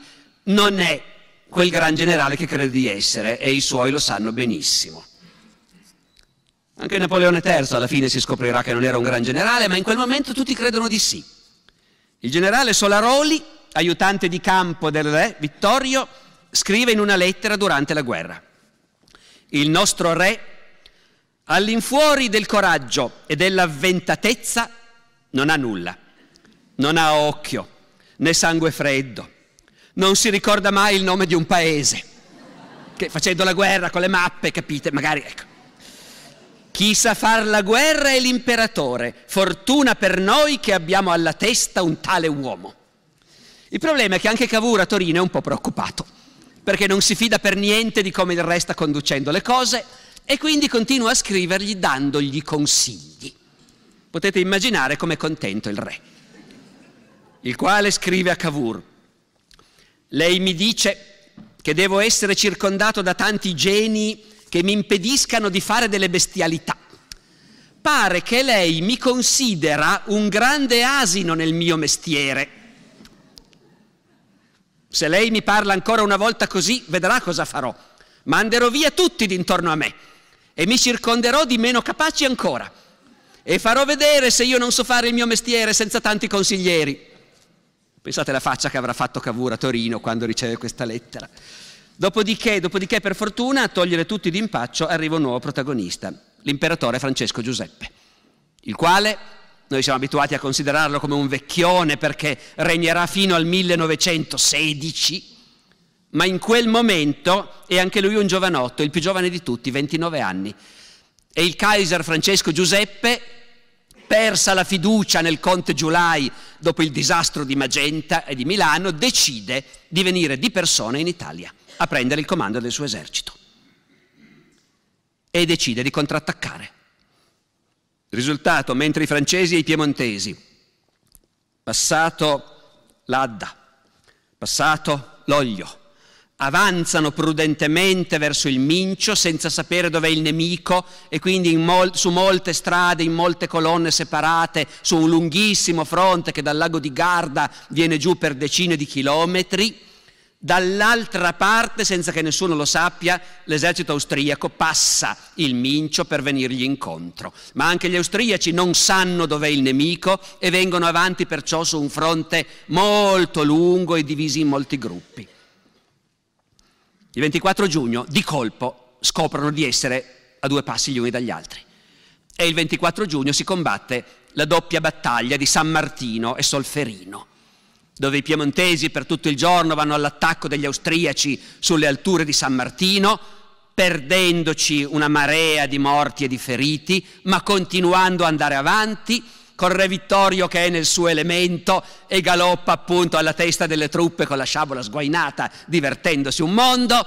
non è quel gran generale che crede di essere e i suoi lo sanno benissimo. Anche Napoleone III alla fine si scoprirà che non era un gran generale, ma in quel momento tutti credono di sì. Il generale Solaroli, aiutante di campo del re Vittorio, scrive in una lettera durante la guerra. Il nostro re, all'infuori del coraggio e dell'avventatezza, non ha nulla, non ha occhio, né sangue freddo, non si ricorda mai il nome di un paese. Che facendo la guerra con le mappe, capite, magari ecco. Chi sa far la guerra è l'imperatore, fortuna per noi che abbiamo alla testa un tale uomo. Il problema è che anche Cavour a Torino è un po' preoccupato, perché non si fida per niente di come il re sta conducendo le cose e quindi continua a scrivergli dandogli consigli. Potete immaginare com'è contento il re, il quale scrive a Cavour, lei mi dice che devo essere circondato da tanti geni che mi impediscano di fare delle bestialità. Pare che lei mi considera un grande asino nel mio mestiere. Se lei mi parla ancora una volta così, vedrà cosa farò. Manderò via tutti d'intorno a me e mi circonderò di meno capaci ancora. E farò vedere se io non so fare il mio mestiere senza tanti consiglieri. Pensate alla faccia che avrà fatto Cavour a Torino quando riceve questa lettera. Dopodiché, dopodiché, per fortuna, a togliere tutti d'impaccio arriva un nuovo protagonista, l'imperatore Francesco Giuseppe, il quale noi siamo abituati a considerarlo come un vecchione perché regnerà fino al 1916, ma in quel momento è anche lui un giovanotto, il più giovane di tutti, 29 anni. E il Kaiser Francesco Giuseppe persa la fiducia nel conte Giulai dopo il disastro di Magenta e di Milano, decide di venire di persona in Italia a prendere il comando del suo esercito e decide di contrattaccare. Risultato, mentre i francesi e i piemontesi, passato l'Adda, passato l'Oglio, avanzano prudentemente verso il mincio senza sapere dov'è il nemico e quindi mol- su molte strade, in molte colonne separate, su un lunghissimo fronte che dal lago di Garda viene giù per decine di chilometri. Dall'altra parte, senza che nessuno lo sappia, l'esercito austriaco passa il mincio per venirgli incontro. Ma anche gli austriaci non sanno dov'è il nemico e vengono avanti perciò su un fronte molto lungo e divisi in molti gruppi. Il 24 giugno, di colpo, scoprono di essere a due passi gli uni dagli altri. E il 24 giugno si combatte la doppia battaglia di San Martino e Solferino, dove i piemontesi per tutto il giorno vanno all'attacco degli austriaci sulle alture di San Martino, perdendoci una marea di morti e di feriti, ma continuando ad andare avanti re Vittorio che è nel suo elemento e galoppa appunto alla testa delle truppe con la sciabola sguainata, divertendosi un mondo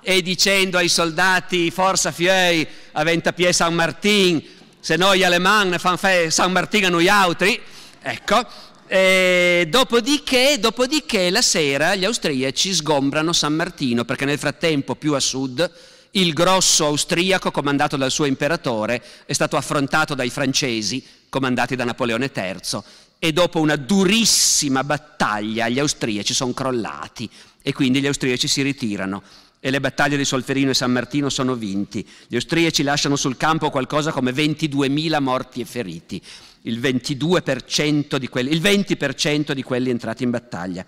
e dicendo ai soldati forza fiei, aventa pie San Martin, se noi alemán ne fanno San Martin a noi altri, ecco, e dopodiché, dopodiché la sera gli austriaci sgombrano San Martino perché nel frattempo più a sud il grosso austriaco comandato dal suo imperatore è stato affrontato dai francesi comandati da Napoleone III, e dopo una durissima battaglia gli austriaci sono crollati e quindi gli austriaci si ritirano e le battaglie di Solferino e San Martino sono vinti. Gli austriaci lasciano sul campo qualcosa come 22.000 morti e feriti, il, di quelli, il 20% di quelli entrati in battaglia.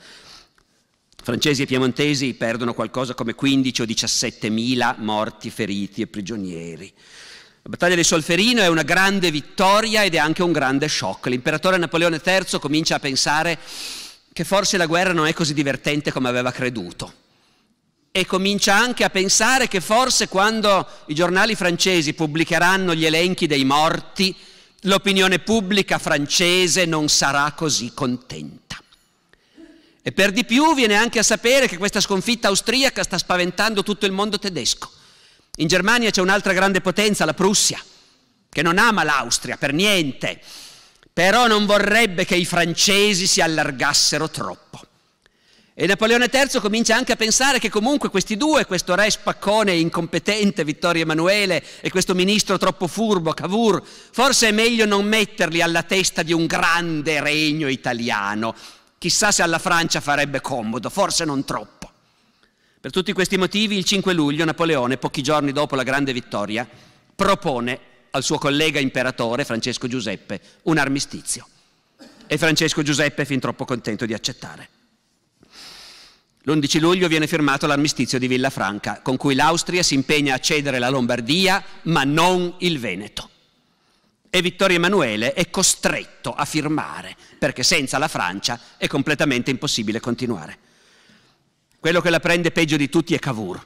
Francesi e piemontesi perdono qualcosa come 15 o 17.000 morti, feriti e prigionieri. La battaglia di Solferino è una grande vittoria ed è anche un grande shock. L'imperatore Napoleone III comincia a pensare che forse la guerra non è così divertente come aveva creduto. E comincia anche a pensare che forse quando i giornali francesi pubblicheranno gli elenchi dei morti, l'opinione pubblica francese non sarà così contenta. E per di più viene anche a sapere che questa sconfitta austriaca sta spaventando tutto il mondo tedesco in Germania c'è un'altra grande potenza, la Prussia, che non ama l'Austria per niente, però non vorrebbe che i francesi si allargassero troppo. E Napoleone III comincia anche a pensare che comunque questi due, questo re spaccone e incompetente Vittorio Emanuele e questo ministro troppo furbo Cavour, forse è meglio non metterli alla testa di un grande regno italiano. Chissà se alla Francia farebbe comodo, forse non troppo. Per tutti questi motivi, il 5 luglio Napoleone, pochi giorni dopo la grande vittoria, propone al suo collega imperatore Francesco Giuseppe un armistizio. E Francesco Giuseppe è fin troppo contento di accettare. L'11 luglio viene firmato l'armistizio di Villafranca, con cui l'Austria si impegna a cedere la Lombardia, ma non il Veneto. E Vittorio Emanuele è costretto a firmare, perché senza la Francia è completamente impossibile continuare. Quello che la prende peggio di tutti è Cavour.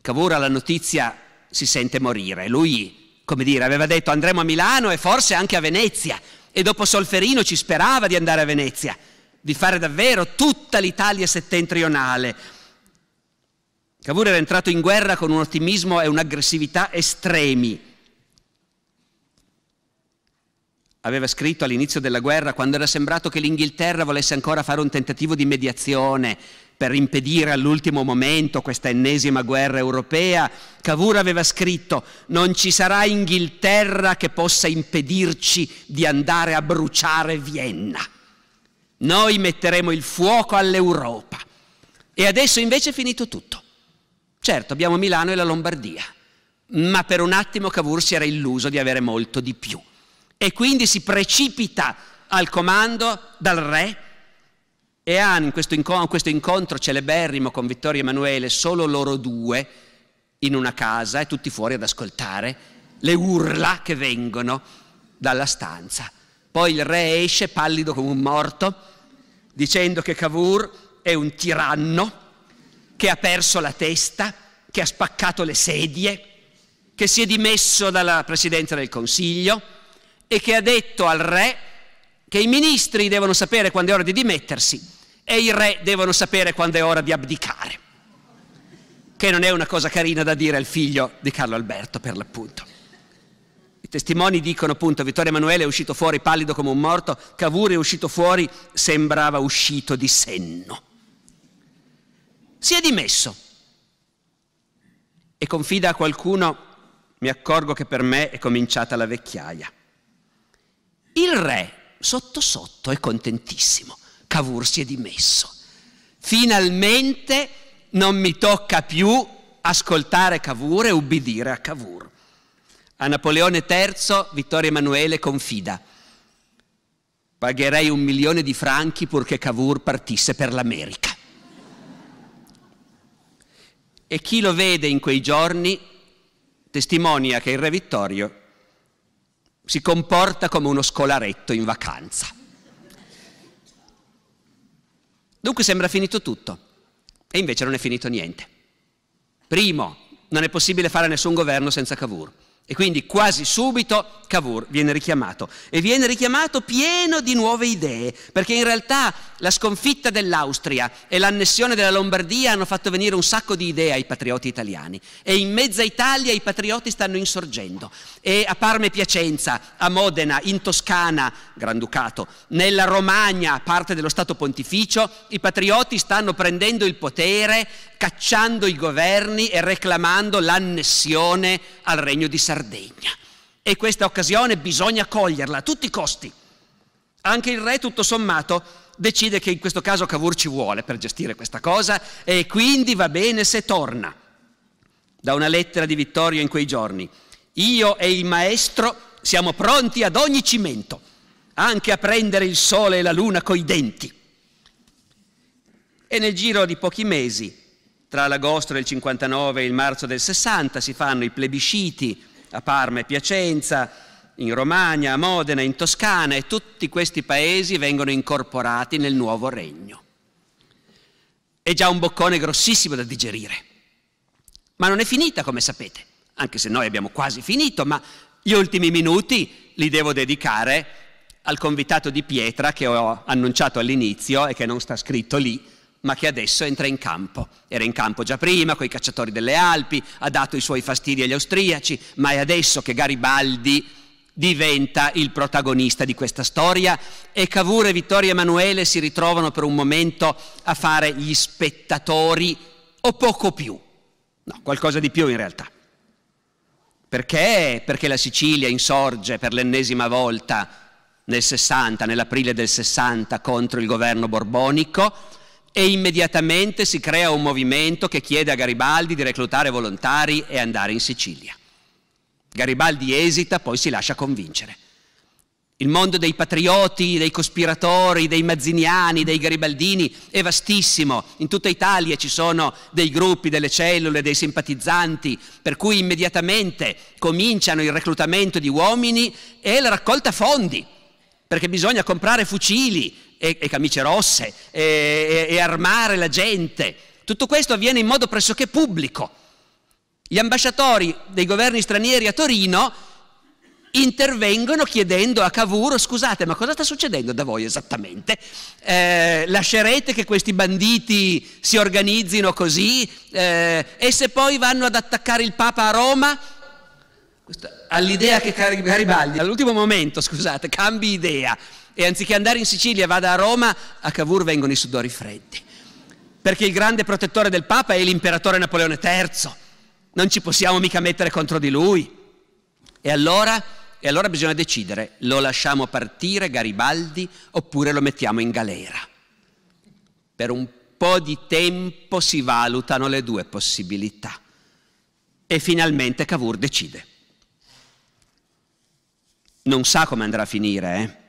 Cavour alla notizia si sente morire. Lui, come dire, aveva detto andremo a Milano e forse anche a Venezia. E dopo Solferino ci sperava di andare a Venezia, di fare davvero tutta l'Italia settentrionale. Cavour era entrato in guerra con un ottimismo e un'aggressività estremi. aveva scritto all'inizio della guerra, quando era sembrato che l'Inghilterra volesse ancora fare un tentativo di mediazione per impedire all'ultimo momento questa ennesima guerra europea, Cavour aveva scritto Non ci sarà Inghilterra che possa impedirci di andare a bruciare Vienna. Noi metteremo il fuoco all'Europa. E adesso invece è finito tutto. Certo, abbiamo Milano e la Lombardia, ma per un attimo Cavour si era illuso di avere molto di più. E quindi si precipita al comando dal re e hanno in questo, incontro, questo incontro celeberrimo con Vittorio Emanuele solo loro due in una casa e tutti fuori ad ascoltare le urla che vengono dalla stanza. Poi il re esce pallido come un morto dicendo che Cavour è un tiranno che ha perso la testa, che ha spaccato le sedie, che si è dimesso dalla presidenza del Consiglio e che ha detto al re che i ministri devono sapere quando è ora di dimettersi e i re devono sapere quando è ora di abdicare, che non è una cosa carina da dire al figlio di Carlo Alberto per l'appunto. I testimoni dicono appunto Vittorio Emanuele è uscito fuori pallido come un morto, Cavour è uscito fuori, sembrava uscito di senno. Si è dimesso e confida a qualcuno, mi accorgo che per me è cominciata la vecchiaia. Il re Sotto sotto è contentissimo. Cavour si è dimesso. Finalmente non mi tocca più ascoltare Cavour e ubbidire a Cavour. A Napoleone III Vittorio Emanuele confida. Pagherei un milione di franchi purché Cavour partisse per l'America. E chi lo vede in quei giorni testimonia che il re Vittorio si comporta come uno scolaretto in vacanza. Dunque sembra finito tutto e invece non è finito niente. Primo, non è possibile fare nessun governo senza Cavour. E quindi quasi subito Cavour viene richiamato e viene richiamato pieno di nuove idee, perché in realtà la sconfitta dell'Austria e l'annessione della Lombardia hanno fatto venire un sacco di idee ai patrioti italiani e in mezza Italia i patrioti stanno insorgendo e a Parma e Piacenza, a Modena, in Toscana, Granducato, nella Romagna, parte dello Stato Pontificio, i patrioti stanno prendendo il potere, cacciando i governi e reclamando l'annessione al Regno di Sardegna Sardegna. E questa occasione bisogna coglierla a tutti i costi. Anche il re, tutto sommato, decide che in questo caso Cavour ci vuole per gestire questa cosa e quindi va bene se torna. Da una lettera di Vittorio in quei giorni. Io e il maestro siamo pronti ad ogni cimento, anche a prendere il sole e la luna coi denti. E nel giro di pochi mesi, tra l'agosto del 59 e il marzo del 60, si fanno i plebisciti a Parma e Piacenza, in Romagna, a Modena, in Toscana e tutti questi paesi vengono incorporati nel nuovo regno. È già un boccone grossissimo da digerire. Ma non è finita, come sapete, anche se noi abbiamo quasi finito, ma gli ultimi minuti li devo dedicare al convitato di pietra che ho annunciato all'inizio e che non sta scritto lì, ma che adesso entra in campo. Era in campo già prima con i cacciatori delle Alpi, ha dato i suoi fastidi agli austriaci, ma è adesso che Garibaldi diventa il protagonista di questa storia e Cavour e Vittorio Emanuele si ritrovano per un momento a fare gli spettatori o poco più, no, qualcosa di più in realtà. Perché? Perché la Sicilia insorge per l'ennesima volta nel 60, nell'aprile del 60 contro il governo borbonico, e immediatamente si crea un movimento che chiede a Garibaldi di reclutare volontari e andare in Sicilia. Garibaldi esita, poi si lascia convincere. Il mondo dei patrioti, dei cospiratori, dei mazziniani, dei garibaldini è vastissimo. In tutta Italia ci sono dei gruppi, delle cellule, dei simpatizzanti, per cui immediatamente cominciano il reclutamento di uomini e la raccolta fondi, perché bisogna comprare fucili, e, e camicie rosse e, e, e armare la gente. Tutto questo avviene in modo pressoché pubblico. Gli ambasciatori dei governi stranieri a Torino intervengono chiedendo a Cavour scusate ma cosa sta succedendo da voi esattamente? Eh, lascerete che questi banditi si organizzino così eh, e se poi vanno ad attaccare il Papa a Roma? All'idea che Garibaldi all'ultimo momento scusate cambi idea e anziché andare in Sicilia vada a Roma, a Cavour vengono i sudori freddi. Perché il grande protettore del Papa è l'imperatore Napoleone III. Non ci possiamo mica mettere contro di lui. E allora, e allora bisogna decidere, lo lasciamo partire Garibaldi oppure lo mettiamo in galera. Per un po' di tempo si valutano le due possibilità. E finalmente Cavour decide. Non sa come andrà a finire, eh?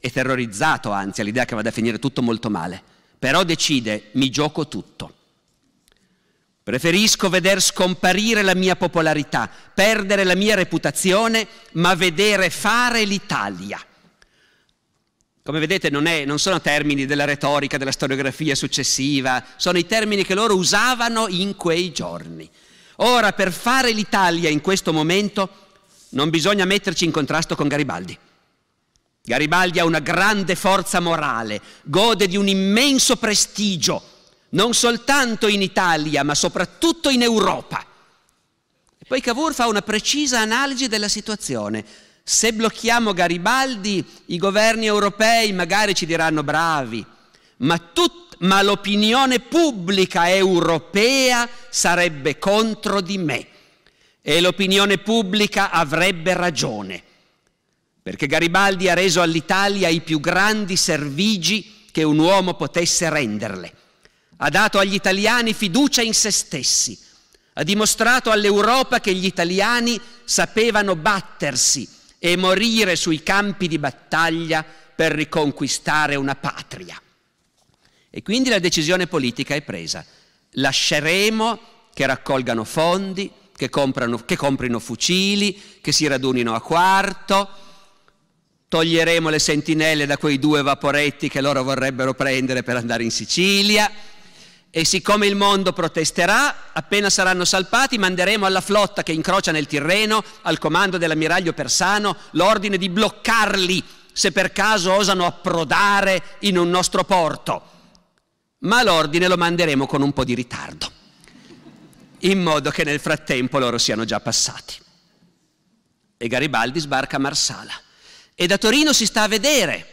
e terrorizzato anzi all'idea che vada a finire tutto molto male, però decide mi gioco tutto. Preferisco veder scomparire la mia popolarità, perdere la mia reputazione, ma vedere fare l'Italia. Come vedete non, è, non, sono termini della retorica, della storiografia successiva, sono i termini che loro usavano in quei giorni. Ora, per fare l'Italia in questo momento, non bisogna metterci in contrasto con Garibaldi. Garibaldi ha una grande forza morale, gode di un immenso prestigio, non soltanto in Italia, ma soprattutto in Europa. E poi Cavour fa una precisa analisi della situazione. Se blocchiamo Garibaldi, i governi europei magari ci diranno bravi, ma, tut- ma l'opinione pubblica europea sarebbe contro di me e l'opinione pubblica avrebbe ragione perché Garibaldi ha reso all'Italia i più grandi servigi che un uomo potesse renderle. Ha dato agli italiani fiducia in se stessi, ha dimostrato all'Europa che gli italiani sapevano battersi e morire sui campi di battaglia per riconquistare una patria. E quindi la decisione politica è presa. Lasceremo che raccolgano fondi, che, comprano, che comprino fucili, che si radunino a quarto, toglieremo le sentinelle da quei due vaporetti che loro vorrebbero prendere per andare in Sicilia e siccome il mondo protesterà, appena saranno salpati manderemo alla flotta che incrocia nel Tirreno, al comando dell'ammiraglio Persano, l'ordine di bloccarli se per caso osano approdare in un nostro porto. Ma l'ordine lo manderemo con un po' di ritardo, in modo che nel frattempo loro siano già passati. E Garibaldi sbarca a Marsala e da Torino si sta a vedere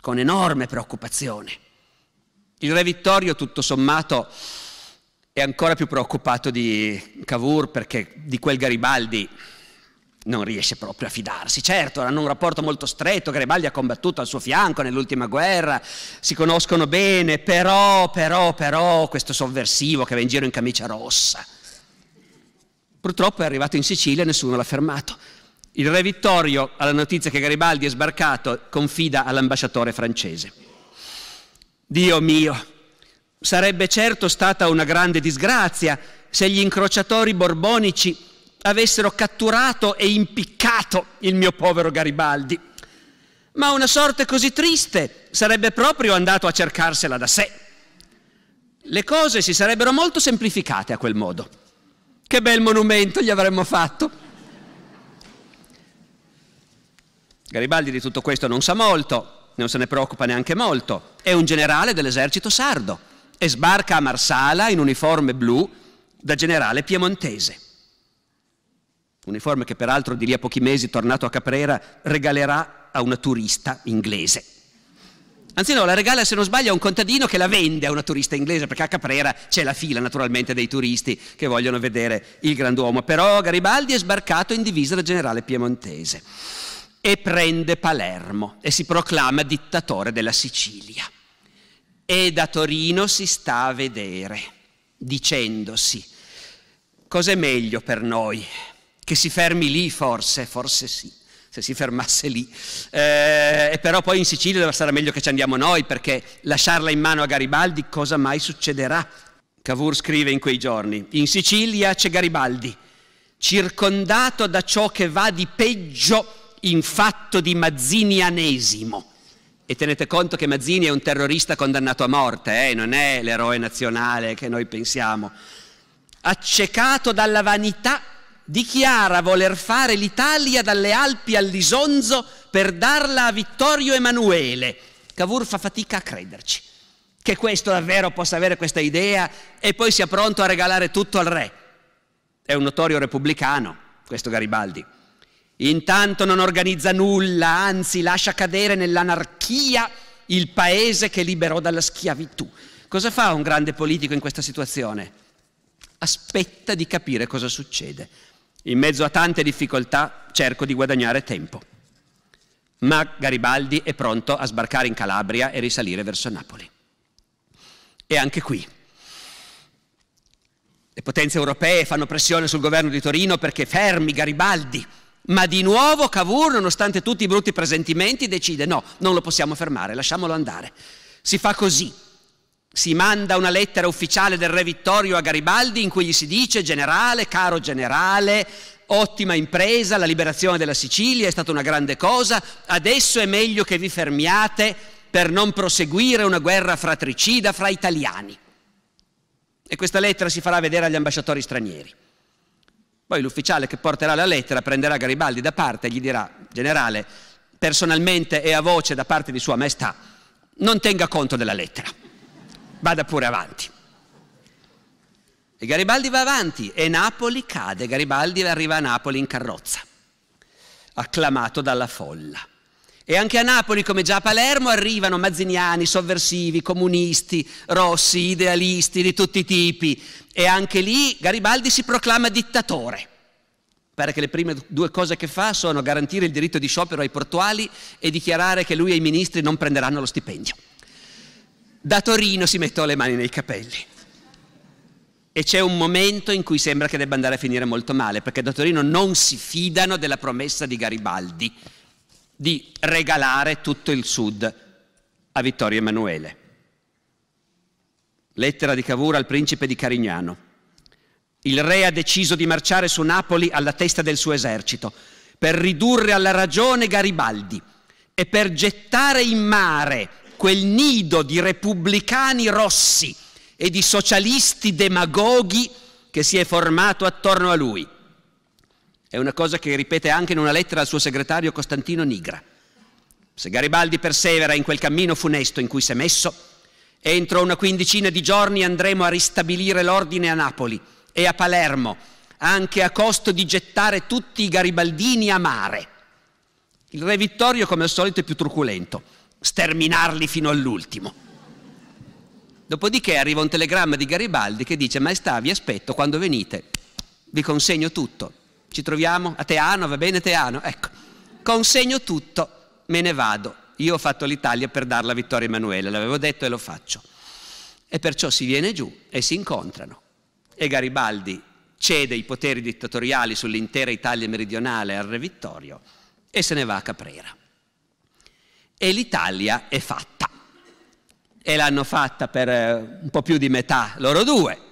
con enorme preoccupazione. Il re Vittorio, tutto sommato, è ancora più preoccupato di Cavour perché di quel Garibaldi non riesce proprio a fidarsi. Certo, hanno un rapporto molto stretto, Garibaldi ha combattuto al suo fianco nell'ultima guerra, si conoscono bene, però, però, però, questo sovversivo che va in giro in camicia rossa. Purtroppo è arrivato in Sicilia e nessuno l'ha fermato. Il re Vittorio, alla notizia che Garibaldi è sbarcato, confida all'ambasciatore francese. Dio mio, sarebbe certo stata una grande disgrazia se gli incrociatori borbonici avessero catturato e impiccato il mio povero Garibaldi. Ma una sorte così triste sarebbe proprio andato a cercarsela da sé. Le cose si sarebbero molto semplificate a quel modo. Che bel monumento gli avremmo fatto! Garibaldi di tutto questo non sa molto, non se ne preoccupa neanche molto. È un generale dell'esercito sardo e sbarca a Marsala in uniforme blu da generale piemontese. Uniforme che peraltro di lì a pochi mesi, tornato a Caprera, regalerà a una turista inglese. Anzi no, la regala se non sbaglio a un contadino che la vende a una turista inglese, perché a Caprera c'è la fila naturalmente dei turisti che vogliono vedere il Granduomo. Però Garibaldi è sbarcato in divisa da generale piemontese e prende Palermo e si proclama dittatore della Sicilia. E da Torino si sta a vedere, dicendosi, cos'è meglio per noi? Che si fermi lì forse, forse sì, se si fermasse lì. Eh, però poi in Sicilia stare meglio che ci andiamo noi, perché lasciarla in mano a Garibaldi cosa mai succederà? Cavour scrive in quei giorni, in Sicilia c'è Garibaldi, circondato da ciò che va di peggio in fatto di mazzinianesimo. E tenete conto che Mazzini è un terrorista condannato a morte, eh? non è l'eroe nazionale che noi pensiamo. Accecato dalla vanità, dichiara voler fare l'Italia dalle Alpi all'Isonzo per darla a Vittorio Emanuele. Cavour fa fatica a crederci che questo davvero possa avere questa idea e poi sia pronto a regalare tutto al re. È un notorio repubblicano, questo Garibaldi. Intanto non organizza nulla, anzi lascia cadere nell'anarchia il paese che liberò dalla schiavitù. Cosa fa un grande politico in questa situazione? Aspetta di capire cosa succede. In mezzo a tante difficoltà cerco di guadagnare tempo. Ma Garibaldi è pronto a sbarcare in Calabria e risalire verso Napoli. E anche qui le potenze europee fanno pressione sul governo di Torino perché fermi Garibaldi ma di nuovo Cavour, nonostante tutti i brutti presentimenti, decide no, non lo possiamo fermare, lasciamolo andare. Si fa così. Si manda una lettera ufficiale del re Vittorio a Garibaldi in cui gli si dice generale, caro generale, ottima impresa, la liberazione della Sicilia è stata una grande cosa, adesso è meglio che vi fermiate per non proseguire una guerra fratricida fra italiani. E questa lettera si farà vedere agli ambasciatori stranieri. Poi l'ufficiale che porterà la lettera prenderà Garibaldi da parte e gli dirà, generale, personalmente e a voce da parte di Sua Maestà, non tenga conto della lettera, vada pure avanti. E Garibaldi va avanti e Napoli cade, Garibaldi arriva a Napoli in carrozza, acclamato dalla folla. E anche a Napoli, come già a Palermo, arrivano mazziniani, sovversivi, comunisti, rossi, idealisti di tutti i tipi. E anche lì Garibaldi si proclama dittatore. Pare che le prime due cose che fa sono garantire il diritto di sciopero ai portuali e dichiarare che lui e i ministri non prenderanno lo stipendio. Da Torino si mettono le mani nei capelli. E c'è un momento in cui sembra che debba andare a finire molto male, perché da Torino non si fidano della promessa di Garibaldi di regalare tutto il sud a Vittorio Emanuele. Lettera di Cavour al principe di Carignano. Il re ha deciso di marciare su Napoli alla testa del suo esercito per ridurre alla ragione Garibaldi e per gettare in mare quel nido di repubblicani rossi e di socialisti demagoghi che si è formato attorno a lui. È una cosa che ripete anche in una lettera al suo segretario Costantino Nigra. Se Garibaldi persevera in quel cammino funesto in cui si è messo, entro una quindicina di giorni andremo a ristabilire l'ordine a Napoli e a Palermo, anche a costo di gettare tutti i garibaldini a mare. Il re Vittorio, come al solito, è più truculento, sterminarli fino all'ultimo. Dopodiché arriva un telegramma di Garibaldi che dice Maestà vi aspetto quando venite, vi consegno tutto. Ci troviamo a Teano, va bene Teano? Ecco, consegno tutto, me ne vado. Io ho fatto l'Italia per darla a Vittorio Emanuele, l'avevo detto e lo faccio. E perciò si viene giù e si incontrano. E Garibaldi cede i poteri dittatoriali sull'intera Italia meridionale al re Vittorio e se ne va a Caprera. E l'Italia è fatta. E l'hanno fatta per eh, un po' più di metà loro due,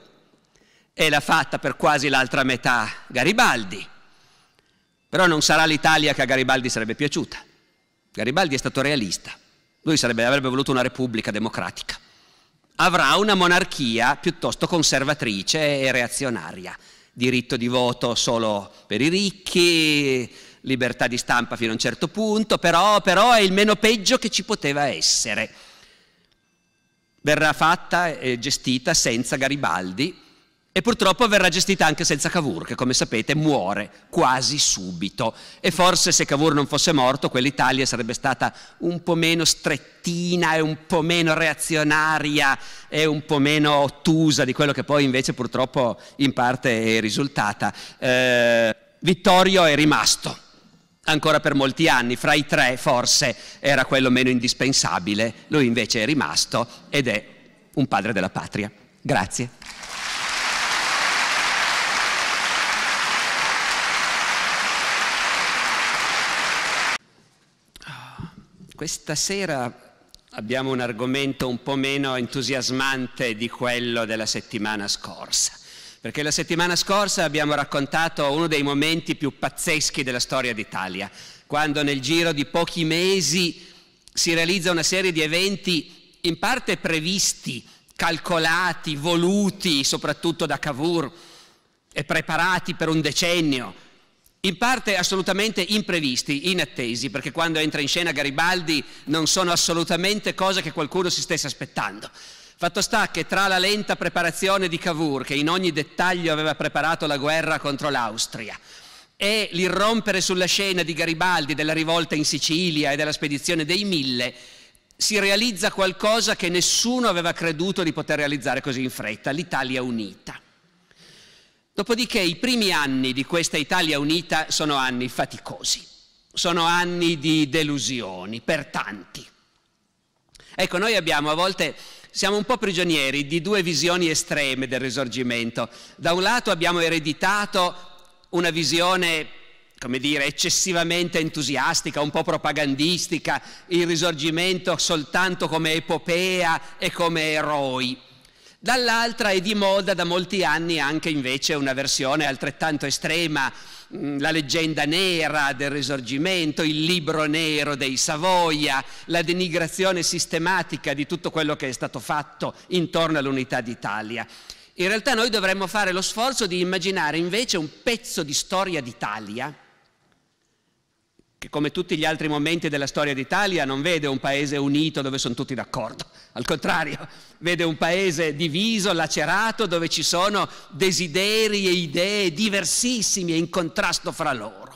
e l'ha fatta per quasi l'altra metà Garibaldi. Però non sarà l'Italia che a Garibaldi sarebbe piaciuta. Garibaldi è stato realista. Lui sarebbe, avrebbe voluto una repubblica democratica. Avrà una monarchia piuttosto conservatrice e reazionaria. Diritto di voto solo per i ricchi, libertà di stampa fino a un certo punto, però, però è il meno peggio che ci poteva essere. Verrà fatta e gestita senza Garibaldi e purtroppo verrà gestita anche senza Cavour, che come sapete muore quasi subito. E forse se Cavour non fosse morto, quell'Italia sarebbe stata un po' meno strettina e un po' meno reazionaria e un po' meno ottusa di quello che poi invece purtroppo in parte è risultata. Eh, Vittorio è rimasto ancora per molti anni, fra i tre forse era quello meno indispensabile, lui invece è rimasto ed è un padre della patria. Grazie. Questa sera abbiamo un argomento un po' meno entusiasmante di quello della settimana scorsa, perché la settimana scorsa abbiamo raccontato uno dei momenti più pazzeschi della storia d'Italia, quando nel giro di pochi mesi si realizza una serie di eventi in parte previsti, calcolati, voluti soprattutto da Cavour e preparati per un decennio in parte assolutamente imprevisti, inattesi, perché quando entra in scena Garibaldi non sono assolutamente cose che qualcuno si stesse aspettando. Fatto sta che tra la lenta preparazione di Cavour, che in ogni dettaglio aveva preparato la guerra contro l'Austria, e l'irrompere sulla scena di Garibaldi della rivolta in Sicilia e della spedizione dei Mille, si realizza qualcosa che nessuno aveva creduto di poter realizzare così in fretta, l'Italia unita. Dopodiché i primi anni di questa Italia unita sono anni faticosi, sono anni di delusioni per tanti. Ecco, noi abbiamo a volte, siamo un po' prigionieri di due visioni estreme del risorgimento. Da un lato abbiamo ereditato una visione come dire, eccessivamente entusiastica, un po' propagandistica, il risorgimento soltanto come epopea e come eroi. Dall'altra è di moda da molti anni anche invece una versione altrettanto estrema, mm, la leggenda nera del risorgimento, il libro nero dei Savoia, la denigrazione sistematica di tutto quello che è stato fatto intorno all'unità d'Italia. In realtà noi dovremmo fare lo sforzo di immaginare invece un pezzo di storia d'Italia che come tutti gli altri momenti della storia d'Italia non vede un paese unito dove sono tutti d'accordo, al contrario, vede un paese diviso, lacerato, dove ci sono desideri e idee diversissimi e in contrasto fra loro.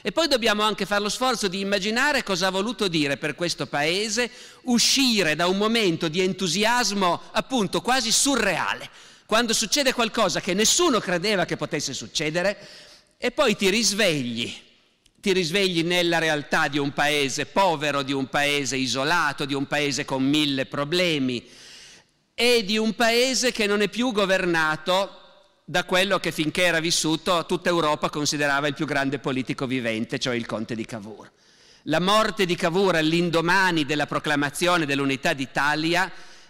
E poi dobbiamo anche fare lo sforzo di immaginare cosa ha voluto dire per questo paese uscire da un momento di entusiasmo appunto quasi surreale, quando succede qualcosa che nessuno credeva che potesse succedere e poi ti risvegli ti risvegli nella realtà di un paese povero, di un paese isolato, di un paese con mille problemi e di un paese che non è più governato da quello che finché era vissuto tutta Europa considerava il più grande politico vivente, cioè il conte di Cavour. La morte di Cavour all'indomani della proclamazione dell'unità d'Italia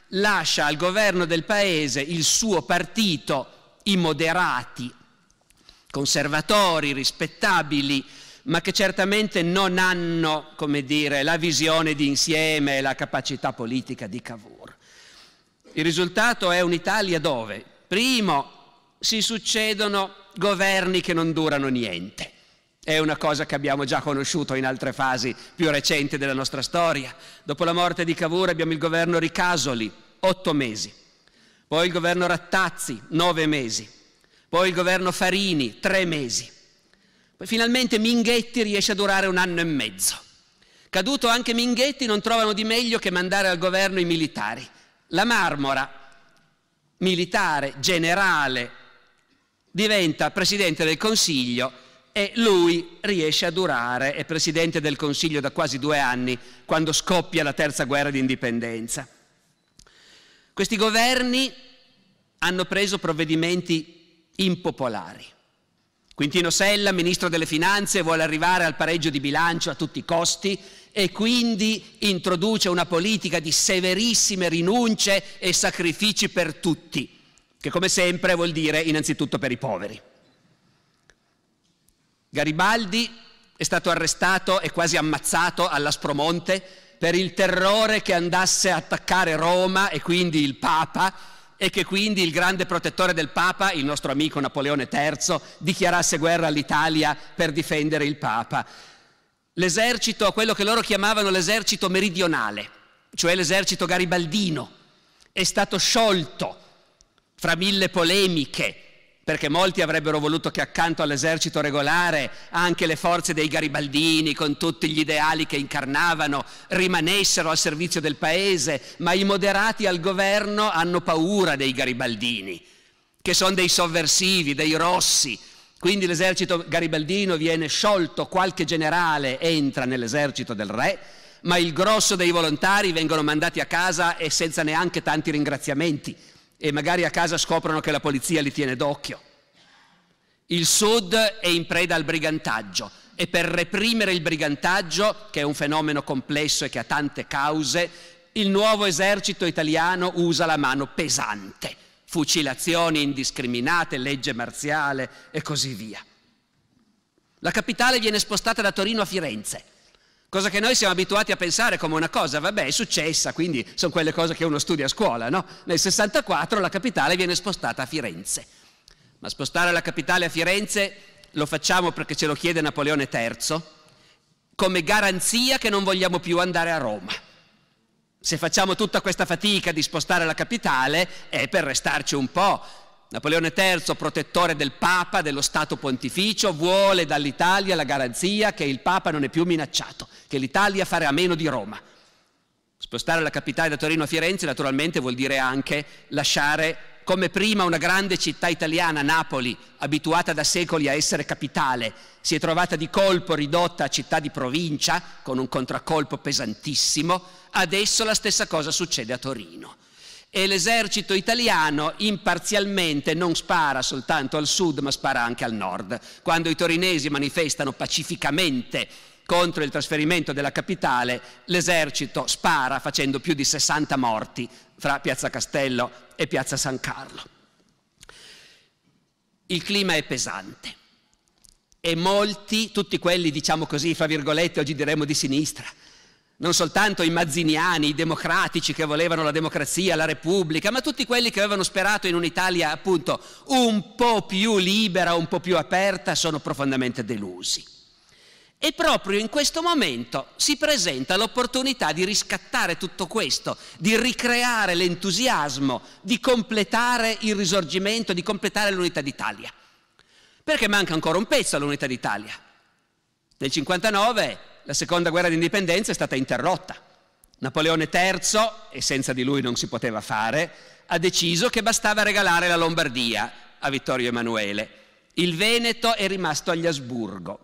lascia al governo del paese il suo partito, i moderati, conservatori, rispettabili, ma che certamente non hanno, come dire, la visione di insieme e la capacità politica di Cavour. Il risultato è un'Italia dove, primo, si succedono governi che non durano niente. È una cosa che abbiamo già conosciuto in altre fasi più recenti della nostra storia. Dopo la morte di Cavour abbiamo il governo Ricasoli, otto mesi. Poi il governo Rattazzi, nove mesi. Poi il governo Farini, tre mesi. Finalmente Minghetti riesce a durare un anno e mezzo. Caduto anche Minghetti non trovano di meglio che mandare al governo i militari. La Marmora, militare, generale, diventa presidente del Consiglio e lui riesce a durare, è presidente del Consiglio da quasi due anni, quando scoppia la terza guerra di indipendenza. Questi governi hanno preso provvedimenti impopolari. Quintino Sella, ministro delle Finanze, vuole arrivare al pareggio di bilancio a tutti i costi e quindi introduce una politica di severissime rinunce e sacrifici per tutti, che come sempre vuol dire innanzitutto per i poveri. Garibaldi è stato arrestato e quasi ammazzato all'Aspromonte per il terrore che andasse a attaccare Roma e quindi il Papa e che quindi il grande protettore del Papa, il nostro amico Napoleone III, dichiarasse guerra all'Italia per difendere il Papa. L'esercito, quello che loro chiamavano l'esercito meridionale, cioè l'esercito garibaldino, è stato sciolto fra mille polemiche, perché molti avrebbero voluto che accanto all'esercito regolare anche le forze dei garibaldini, con tutti gli ideali che incarnavano, rimanessero al servizio del paese, ma i moderati al governo hanno paura dei garibaldini, che sono dei sovversivi, dei rossi. Quindi l'esercito garibaldino viene sciolto, qualche generale entra nell'esercito del re, ma il grosso dei volontari vengono mandati a casa e senza neanche tanti ringraziamenti e magari a casa scoprono che la polizia li tiene d'occhio. Il Sud è in preda al brigantaggio e per reprimere il brigantaggio, che è un fenomeno complesso e che ha tante cause, il nuovo esercito italiano usa la mano pesante, fucilazioni indiscriminate, legge marziale e così via. La capitale viene spostata da Torino a Firenze Cosa che noi siamo abituati a pensare come una cosa, vabbè, è successa, quindi sono quelle cose che uno studia a scuola, no? Nel 64 la capitale viene spostata a Firenze. Ma spostare la capitale a Firenze lo facciamo perché ce lo chiede Napoleone III, come garanzia che non vogliamo più andare a Roma. Se facciamo tutta questa fatica di spostare la capitale è per restarci un po', Napoleone III, protettore del Papa, dello Stato pontificio, vuole dall'Italia la garanzia che il Papa non è più minacciato, che l'Italia farà a meno di Roma. Spostare la capitale da Torino a Firenze naturalmente vuol dire anche lasciare come prima una grande città italiana, Napoli, abituata da secoli a essere capitale, si è trovata di colpo ridotta a città di provincia, con un contraccolpo pesantissimo, adesso la stessa cosa succede a Torino e l'esercito italiano imparzialmente non spara soltanto al sud ma spara anche al nord. Quando i torinesi manifestano pacificamente contro il trasferimento della capitale, l'esercito spara facendo più di 60 morti fra Piazza Castello e Piazza San Carlo. Il clima è pesante e molti, tutti quelli diciamo così, fra virgolette, oggi diremmo di sinistra, non soltanto i mazziniani, i democratici che volevano la democrazia, la repubblica, ma tutti quelli che avevano sperato in un'Italia appunto un po' più libera, un po' più aperta, sono profondamente delusi. E proprio in questo momento si presenta l'opportunità di riscattare tutto questo, di ricreare l'entusiasmo, di completare il risorgimento, di completare l'unità d'Italia. Perché manca ancora un pezzo all'unità d'Italia. Nel 59 la seconda guerra d'indipendenza è stata interrotta. Napoleone III, e senza di lui non si poteva fare, ha deciso che bastava regalare la Lombardia a Vittorio Emanuele. Il Veneto è rimasto agli Asburgo.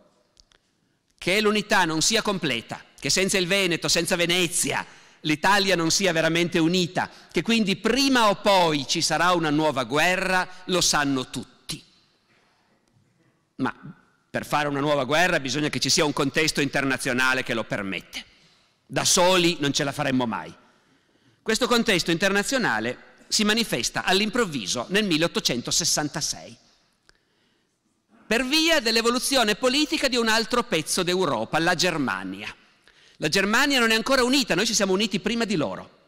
Che l'unità non sia completa, che senza il Veneto, senza Venezia, l'Italia non sia veramente unita, che quindi prima o poi ci sarà una nuova guerra, lo sanno tutti. Ma per fare una nuova guerra bisogna che ci sia un contesto internazionale che lo permette. Da soli non ce la faremmo mai. Questo contesto internazionale si manifesta all'improvviso nel 1866 per via dell'evoluzione politica di un altro pezzo d'Europa, la Germania. La Germania non è ancora unita, noi ci siamo uniti prima di loro.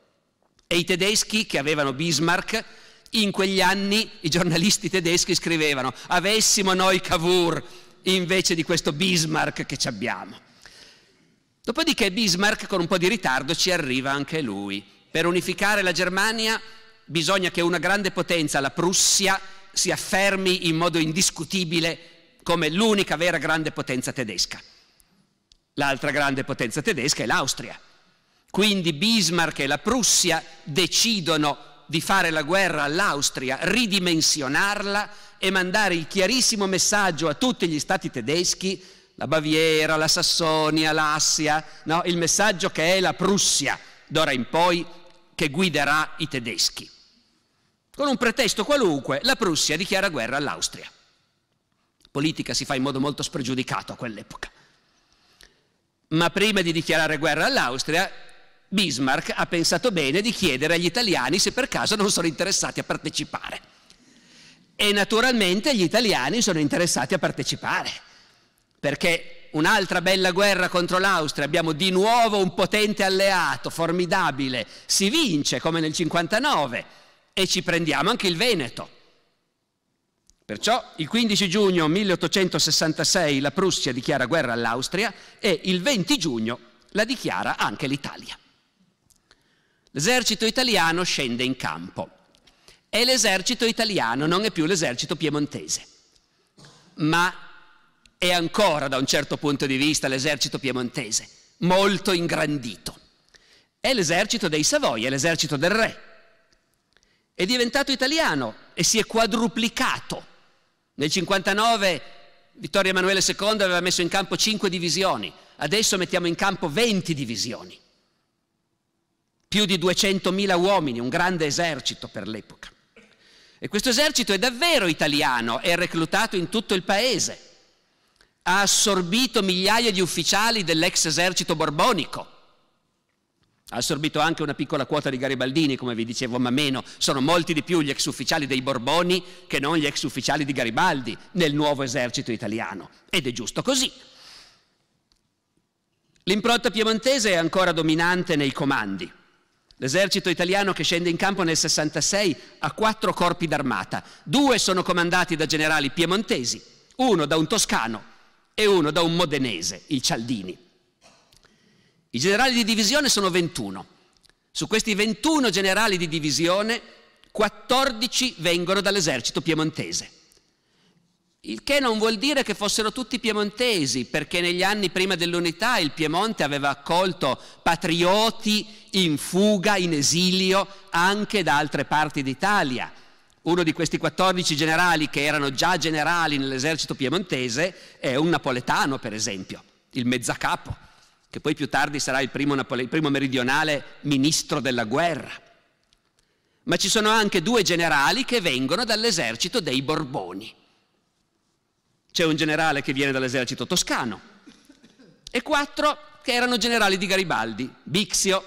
E i tedeschi che avevano Bismarck, in quegli anni i giornalisti tedeschi scrivevano, avessimo noi Cavour, invece di questo Bismarck che ci abbiamo. Dopodiché Bismarck con un po' di ritardo ci arriva anche lui. Per unificare la Germania bisogna che una grande potenza, la Prussia, si affermi in modo indiscutibile come l'unica vera grande potenza tedesca. L'altra grande potenza tedesca è l'Austria. Quindi Bismarck e la Prussia decidono di fare la guerra all'Austria, ridimensionarla e mandare il chiarissimo messaggio a tutti gli stati tedeschi, la Baviera, la Sassonia, l'Assia, no? il messaggio che è la Prussia d'ora in poi che guiderà i tedeschi. Con un pretesto qualunque la Prussia dichiara guerra all'Austria. Politica si fa in modo molto spregiudicato a quell'epoca. Ma prima di dichiarare guerra all'Austria, Bismarck ha pensato bene di chiedere agli italiani se per caso non sono interessati a partecipare. E naturalmente gli italiani sono interessati a partecipare, perché un'altra bella guerra contro l'Austria, abbiamo di nuovo un potente alleato, formidabile, si vince come nel 59 e ci prendiamo anche il Veneto. Perciò il 15 giugno 1866 la Prussia dichiara guerra all'Austria e il 20 giugno la dichiara anche l'Italia. L'esercito italiano scende in campo e l'esercito italiano non è più l'esercito piemontese, ma è ancora da un certo punto di vista l'esercito piemontese, molto ingrandito. È l'esercito dei Savoia, è l'esercito del re. È diventato italiano e si è quadruplicato. Nel 59 Vittorio Emanuele II aveva messo in campo 5 divisioni, adesso mettiamo in campo 20 divisioni più di 200.000 uomini, un grande esercito per l'epoca. E questo esercito è davvero italiano, è reclutato in tutto il paese, ha assorbito migliaia di ufficiali dell'ex esercito borbonico, ha assorbito anche una piccola quota di garibaldini, come vi dicevo, ma meno, sono molti di più gli ex ufficiali dei Borboni che non gli ex ufficiali di Garibaldi nel nuovo esercito italiano. Ed è giusto così. L'impronta piemontese è ancora dominante nei comandi. L'esercito italiano che scende in campo nel 66 ha quattro corpi d'armata, due sono comandati da generali piemontesi, uno da un toscano e uno da un modenese, il Cialdini. I generali di divisione sono 21. Su questi 21 generali di divisione, 14 vengono dall'esercito piemontese. Il che non vuol dire che fossero tutti piemontesi, perché negli anni prima dell'unità il Piemonte aveva accolto patrioti in fuga, in esilio, anche da altre parti d'Italia. Uno di questi 14 generali che erano già generali nell'esercito piemontese è un napoletano, per esempio, il mezzacapo, che poi più tardi sarà il primo, Napole- il primo meridionale ministro della guerra. Ma ci sono anche due generali che vengono dall'esercito dei Borboni c'è un generale che viene dall'esercito toscano e quattro che erano generali di Garibaldi, Bixio,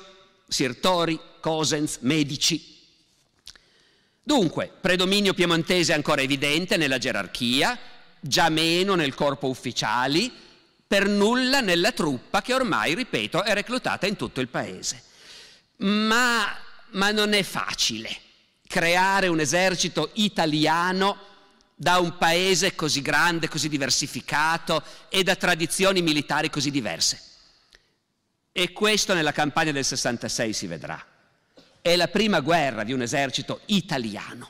Sirtori, Cosens, Medici. Dunque, predominio piemontese ancora evidente nella gerarchia, già meno nel corpo ufficiali, per nulla nella truppa che ormai, ripeto, è reclutata in tutto il paese. Ma, ma non è facile creare un esercito italiano da un paese così grande, così diversificato e da tradizioni militari così diverse. E questo nella campagna del 66 si vedrà. È la prima guerra di un esercito italiano.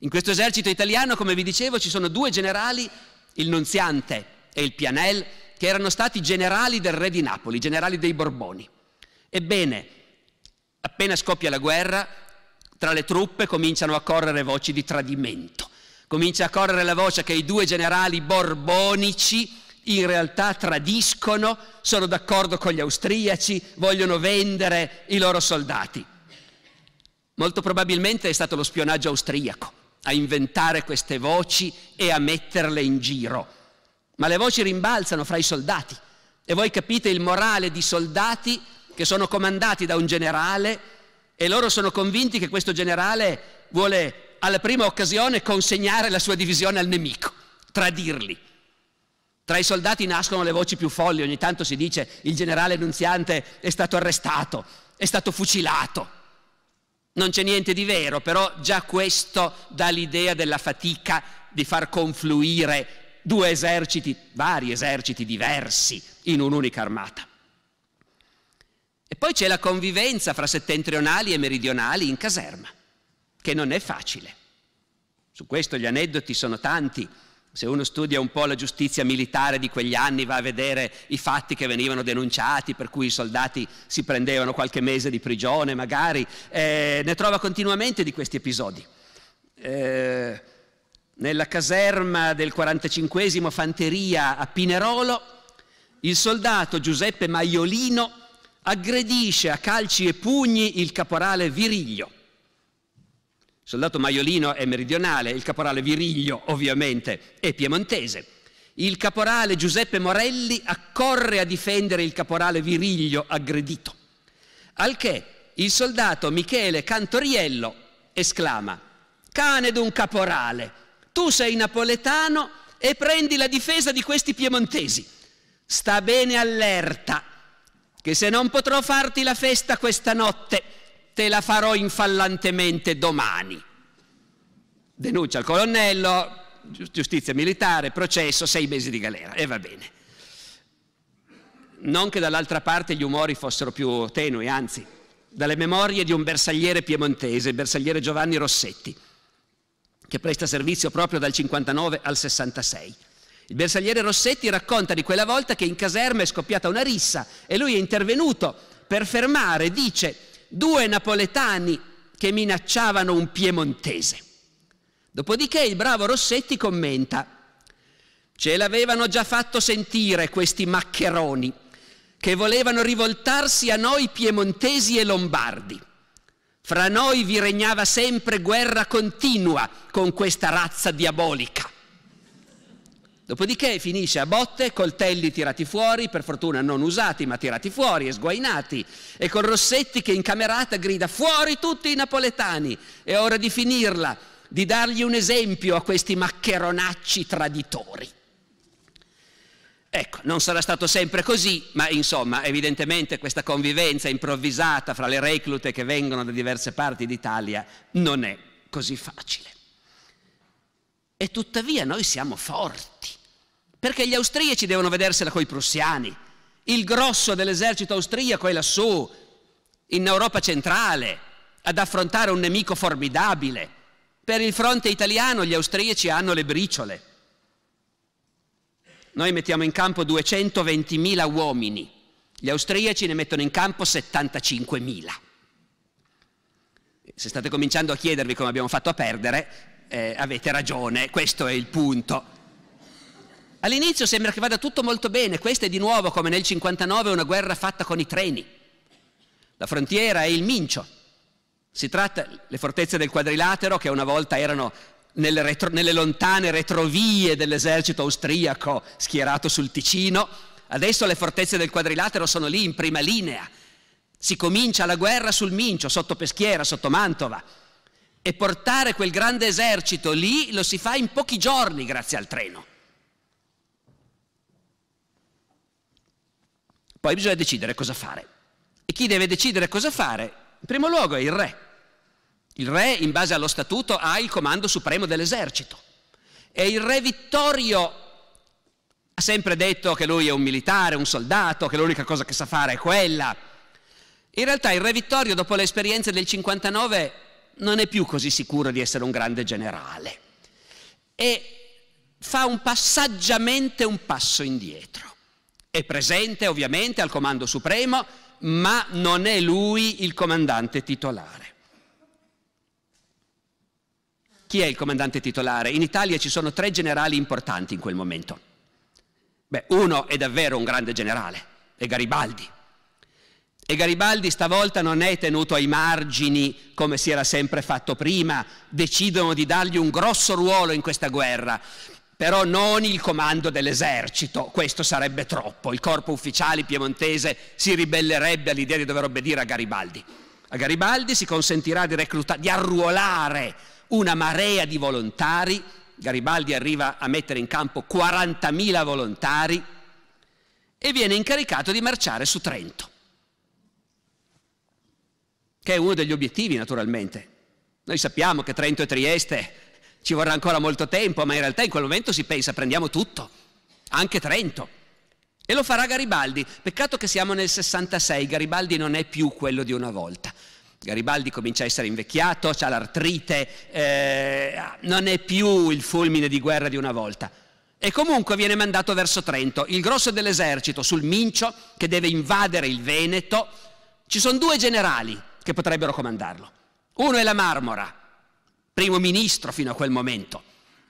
In questo esercito italiano, come vi dicevo, ci sono due generali, il Nunziante e il Pianel, che erano stati generali del re di Napoli, generali dei Borboni. Ebbene, appena scoppia la guerra, tra le truppe cominciano a correre voci di tradimento Comincia a correre la voce che i due generali borbonici in realtà tradiscono, sono d'accordo con gli austriaci, vogliono vendere i loro soldati. Molto probabilmente è stato lo spionaggio austriaco a inventare queste voci e a metterle in giro. Ma le voci rimbalzano fra i soldati e voi capite il morale di soldati che sono comandati da un generale e loro sono convinti che questo generale vuole alla prima occasione consegnare la sua divisione al nemico, tradirli. Tra i soldati nascono le voci più folli, ogni tanto si dice il generale Nunziante è stato arrestato, è stato fucilato. Non c'è niente di vero, però già questo dà l'idea della fatica di far confluire due eserciti, vari eserciti diversi, in un'unica armata. E poi c'è la convivenza fra settentrionali e meridionali in caserma che non è facile. Su questo gli aneddoti sono tanti. Se uno studia un po' la giustizia militare di quegli anni, va a vedere i fatti che venivano denunciati, per cui i soldati si prendevano qualche mese di prigione, magari, eh, ne trova continuamente di questi episodi. Eh, nella caserma del 45 Fanteria a Pinerolo, il soldato Giuseppe Maiolino aggredisce a calci e pugni il caporale Viriglio soldato Maiolino è meridionale, il caporale Viriglio ovviamente è piemontese. Il caporale Giuseppe Morelli accorre a difendere il caporale Viriglio aggredito. Al che il soldato Michele Cantoriello esclama: Cane d'un caporale, tu sei napoletano e prendi la difesa di questi piemontesi. Sta bene allerta, che se non potrò farti la festa questa notte te la farò infallantemente domani. Denuncia al colonnello, giustizia militare, processo, sei mesi di galera e va bene. Non che dall'altra parte gli umori fossero più tenui, anzi, dalle memorie di un bersagliere piemontese, il bersagliere Giovanni Rossetti, che presta servizio proprio dal 59 al 66. Il bersagliere Rossetti racconta di quella volta che in caserma è scoppiata una rissa e lui è intervenuto per fermare, dice, due napoletani che minacciavano un piemontese. Dopodiché il bravo Rossetti commenta, ce l'avevano già fatto sentire questi maccheroni che volevano rivoltarsi a noi piemontesi e lombardi. Fra noi vi regnava sempre guerra continua con questa razza diabolica. Dopodiché finisce a botte, coltelli tirati fuori, per fortuna non usati ma tirati fuori e sguainati, e con Rossetti che in camerata grida fuori tutti i napoletani, è ora di finirla, di dargli un esempio a questi maccheronacci traditori. Ecco, non sarà stato sempre così, ma insomma, evidentemente questa convivenza improvvisata fra le reclute che vengono da diverse parti d'Italia non è così facile. E tuttavia noi siamo forti perché gli austriaci devono vedersela coi prussiani. Il grosso dell'esercito austriaco è lassù, in Europa centrale, ad affrontare un nemico formidabile. Per il fronte italiano gli austriaci hanno le briciole. Noi mettiamo in campo 220.000 uomini, gli austriaci ne mettono in campo 75.000. Se state cominciando a chiedervi come abbiamo fatto a perdere, eh, avete ragione, questo è il punto All'inizio sembra che vada tutto molto bene, questa è di nuovo come nel 59 una guerra fatta con i treni. La frontiera è il Mincio. Si tratta le fortezze del quadrilatero che una volta erano nelle, retro, nelle lontane retrovie dell'esercito austriaco schierato sul Ticino, adesso le fortezze del quadrilatero sono lì in prima linea. Si comincia la guerra sul Mincio, sotto Peschiera, sotto Mantova. E portare quel grande esercito lì lo si fa in pochi giorni grazie al treno. Poi bisogna decidere cosa fare. E chi deve decidere cosa fare? In primo luogo è il re. Il re, in base allo statuto, ha il comando supremo dell'esercito. E il re Vittorio ha sempre detto che lui è un militare, un soldato, che l'unica cosa che sa fare è quella. In realtà il re Vittorio, dopo le esperienze del 59, non è più così sicuro di essere un grande generale e fa un passaggiamente un passo indietro. È presente ovviamente al comando supremo, ma non è lui il comandante titolare. Chi è il comandante titolare? In Italia ci sono tre generali importanti in quel momento. Beh, uno è davvero un grande generale, è Garibaldi. E Garibaldi stavolta non è tenuto ai margini come si era sempre fatto prima, decidono di dargli un grosso ruolo in questa guerra però non il comando dell'esercito, questo sarebbe troppo, il corpo ufficiale piemontese si ribellerebbe all'idea di dover obbedire a Garibaldi. A Garibaldi si consentirà di, recluta- di arruolare una marea di volontari, Garibaldi arriva a mettere in campo 40.000 volontari e viene incaricato di marciare su Trento, che è uno degli obiettivi naturalmente. Noi sappiamo che Trento e Trieste ci vorrà ancora molto tempo, ma in realtà in quel momento si pensa prendiamo tutto, anche Trento. E lo farà Garibaldi. Peccato che siamo nel 66, Garibaldi non è più quello di una volta. Garibaldi comincia a essere invecchiato, ha l'artrite, eh, non è più il fulmine di guerra di una volta. E comunque viene mandato verso Trento. Il grosso dell'esercito sul Mincio, che deve invadere il Veneto, ci sono due generali che potrebbero comandarlo. Uno è la Marmora, primo ministro fino a quel momento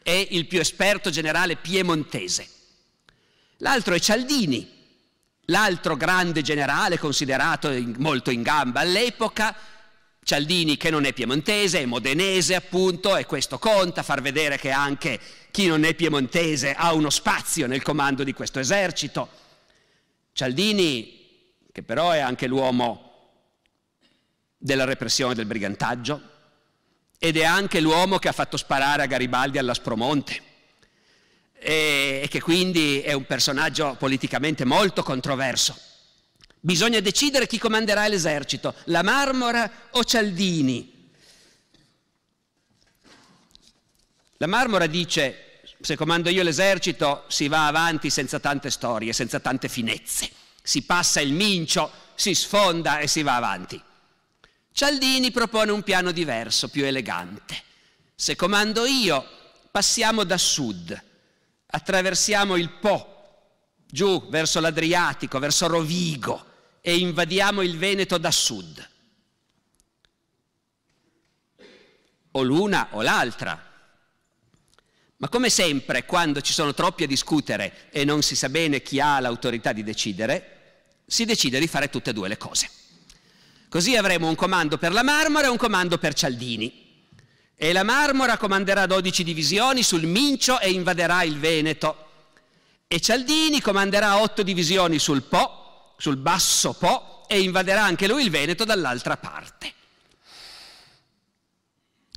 e il più esperto generale piemontese. L'altro è Cialdini, l'altro grande generale considerato molto in gamba all'epoca, Cialdini che non è piemontese, è modenese appunto, e questo conta, far vedere che anche chi non è piemontese ha uno spazio nel comando di questo esercito. Cialdini, che però è anche l'uomo della repressione del brigantaggio, ed è anche l'uomo che ha fatto sparare a Garibaldi all'Aspromonte e, e che quindi è un personaggio politicamente molto controverso. Bisogna decidere chi comanderà l'esercito, la Marmora o Cialdini. La Marmora dice, se comando io l'esercito si va avanti senza tante storie, senza tante finezze, si passa il mincio, si sfonda e si va avanti. Cialdini propone un piano diverso, più elegante. Se comando io, passiamo da sud, attraversiamo il Po, giù verso l'Adriatico, verso Rovigo e invadiamo il Veneto da sud. O l'una o l'altra. Ma come sempre, quando ci sono troppi a discutere e non si sa bene chi ha l'autorità di decidere, si decide di fare tutte e due le cose. Così avremo un comando per la Marmora e un comando per Cialdini. E la Marmora comanderà 12 divisioni sul Mincio e invaderà il Veneto. E Cialdini comanderà 8 divisioni sul Po, sul Basso Po, e invaderà anche lui il Veneto dall'altra parte.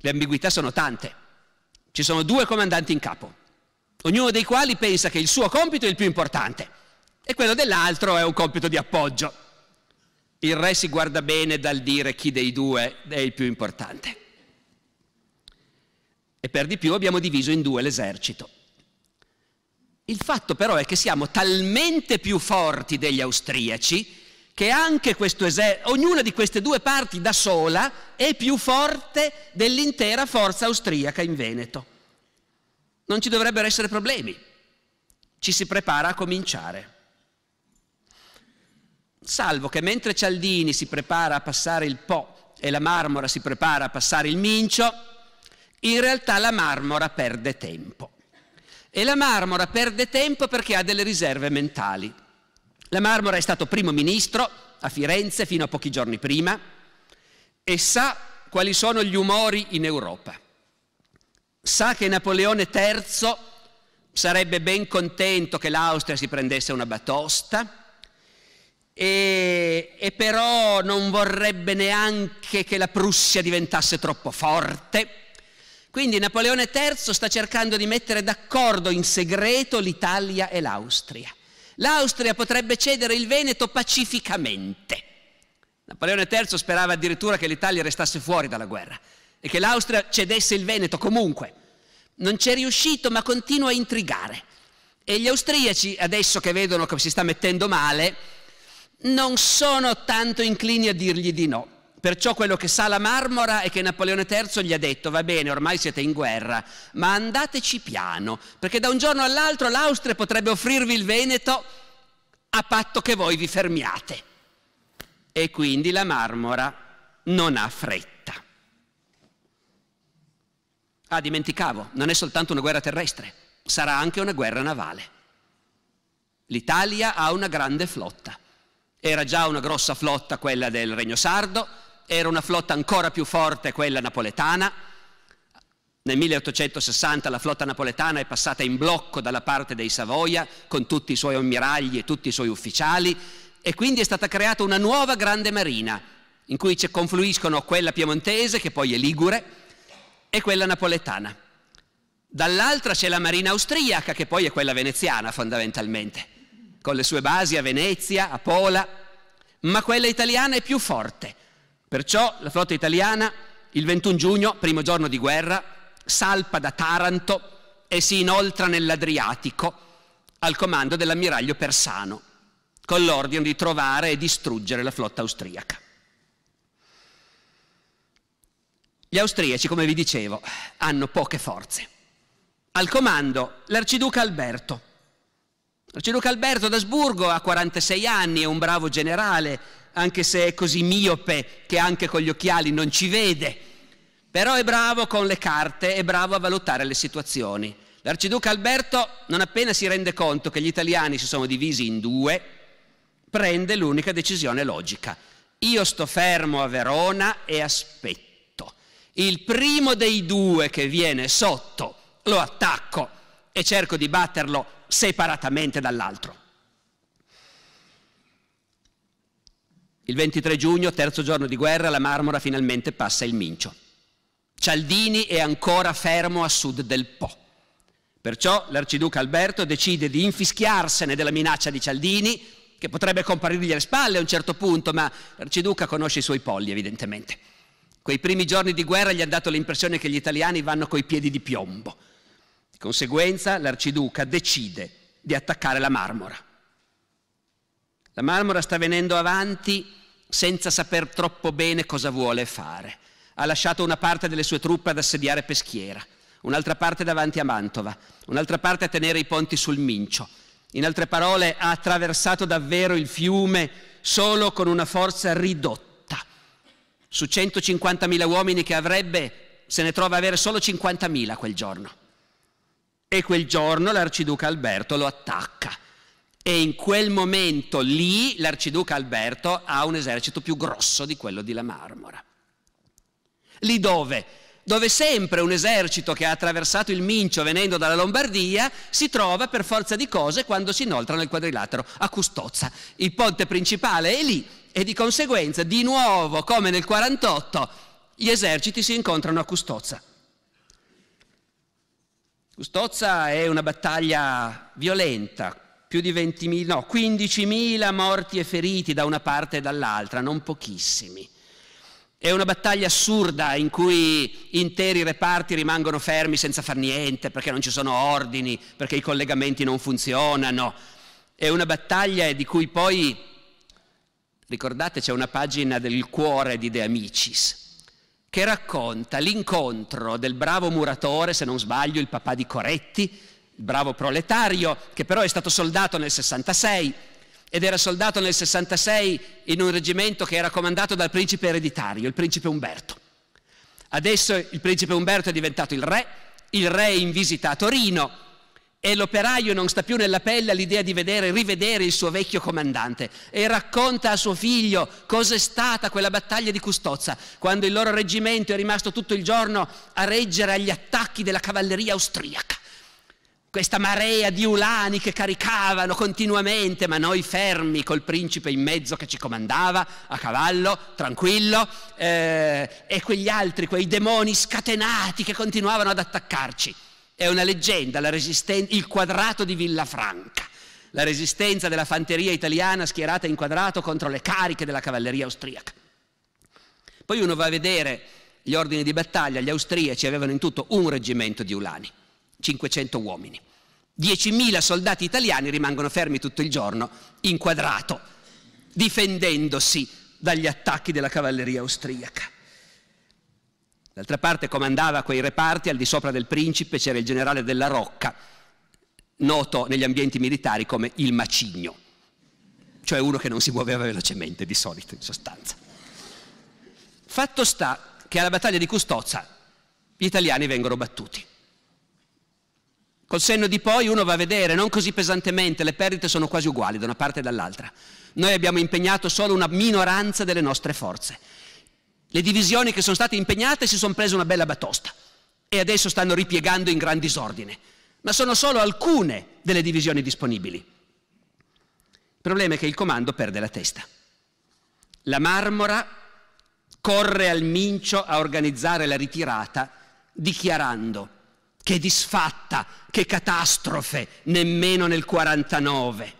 Le ambiguità sono tante. Ci sono due comandanti in capo, ognuno dei quali pensa che il suo compito è il più importante e quello dell'altro è un compito di appoggio. Il re si guarda bene dal dire chi dei due è il più importante. E per di più abbiamo diviso in due l'esercito. Il fatto però è che siamo talmente più forti degli austriaci che anche questo esercito, ognuna di queste due parti da sola è più forte dell'intera forza austriaca in Veneto. Non ci dovrebbero essere problemi. Ci si prepara a cominciare salvo che mentre Cialdini si prepara a passare il Po e la Marmora si prepara a passare il Mincio, in realtà la Marmora perde tempo. E la Marmora perde tempo perché ha delle riserve mentali. La Marmora è stato primo ministro a Firenze fino a pochi giorni prima e sa quali sono gli umori in Europa. Sa che Napoleone III sarebbe ben contento che l'Austria si prendesse una batosta e, e però non vorrebbe neanche che la Prussia diventasse troppo forte. Quindi Napoleone III sta cercando di mettere d'accordo in segreto l'Italia e l'Austria. L'Austria potrebbe cedere il Veneto pacificamente. Napoleone III sperava addirittura che l'Italia restasse fuori dalla guerra e che l'Austria cedesse il Veneto comunque. Non c'è riuscito, ma continua a intrigare. E gli austriaci, adesso che vedono che si sta mettendo male, non sono tanto inclini a dirgli di no. Perciò quello che sa la Marmora è che Napoleone III gli ha detto va bene, ormai siete in guerra, ma andateci piano, perché da un giorno all'altro l'Austria potrebbe offrirvi il Veneto a patto che voi vi fermiate. E quindi la Marmora non ha fretta. Ah, dimenticavo, non è soltanto una guerra terrestre, sarà anche una guerra navale. L'Italia ha una grande flotta era già una grossa flotta quella del Regno Sardo, era una flotta ancora più forte quella napoletana. Nel 1860 la flotta napoletana è passata in blocco dalla parte dei Savoia con tutti i suoi ammiragli e tutti i suoi ufficiali e quindi è stata creata una nuova grande marina in cui confluiscono quella piemontese, che poi è ligure, e quella napoletana. Dall'altra c'è la marina austriaca, che poi è quella veneziana fondamentalmente con le sue basi a Venezia, a Pola, ma quella italiana è più forte. Perciò la flotta italiana il 21 giugno, primo giorno di guerra, salpa da Taranto e si inoltra nell'Adriatico al comando dell'ammiraglio Persano, con l'ordine di trovare e distruggere la flotta austriaca. Gli austriaci, come vi dicevo, hanno poche forze. Al comando l'arciduca Alberto, Luciano Alberto d'Asburgo ha 46 anni, è un bravo generale, anche se è così miope che anche con gli occhiali non ci vede, però è bravo con le carte, è bravo a valutare le situazioni. L'arciduca Alberto, non appena si rende conto che gli italiani si sono divisi in due, prende l'unica decisione logica. Io sto fermo a Verona e aspetto. Il primo dei due che viene sotto lo attacco e cerco di batterlo separatamente dall'altro. Il 23 giugno, terzo giorno di guerra, la Marmora finalmente passa il Mincio. Cialdini è ancora fermo a sud del Po. Perciò l'arciduca Alberto decide di infischiarsene della minaccia di Cialdini, che potrebbe comparirgli alle spalle a un certo punto, ma l'arciduca conosce i suoi polli, evidentemente. Quei primi giorni di guerra gli ha dato l'impressione che gli italiani vanno coi piedi di piombo conseguenza l'arciduca decide di attaccare la Marmora. La Marmora sta venendo avanti senza saper troppo bene cosa vuole fare. Ha lasciato una parte delle sue truppe ad assediare Peschiera, un'altra parte davanti a Mantova, un'altra parte a tenere i ponti sul Mincio. In altre parole, ha attraversato davvero il fiume solo con una forza ridotta. Su 150.000 uomini che avrebbe, se ne trova a avere solo 50.000 quel giorno. E quel giorno l'arciduca Alberto lo attacca. E in quel momento lì l'arciduca Alberto ha un esercito più grosso di quello di La Marmora. Lì dove? Dove sempre un esercito che ha attraversato il Mincio venendo dalla Lombardia si trova per forza di cose quando si inoltra nel quadrilatero a Custozza. Il ponte principale è lì e di conseguenza di nuovo come nel 48 gli eserciti si incontrano a Custozza. Custozza è una battaglia violenta, più di 20.000, no, 15.000 morti e feriti da una parte e dall'altra, non pochissimi. È una battaglia assurda in cui interi reparti rimangono fermi senza far niente, perché non ci sono ordini, perché i collegamenti non funzionano. È una battaglia di cui poi, ricordate, c'è una pagina del cuore di De Amicis, che racconta l'incontro del bravo muratore, se non sbaglio il papà di Coretti, il bravo proletario, che però è stato soldato nel 66 ed era soldato nel 66 in un reggimento che era comandato dal principe ereditario, il principe Umberto. Adesso il principe Umberto è diventato il re, il re è in visita a Torino, e l'operaio non sta più nella pelle all'idea di vedere, rivedere il suo vecchio comandante e racconta a suo figlio cos'è stata quella battaglia di Custozza, quando il loro reggimento è rimasto tutto il giorno a reggere agli attacchi della cavalleria austriaca. Questa marea di ulani che caricavano continuamente, ma noi fermi col principe in mezzo che ci comandava, a cavallo, tranquillo, eh, e quegli altri, quei demoni scatenati che continuavano ad attaccarci. È una leggenda, resisten- il quadrato di Villafranca, la resistenza della fanteria italiana schierata in quadrato contro le cariche della cavalleria austriaca. Poi uno va a vedere gli ordini di battaglia, gli austriaci avevano in tutto un reggimento di ulani, 500 uomini. 10.000 soldati italiani rimangono fermi tutto il giorno, in quadrato, difendendosi dagli attacchi della cavalleria austriaca. D'altra parte comandava quei reparti, al di sopra del principe c'era il generale della Rocca, noto negli ambienti militari come il macigno, cioè uno che non si muoveva velocemente di solito in sostanza. Fatto sta che alla battaglia di Custozza gli italiani vengono battuti. Col senno di poi uno va a vedere, non così pesantemente, le perdite sono quasi uguali da una parte e dall'altra. Noi abbiamo impegnato solo una minoranza delle nostre forze. Le divisioni che sono state impegnate si sono prese una bella batosta e adesso stanno ripiegando in gran disordine, ma sono solo alcune delle divisioni disponibili. Il problema è che il comando perde la testa. La Marmora corre al Mincio a organizzare la ritirata dichiarando che disfatta, che catastrofe, nemmeno nel 49.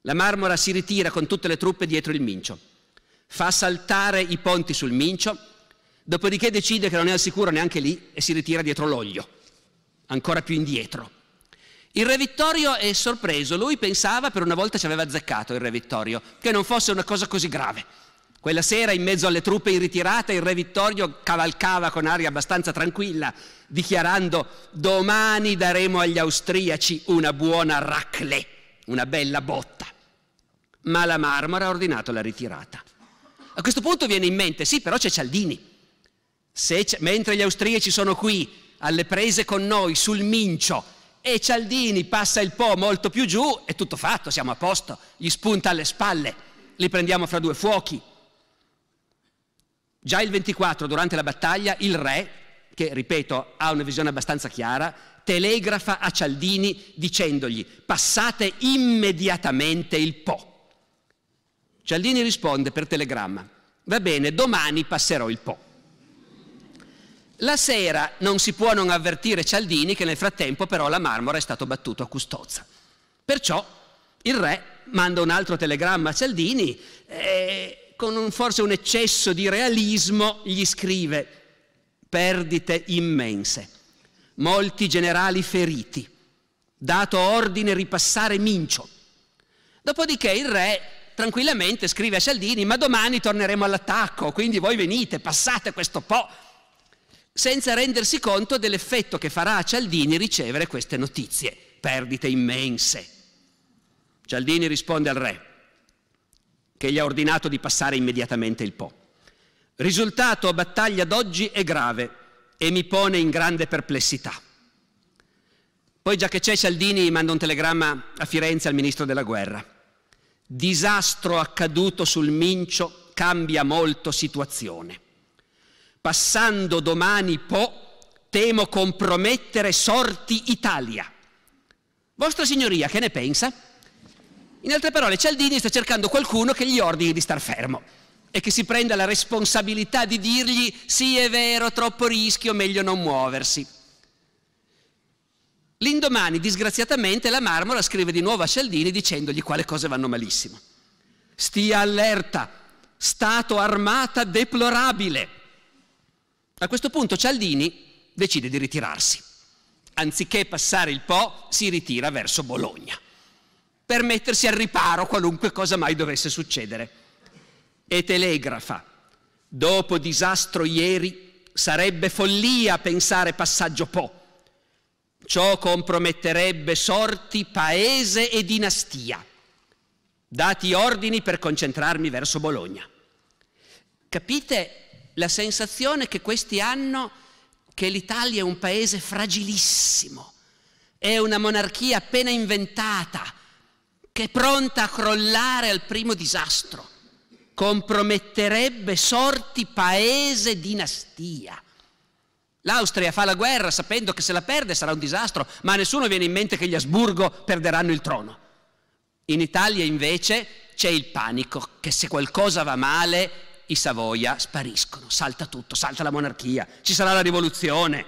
La Marmora si ritira con tutte le truppe dietro il Mincio fa saltare i ponti sul Mincio, dopodiché decide che non è al sicuro neanche lì e si ritira dietro l'Oglio, ancora più indietro. Il re Vittorio è sorpreso, lui pensava per una volta ci aveva azzeccato il re Vittorio, che non fosse una cosa così grave. Quella sera in mezzo alle truppe in ritirata il re Vittorio cavalcava con aria abbastanza tranquilla, dichiarando domani daremo agli austriaci una buona raclée, una bella botta. Ma la Marmora ha ordinato la ritirata. A questo punto viene in mente, sì, però c'è Cialdini. C- mentre gli austriaci sono qui, alle prese con noi, sul Mincio, e Cialdini passa il Po molto più giù, è tutto fatto, siamo a posto, gli spunta alle spalle, li prendiamo fra due fuochi. Già il 24, durante la battaglia, il re, che ripeto ha una visione abbastanza chiara, telegrafa a Cialdini dicendogli passate immediatamente il Po. Cialdini risponde per telegramma, va bene, domani passerò il Po. La sera non si può non avvertire Cialdini che nel frattempo però la Marmora è stato battuto a Custozza. Perciò il re manda un altro telegramma a Cialdini e con un, forse un eccesso di realismo gli scrive perdite immense, molti generali feriti, dato ordine ripassare Mincio. Dopodiché il re tranquillamente scrive a Cialdini, ma domani torneremo all'attacco, quindi voi venite, passate questo po', senza rendersi conto dell'effetto che farà a Cialdini ricevere queste notizie, perdite immense. Cialdini risponde al re, che gli ha ordinato di passare immediatamente il Po. Risultato a battaglia d'oggi è grave e mi pone in grande perplessità. Poi già che c'è Cialdini manda un telegramma a Firenze al ministro della guerra disastro accaduto sul Mincio cambia molto situazione. Passando domani Po, temo compromettere sorti Italia. Vostra Signoria, che ne pensa? In altre parole, Cialdini sta cercando qualcuno che gli ordini di star fermo e che si prenda la responsabilità di dirgli sì è vero, troppo rischio, meglio non muoversi. L'indomani, disgraziatamente, la Marmora scrive di nuovo a Cialdini dicendogli quale cose vanno malissimo. Stia allerta, stato armata deplorabile. A questo punto Cialdini decide di ritirarsi. Anziché passare il Po, si ritira verso Bologna per mettersi al riparo qualunque cosa mai dovesse succedere. E telegrafa, dopo disastro ieri, sarebbe follia pensare passaggio Po Ciò comprometterebbe sorti, paese e dinastia. Dati ordini per concentrarmi verso Bologna. Capite la sensazione che questi hanno che l'Italia è un paese fragilissimo, è una monarchia appena inventata, che è pronta a crollare al primo disastro comprometterebbe sorti, paese, e dinastia. L'Austria fa la guerra sapendo che se la perde sarà un disastro, ma a nessuno viene in mente che gli Asburgo perderanno il trono. In Italia invece c'è il panico che se qualcosa va male i Savoia spariscono, salta tutto, salta la monarchia, ci sarà la rivoluzione.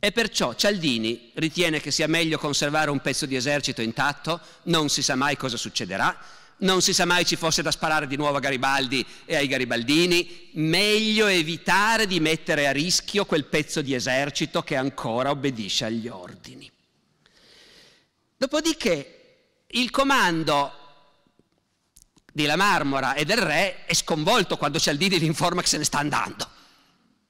E perciò Cialdini ritiene che sia meglio conservare un pezzo di esercito intatto, non si sa mai cosa succederà, non si sa mai ci fosse da sparare di nuovo a Garibaldi e ai garibaldini, meglio evitare di mettere a rischio quel pezzo di esercito che ancora obbedisce agli ordini. Dopodiché il comando di La Marmora e del re è sconvolto quando Cialdini gli informa che se ne sta andando.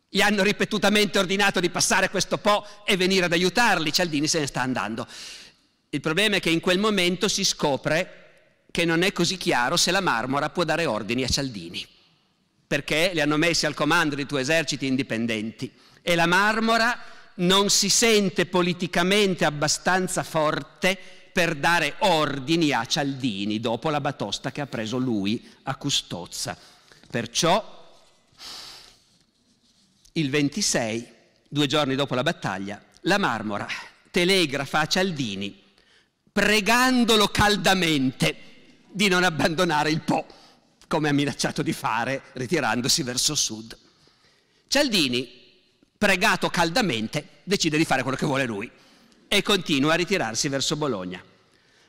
Gli hanno ripetutamente ordinato di passare questo po' e venire ad aiutarli, Cialdini se ne sta andando. Il problema è che in quel momento si scopre che non è così chiaro se la Marmora può dare ordini a Cialdini, perché li hanno messi al comando di due eserciti indipendenti e la Marmora non si sente politicamente abbastanza forte per dare ordini a Cialdini dopo la batosta che ha preso lui a Custozza. Perciò il 26, due giorni dopo la battaglia, la Marmora telegrafa a Cialdini pregandolo caldamente di non abbandonare il Po, come ha minacciato di fare ritirandosi verso sud. Cialdini, pregato caldamente, decide di fare quello che vuole lui e continua a ritirarsi verso Bologna.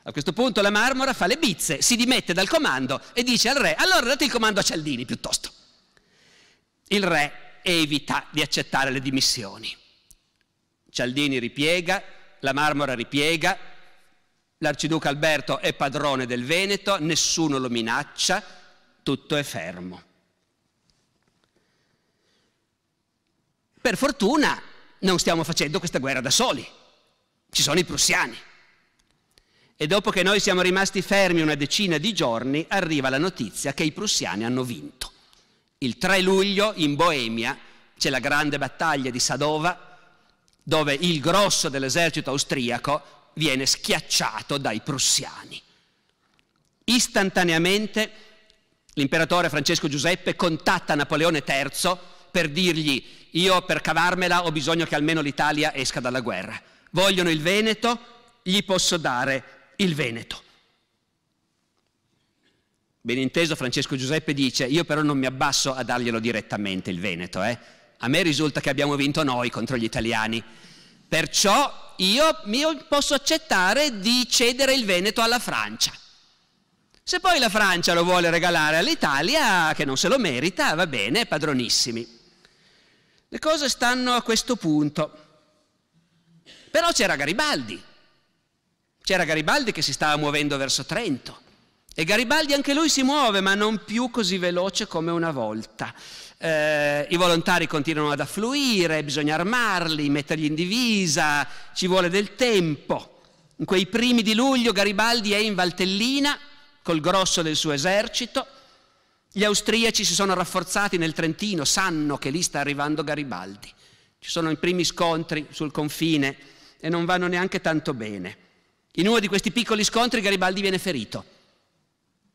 A questo punto la Marmora fa le bizze, si dimette dal comando e dice al re, allora date il comando a Cialdini piuttosto. Il re evita di accettare le dimissioni. Cialdini ripiega, la Marmora ripiega, L'arciduca Alberto è padrone del Veneto, nessuno lo minaccia, tutto è fermo. Per fortuna non stiamo facendo questa guerra da soli, ci sono i prussiani. E dopo che noi siamo rimasti fermi una decina di giorni, arriva la notizia che i prussiani hanno vinto. Il 3 luglio in Boemia c'è la grande battaglia di Sadova, dove il grosso dell'esercito austriaco viene schiacciato dai prussiani. Istantaneamente l'imperatore Francesco Giuseppe contatta Napoleone III per dirgli io per cavarmela ho bisogno che almeno l'Italia esca dalla guerra. Vogliono il Veneto, gli posso dare il Veneto. Ben inteso Francesco Giuseppe dice, io però non mi abbasso a darglielo direttamente il Veneto, eh? a me risulta che abbiamo vinto noi contro gli italiani, Perciò io mi posso accettare di cedere il Veneto alla Francia. Se poi la Francia lo vuole regalare all'Italia, che non se lo merita, va bene, padronissimi. Le cose stanno a questo punto. Però c'era Garibaldi. C'era Garibaldi che si stava muovendo verso Trento. E Garibaldi anche lui si muove, ma non più così veloce come una volta eh, i volontari continuano ad affluire, bisogna armarli, metterli in divisa, ci vuole del tempo. In quei primi di luglio Garibaldi è in Valtellina col grosso del suo esercito, gli austriaci si sono rafforzati nel Trentino, sanno che lì sta arrivando Garibaldi, ci sono i primi scontri sul confine e non vanno neanche tanto bene. In uno di questi piccoli scontri Garibaldi viene ferito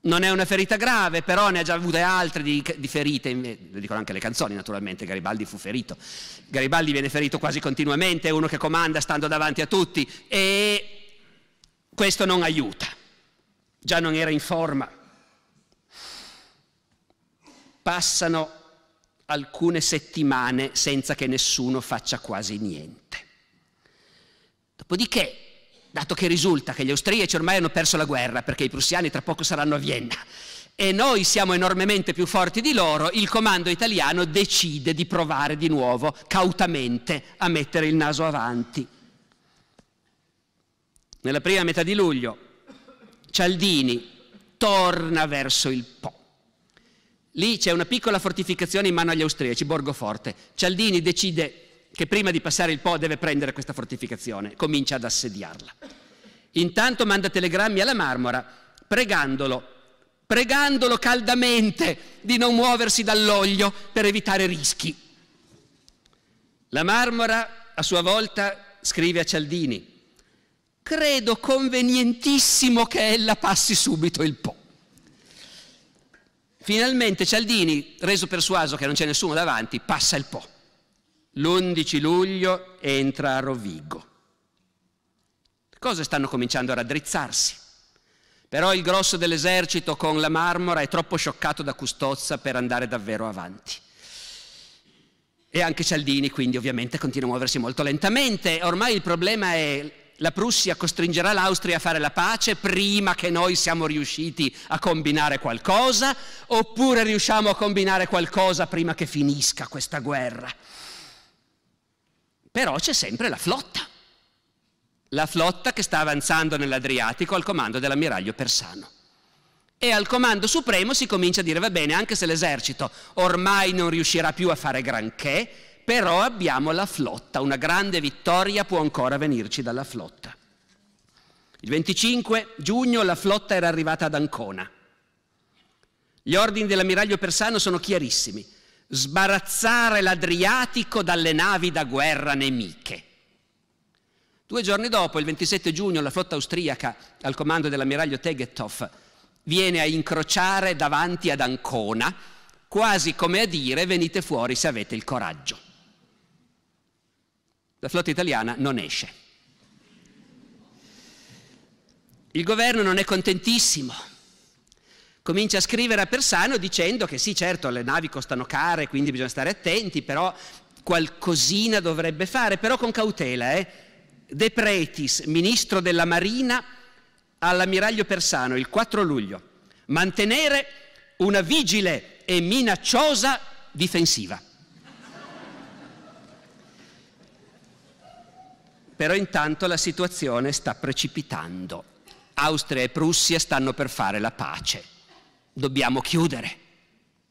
non è una ferita grave, però ne ha già avute altre di, di ferite, lo dicono anche le canzoni naturalmente, Garibaldi fu ferito. Garibaldi viene ferito quasi continuamente, è uno che comanda stando davanti a tutti e questo non aiuta. Già non era in forma. Passano alcune settimane senza che nessuno faccia quasi niente. Dopodiché dato che risulta che gli austriaci ormai hanno perso la guerra perché i prussiani tra poco saranno a Vienna e noi siamo enormemente più forti di loro, il comando italiano decide di provare di nuovo cautamente a mettere il naso avanti. Nella prima metà di luglio Cialdini torna verso il Po. Lì c'è una piccola fortificazione in mano agli austriaci, Borgoforte. Cialdini decide che prima di passare il Po deve prendere questa fortificazione, comincia ad assediarla. Intanto manda telegrammi alla Marmora pregandolo, pregandolo caldamente di non muoversi dall'olio per evitare rischi. La Marmora a sua volta scrive a Cialdini, credo convenientissimo che ella passi subito il Po. Finalmente Cialdini, reso persuaso che non c'è nessuno davanti, passa il Po. L'11 luglio entra a Rovigo. Le cose stanno cominciando a raddrizzarsi. Però il grosso dell'esercito con la Marmora è troppo scioccato da Custozza per andare davvero avanti. E anche Cialdini quindi ovviamente continua a muoversi molto lentamente. Ormai il problema è la Prussia costringerà l'Austria a fare la pace prima che noi siamo riusciti a combinare qualcosa, oppure riusciamo a combinare qualcosa prima che finisca questa guerra. Però c'è sempre la flotta, la flotta che sta avanzando nell'Adriatico al comando dell'ammiraglio Persano. E al comando supremo si comincia a dire, va bene, anche se l'esercito ormai non riuscirà più a fare granché, però abbiamo la flotta, una grande vittoria può ancora venirci dalla flotta. Il 25 giugno la flotta era arrivata ad Ancona. Gli ordini dell'ammiraglio Persano sono chiarissimi sbarazzare l'Adriatico dalle navi da guerra nemiche. Due giorni dopo, il 27 giugno, la flotta austriaca, al comando dell'ammiraglio Tegetov, viene a incrociare davanti ad Ancona, quasi come a dire venite fuori se avete il coraggio. La flotta italiana non esce. Il governo non è contentissimo Comincia a scrivere a Persano dicendo che sì, certo, le navi costano care, quindi bisogna stare attenti, però qualcosina dovrebbe fare, però con cautela. Eh? De Pretis, ministro della Marina, all'ammiraglio Persano il 4 luglio, mantenere una vigile e minacciosa difensiva. Però intanto la situazione sta precipitando. Austria e Prussia stanno per fare la pace dobbiamo chiudere.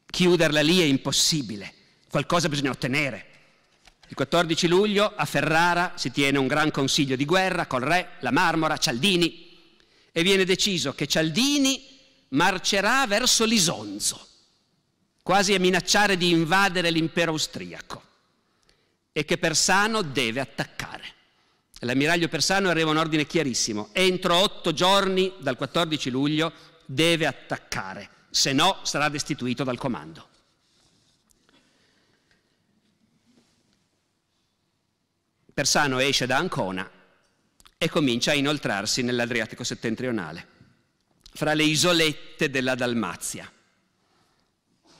Chiuderla lì è impossibile, qualcosa bisogna ottenere. Il 14 luglio a Ferrara si tiene un gran consiglio di guerra col re, la Marmora, Cialdini e viene deciso che Cialdini marcerà verso l'Isonzo, quasi a minacciare di invadere l'impero austriaco e che Persano deve attaccare. L'ammiraglio Persano arriva un ordine chiarissimo. Entro otto giorni dal 14 luglio deve attaccare, se no sarà destituito dal comando. Persano esce da Ancona e comincia a inoltrarsi nell'Adriatico settentrionale, fra le isolette della Dalmazia.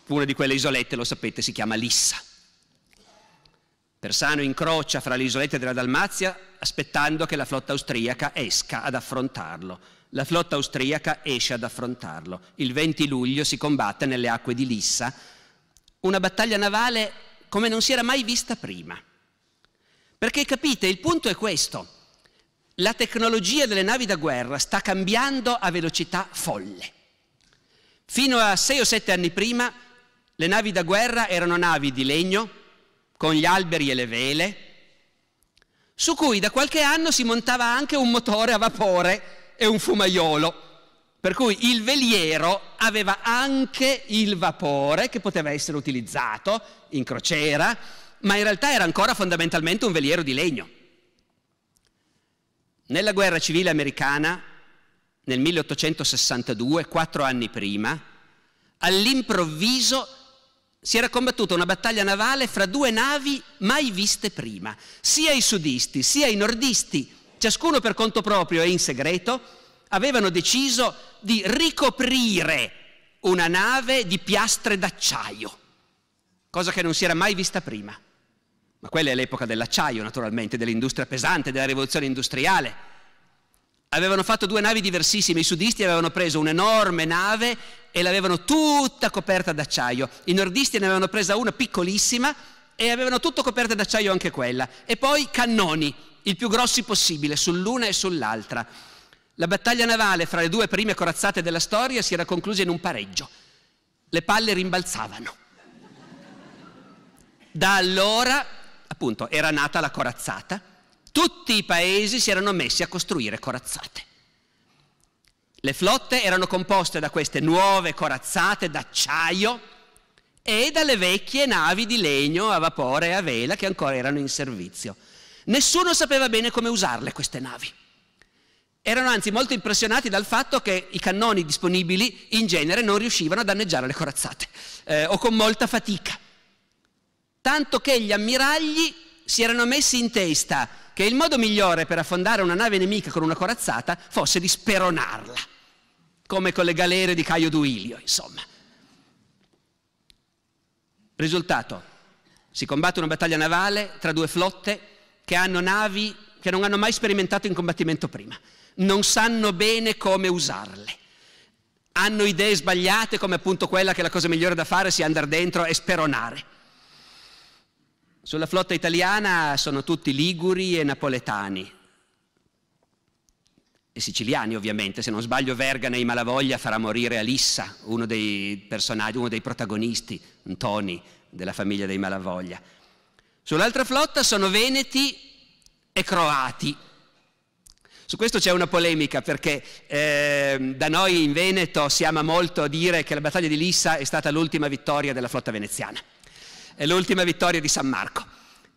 Una di quelle isolette, lo sapete, si chiama Lissa. Persano incrocia fra le isolette della Dalmazia aspettando che la flotta austriaca esca ad affrontarlo la flotta austriaca esce ad affrontarlo. Il 20 luglio si combatte nelle acque di Lissa una battaglia navale come non si era mai vista prima. Perché capite, il punto è questo. La tecnologia delle navi da guerra sta cambiando a velocità folle. Fino a sei o sette anni prima le navi da guerra erano navi di legno, con gli alberi e le vele, su cui da qualche anno si montava anche un motore a vapore e un fumaiolo. Per cui il veliero aveva anche il vapore che poteva essere utilizzato in crociera, ma in realtà era ancora fondamentalmente un veliero di legno. Nella guerra civile americana, nel 1862, quattro anni prima, all'improvviso si era combattuta una battaglia navale fra due navi mai viste prima. Sia i sudisti sia i nordisti ciascuno per conto proprio e in segreto, avevano deciso di ricoprire una nave di piastre d'acciaio, cosa che non si era mai vista prima. Ma quella è l'epoca dell'acciaio, naturalmente, dell'industria pesante, della rivoluzione industriale. Avevano fatto due navi diversissime, i sudisti avevano preso un'enorme nave e l'avevano tutta coperta d'acciaio, i nordisti ne avevano presa una piccolissima e avevano tutto coperta d'acciaio anche quella, e poi cannoni, il più grossi possibile, sull'una e sull'altra. La battaglia navale fra le due prime corazzate della storia si era conclusa in un pareggio. Le palle rimbalzavano. Da allora, appunto, era nata la corazzata. Tutti i paesi si erano messi a costruire corazzate. Le flotte erano composte da queste nuove corazzate d'acciaio e dalle vecchie navi di legno a vapore e a vela che ancora erano in servizio. Nessuno sapeva bene come usarle queste navi. Erano anzi molto impressionati dal fatto che i cannoni disponibili in genere non riuscivano a danneggiare le corazzate, eh, o con molta fatica. Tanto che gli ammiragli si erano messi in testa che il modo migliore per affondare una nave nemica con una corazzata fosse di speronarla, come con le galere di Caio Duilio, insomma. Risultato, si combatte una battaglia navale tra due flotte che hanno navi che non hanno mai sperimentato in combattimento prima, non sanno bene come usarle, hanno idee sbagliate come appunto quella che la cosa migliore da fare sia andare dentro e speronare. Sulla flotta italiana sono tutti liguri e napoletani, e siciliani ovviamente, se non sbaglio Verga nei Malavoglia farà morire Alissa, uno dei personaggi, uno dei protagonisti, Antoni della famiglia dei Malavoglia. Sull'altra flotta sono veneti e croati. Su questo c'è una polemica perché eh, da noi in Veneto si ama molto dire che la battaglia di Lissa è stata l'ultima vittoria della flotta veneziana, è l'ultima vittoria di San Marco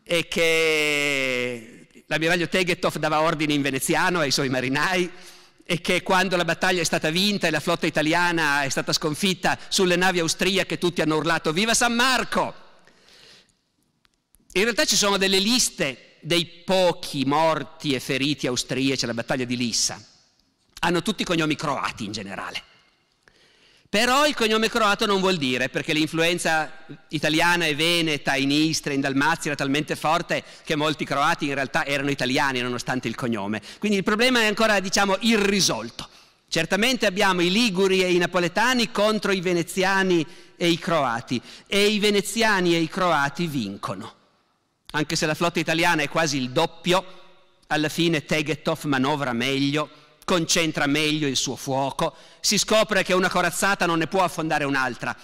e che l'ammiraglio Tegetov dava ordini in veneziano ai suoi marinai e che quando la battaglia è stata vinta e la flotta italiana è stata sconfitta sulle navi austriache tutti hanno urlato viva San Marco! In realtà ci sono delle liste dei pochi morti e feriti austriaci alla battaglia di Lissa. Hanno tutti cognomi croati in generale. Però il cognome croato non vuol dire, perché l'influenza italiana e veneta in Istria, in Dalmazia era talmente forte che molti croati in realtà erano italiani nonostante il cognome. Quindi il problema è ancora, diciamo, irrisolto. Certamente abbiamo i liguri e i napoletani contro i veneziani e i croati e i veneziani e i croati vincono anche se la flotta italiana è quasi il doppio, alla fine Tegetov manovra meglio, concentra meglio il suo fuoco, si scopre che una corazzata non ne può affondare un'altra,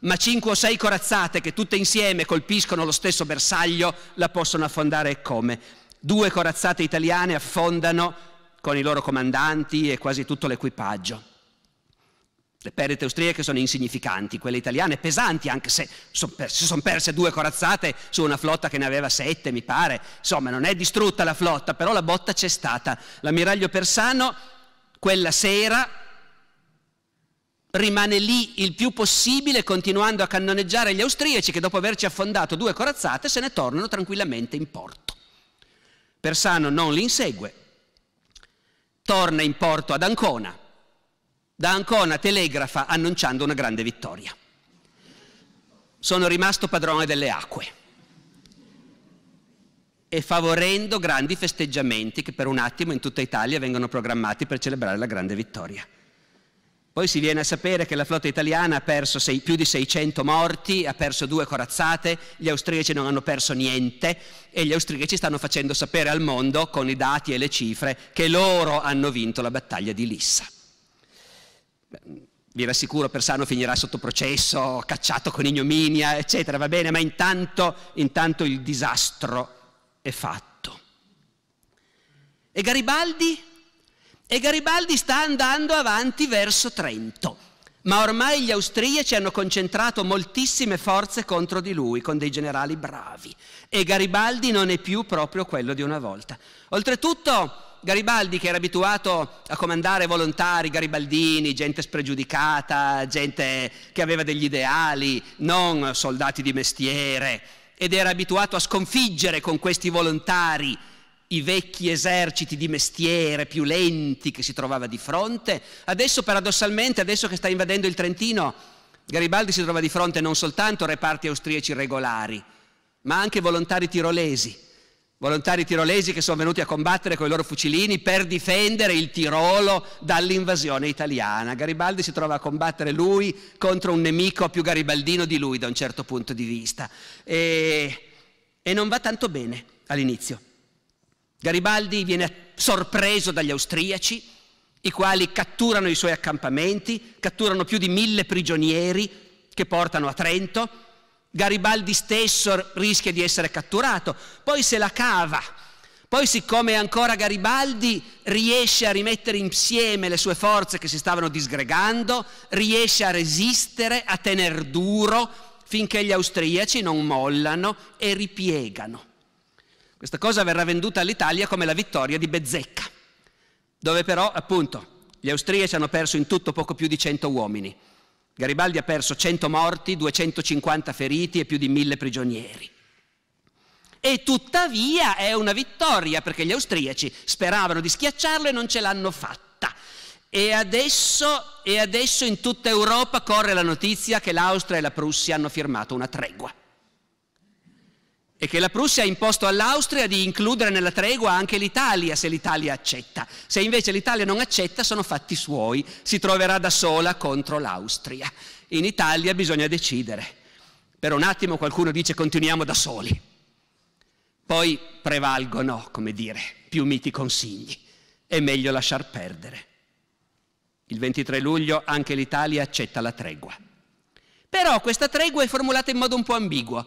ma cinque o sei corazzate che tutte insieme colpiscono lo stesso bersaglio la possono affondare come? Due corazzate italiane affondano con i loro comandanti e quasi tutto l'equipaggio. Le perdite austriache sono insignificanti, quelle italiane pesanti, anche se son si sono perse due corazzate su una flotta che ne aveva sette, mi pare. Insomma, non è distrutta la flotta, però la botta c'è stata. L'ammiraglio Persano quella sera rimane lì il più possibile, continuando a cannoneggiare gli austriaci che dopo averci affondato due corazzate se ne tornano tranquillamente in porto. Persano non li insegue, torna in porto ad Ancona da Ancona telegrafa annunciando una grande vittoria. Sono rimasto padrone delle acque e favorendo grandi festeggiamenti che per un attimo in tutta Italia vengono programmati per celebrare la grande vittoria. Poi si viene a sapere che la flotta italiana ha perso sei, più di 600 morti, ha perso due corazzate, gli austriaci non hanno perso niente e gli austriaci stanno facendo sapere al mondo con i dati e le cifre che loro hanno vinto la battaglia di Lissa vi rassicuro, Persano finirà sotto processo, cacciato con ignominia, eccetera, va bene, ma intanto, intanto il disastro è fatto. E Garibaldi? E Garibaldi sta andando avanti verso Trento ma ormai gli austriaci hanno concentrato moltissime forze contro di lui, con dei generali bravi, e Garibaldi non è più proprio quello di una volta. Oltretutto, Garibaldi che era abituato a comandare volontari, garibaldini, gente spregiudicata, gente che aveva degli ideali, non soldati di mestiere, ed era abituato a sconfiggere con questi volontari i vecchi eserciti di mestiere più lenti che si trovava di fronte. Adesso paradossalmente, adesso che sta invadendo il Trentino, Garibaldi si trova di fronte non soltanto reparti austriaci regolari, ma anche volontari tirolesi volontari tirolesi che sono venuti a combattere con i loro fucilini per difendere il Tirolo dall'invasione italiana. Garibaldi si trova a combattere lui contro un nemico più garibaldino di lui da un certo punto di vista e, e non va tanto bene all'inizio. Garibaldi viene sorpreso dagli austriaci, i quali catturano i suoi accampamenti, catturano più di mille prigionieri che portano a Trento Garibaldi stesso rischia di essere catturato, poi se la cava, poi siccome ancora Garibaldi riesce a rimettere insieme le sue forze che si stavano disgregando, riesce a resistere, a tener duro finché gli austriaci non mollano e ripiegano. Questa cosa verrà venduta all'Italia come la vittoria di Bezzecca, dove però appunto gli austriaci hanno perso in tutto poco più di 100 uomini Garibaldi ha perso 100 morti, 250 feriti e più di 1000 prigionieri. E tuttavia è una vittoria perché gli austriaci speravano di schiacciarlo e non ce l'hanno fatta. E adesso, e adesso in tutta Europa corre la notizia che l'Austria e la Prussia hanno firmato una tregua e che la Prussia ha imposto all'Austria di includere nella tregua anche l'Italia se l'Italia accetta. Se invece l'Italia non accetta sono fatti suoi, si troverà da sola contro l'Austria. In Italia bisogna decidere. Per un attimo qualcuno dice continuiamo da soli. Poi prevalgono, come dire, più miti consigli. È meglio lasciar perdere. Il 23 luglio anche l'Italia accetta la tregua. Però questa tregua è formulata in modo un po' ambiguo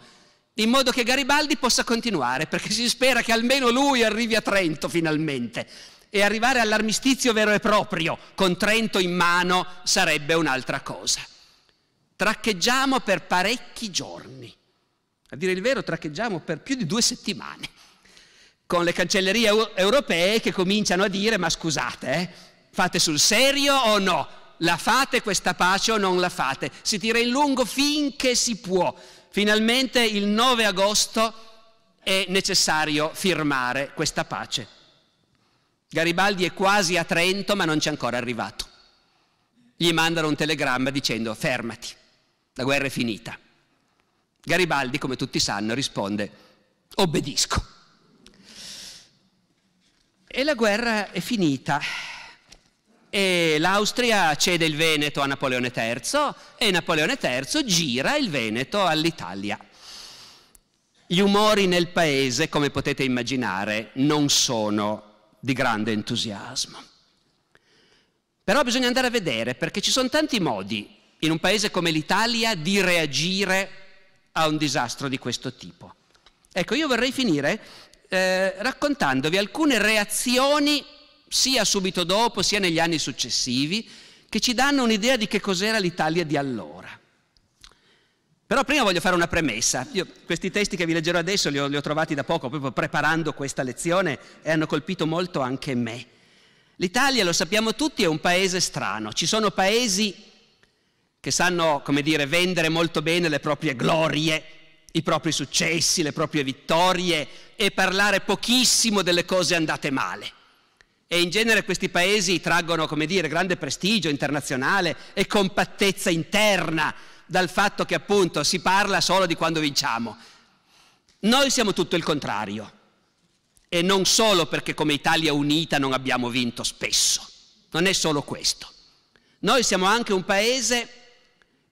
in modo che Garibaldi possa continuare, perché si spera che almeno lui arrivi a Trento finalmente. E arrivare all'armistizio vero e proprio, con Trento in mano, sarebbe un'altra cosa. Traccheggiamo per parecchi giorni, a dire il vero traccheggiamo per più di due settimane, con le cancellerie europee che cominciano a dire ma scusate, eh, fate sul serio o no? La fate questa pace o non la fate? Si tira in lungo finché si può finalmente il 9 agosto è necessario firmare questa pace. Garibaldi è quasi a Trento ma non c'è ancora arrivato. Gli mandano un telegramma dicendo fermati, la guerra è finita. Garibaldi, come tutti sanno, risponde obbedisco. E la guerra è finita e l'Austria cede il Veneto a Napoleone III e Napoleone III gira il Veneto all'Italia. Gli umori nel paese, come potete immaginare, non sono di grande entusiasmo. Però bisogna andare a vedere perché ci sono tanti modi in un paese come l'Italia di reagire a un disastro di questo tipo. Ecco, io vorrei finire eh, raccontandovi alcune reazioni sia subito dopo sia negli anni successivi, che ci danno un'idea di che cos'era l'Italia di allora. Però prima voglio fare una premessa. Io questi testi che vi leggerò adesso li ho, li ho trovati da poco, proprio preparando questa lezione, e hanno colpito molto anche me. L'Italia, lo sappiamo tutti, è un paese strano. Ci sono paesi che sanno, come dire, vendere molto bene le proprie glorie, i propri successi, le proprie vittorie e parlare pochissimo delle cose andate male. E in genere questi paesi traggono, come dire, grande prestigio internazionale e compattezza interna dal fatto che appunto si parla solo di quando vinciamo. Noi siamo tutto il contrario. E non solo perché come Italia Unita non abbiamo vinto spesso. Non è solo questo. Noi siamo anche un paese,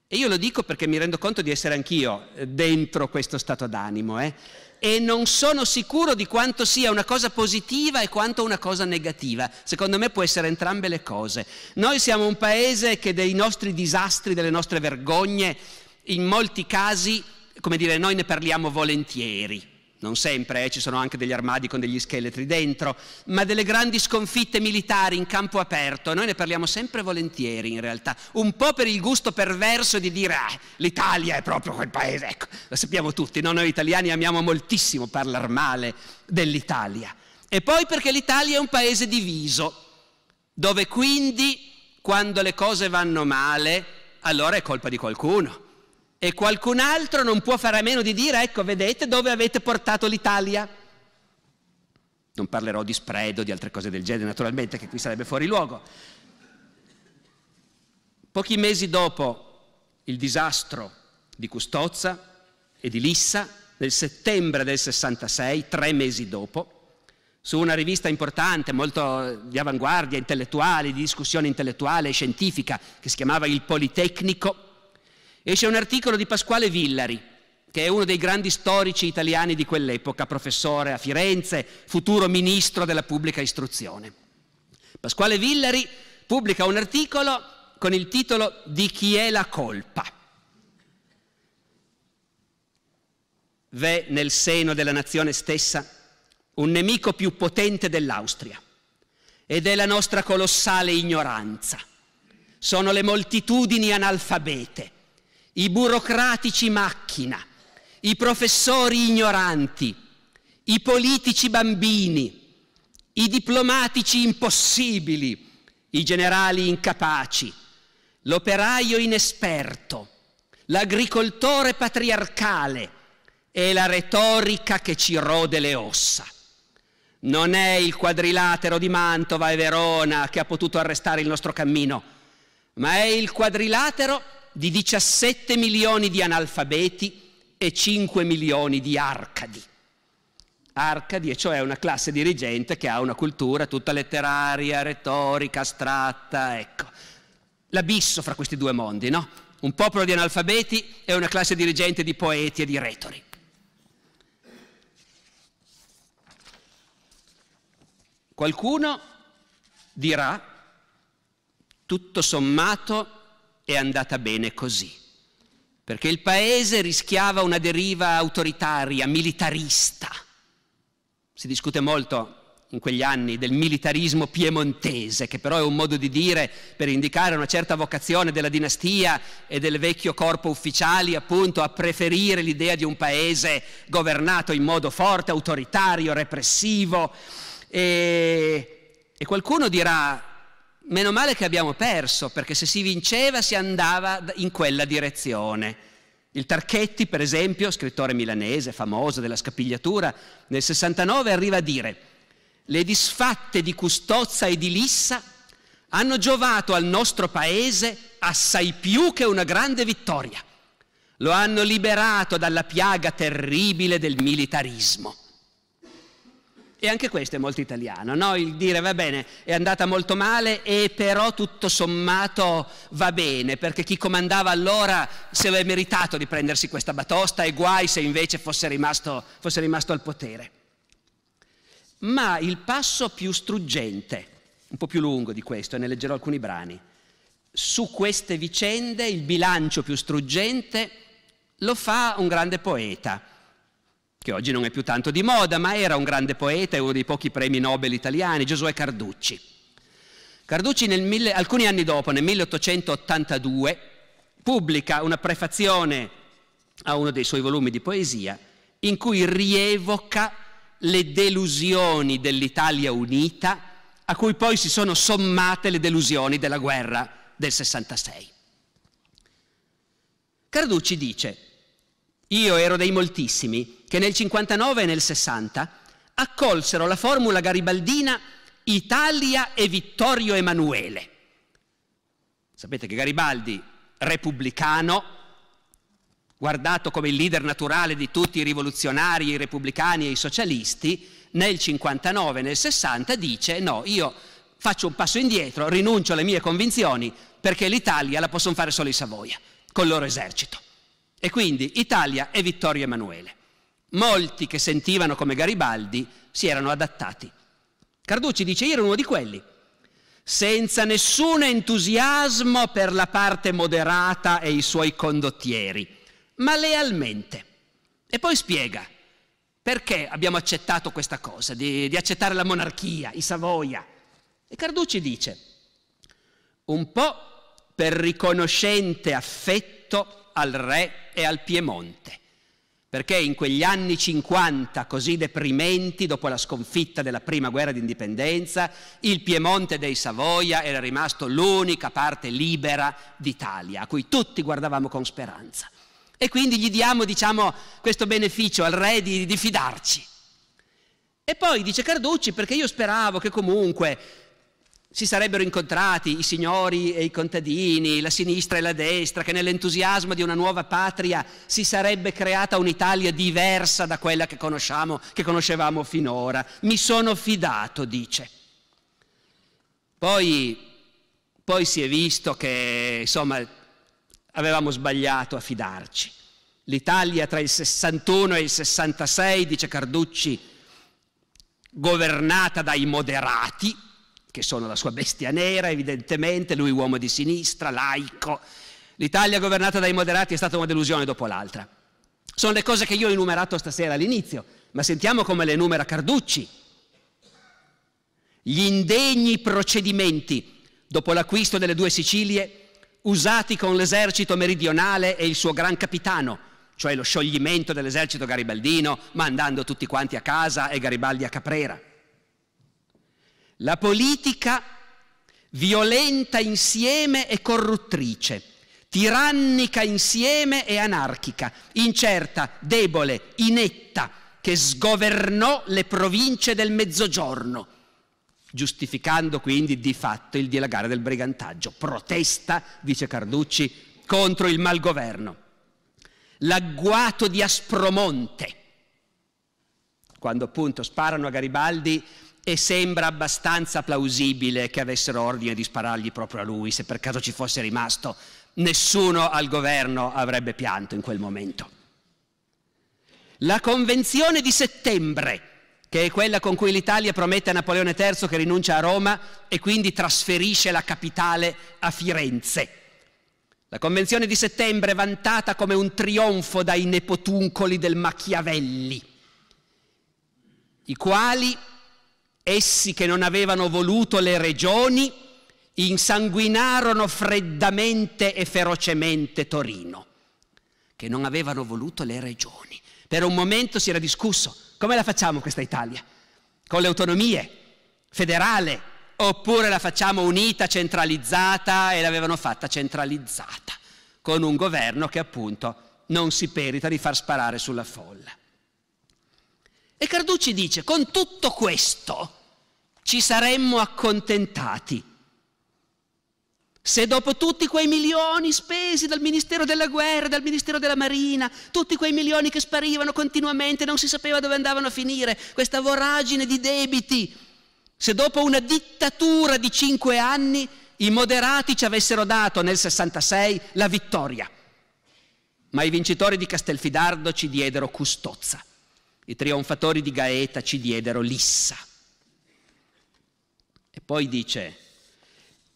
e io lo dico perché mi rendo conto di essere anch'io eh, dentro questo stato d'animo, eh? e non sono sicuro di quanto sia una cosa positiva e quanto una cosa negativa. Secondo me può essere entrambe le cose. Noi siamo un paese che dei nostri disastri, delle nostre vergogne, in molti casi, come dire, noi ne parliamo volentieri non sempre, eh, ci sono anche degli armadi con degli scheletri dentro, ma delle grandi sconfitte militari in campo aperto, noi ne parliamo sempre volentieri in realtà, un po' per il gusto perverso di dire ah, l'Italia è proprio quel paese, ecco, lo sappiamo tutti, no? noi italiani amiamo moltissimo parlare male dell'Italia. E poi perché l'Italia è un paese diviso, dove quindi quando le cose vanno male, allora è colpa di qualcuno e qualcun altro non può fare a meno di dire, ecco, vedete dove avete portato l'Italia. Non parlerò di spread di altre cose del genere, naturalmente, che qui sarebbe fuori luogo. Pochi mesi dopo il disastro di Custozza e di Lissa, nel settembre del 66, tre mesi dopo, su una rivista importante, molto di avanguardia intellettuale, di discussione intellettuale e scientifica, che si chiamava Il Politecnico, Esce un articolo di Pasquale Villari, che è uno dei grandi storici italiani di quell'epoca, professore a Firenze, futuro ministro della pubblica istruzione. Pasquale Villari pubblica un articolo con il titolo Di chi è la colpa? V'è nel seno della nazione stessa un nemico più potente dell'Austria ed è la nostra colossale ignoranza. Sono le moltitudini analfabete i burocratici macchina, i professori ignoranti, i politici bambini, i diplomatici impossibili, i generali incapaci, l'operaio inesperto, l'agricoltore patriarcale e la retorica che ci rode le ossa. Non è il quadrilatero di Mantova e Verona che ha potuto arrestare il nostro cammino, ma è il quadrilatero di 17 milioni di analfabeti e 5 milioni di arcadi. Arcadi, e cioè una classe dirigente che ha una cultura tutta letteraria, retorica, astratta, ecco. L'abisso fra questi due mondi, no? Un popolo di analfabeti e una classe dirigente di poeti e di retori. Qualcuno dirà, tutto sommato, è andata bene così, perché il paese rischiava una deriva autoritaria, militarista. Si discute molto in quegli anni del militarismo piemontese, che però è un modo di dire per indicare una certa vocazione della dinastia e del vecchio corpo ufficiali appunto a preferire l'idea di un paese governato in modo forte, autoritario, repressivo. E, e qualcuno dirà, meno male che abbiamo perso, perché se si vinceva si andava in quella direzione. Il Tarchetti, per esempio, scrittore milanese, famoso della scapigliatura, nel 69 arriva a dire le disfatte di Custozza e di Lissa hanno giovato al nostro paese assai più che una grande vittoria. Lo hanno liberato dalla piaga terribile del militarismo. E anche questo è molto italiano, no? il dire va bene, è andata molto male e però tutto sommato va bene, perché chi comandava allora se aveva meritato di prendersi questa batosta e guai se invece fosse rimasto, fosse rimasto al potere. Ma il passo più struggente, un po' più lungo di questo, e ne leggerò alcuni brani, su queste vicende il bilancio più struggente lo fa un grande poeta, che oggi non è più tanto di moda, ma era un grande poeta e uno dei pochi premi Nobel italiani, Giosuè Carducci. Carducci mille, alcuni anni dopo, nel 1882, pubblica una prefazione a uno dei suoi volumi di poesia in cui rievoca le delusioni dell'Italia unita a cui poi si sono sommate le delusioni della guerra del 66. Carducci dice io ero dei moltissimi, che nel 59 e nel 60 accolsero la formula garibaldina Italia e Vittorio Emanuele. Sapete che Garibaldi, repubblicano, guardato come il leader naturale di tutti i rivoluzionari, i repubblicani e i socialisti, nel 59 e nel 60 dice no, io faccio un passo indietro, rinuncio alle mie convinzioni perché l'Italia la possono fare solo i Savoia, col loro esercito. E quindi Italia e Vittorio Emanuele. Molti che sentivano come Garibaldi si erano adattati. Carducci dice io ero uno di quelli, senza nessun entusiasmo per la parte moderata e i suoi condottieri, ma lealmente. E poi spiega perché abbiamo accettato questa cosa, di, di accettare la monarchia, i Savoia. E Carducci dice, un po' per riconoscente affetto al re e al Piemonte, perché in quegli anni 50 così deprimenti, dopo la sconfitta della prima guerra d'indipendenza, il Piemonte dei Savoia era rimasto l'unica parte libera d'Italia, a cui tutti guardavamo con speranza. E quindi gli diamo, diciamo, questo beneficio al re di, di fidarci. E poi dice Carducci, perché io speravo che comunque si sarebbero incontrati i signori e i contadini, la sinistra e la destra, che nell'entusiasmo di una nuova patria si sarebbe creata un'Italia diversa da quella che conosciamo, che conoscevamo finora. Mi sono fidato, dice. Poi, poi si è visto che, insomma, avevamo sbagliato a fidarci. L'Italia tra il 61 e il 66, dice Carducci, governata dai moderati, che sono la sua bestia nera, evidentemente, lui uomo di sinistra, laico. L'Italia governata dai moderati è stata una delusione dopo l'altra. Sono le cose che io ho enumerato stasera all'inizio, ma sentiamo come le enumera Carducci. Gli indegni procedimenti dopo l'acquisto delle due Sicilie usati con l'esercito meridionale e il suo gran capitano, cioè lo scioglimento dell'esercito garibaldino, mandando tutti quanti a casa e Garibaldi a Caprera la politica violenta insieme e corruttrice, tirannica insieme e anarchica, incerta, debole, inetta, che sgovernò le province del Mezzogiorno, giustificando quindi di fatto il dilagare del brigantaggio. Protesta, dice Carducci, contro il malgoverno. L'agguato di Aspromonte, quando appunto sparano a Garibaldi e sembra abbastanza plausibile che avessero ordine di sparargli proprio a lui, se per caso ci fosse rimasto, nessuno al governo avrebbe pianto in quel momento. La convenzione di settembre, che è quella con cui l'Italia promette a Napoleone III che rinuncia a Roma e quindi trasferisce la capitale a Firenze. La convenzione di settembre è vantata come un trionfo dai nepotuncoli del Machiavelli, i quali Essi che non avevano voluto le regioni insanguinarono freddamente e ferocemente Torino, che non avevano voluto le regioni. Per un momento si era discusso come la facciamo questa Italia? Con le autonomie, federale, oppure la facciamo unita, centralizzata e l'avevano fatta centralizzata, con un governo che appunto non si perita di far sparare sulla folla. E Carducci dice, con tutto questo, ci saremmo accontentati. Se dopo tutti quei milioni spesi dal Ministero della Guerra, dal Ministero della Marina, tutti quei milioni che sparivano continuamente, non si sapeva dove andavano a finire, questa voragine di debiti, se dopo una dittatura di cinque anni i moderati ci avessero dato nel 66 la vittoria. Ma i vincitori di Castelfidardo ci diedero Custozza, i trionfatori di Gaeta ci diedero Lissa. E poi dice,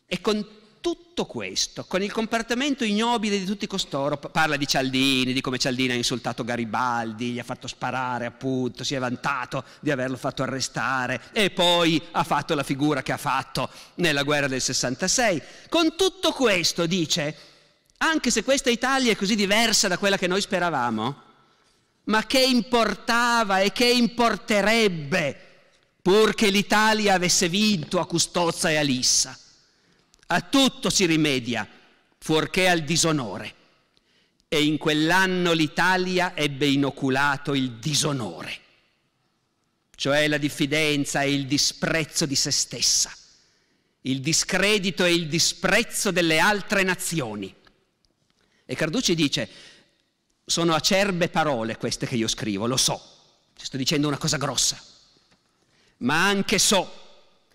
e con tutto questo, con il comportamento ignobile di tutti costoro, parla di Cialdini, di come Cialdini ha insultato Garibaldi, gli ha fatto sparare appunto, si è vantato di averlo fatto arrestare e poi ha fatto la figura che ha fatto nella guerra del 66. Con tutto questo dice, anche se questa Italia è così diversa da quella che noi speravamo, ma che importava e che importerebbe purché l'Italia avesse vinto a Custozza e a Lissa. A tutto si rimedia, fuorché al disonore. E in quell'anno l'Italia ebbe inoculato il disonore, cioè la diffidenza e il disprezzo di se stessa, il discredito e il disprezzo delle altre nazioni. E Carducci dice, sono acerbe parole queste che io scrivo, lo so, sto dicendo una cosa grossa ma anche so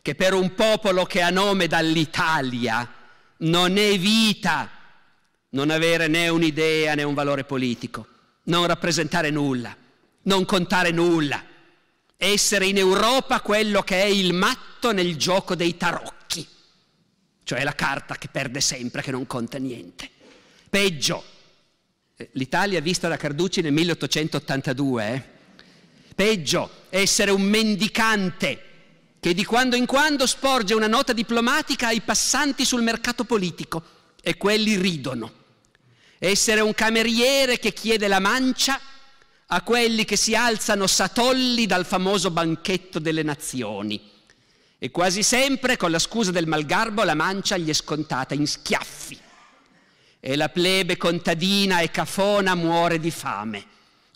che per un popolo che ha nome dall'Italia non è vita non avere né un'idea né un valore politico, non rappresentare nulla, non contare nulla, essere in Europa quello che è il matto nel gioco dei tarocchi, cioè la carta che perde sempre, che non conta niente. Peggio, eh, l'Italia vista da Carducci nel 1882, eh? Peggio essere un mendicante che di quando in quando sporge una nota diplomatica ai passanti sul mercato politico e quelli ridono. Essere un cameriere che chiede la mancia a quelli che si alzano satolli dal famoso banchetto delle nazioni. E quasi sempre, con la scusa del malgarbo, la mancia gli è scontata in schiaffi. E la plebe contadina e cafona muore di fame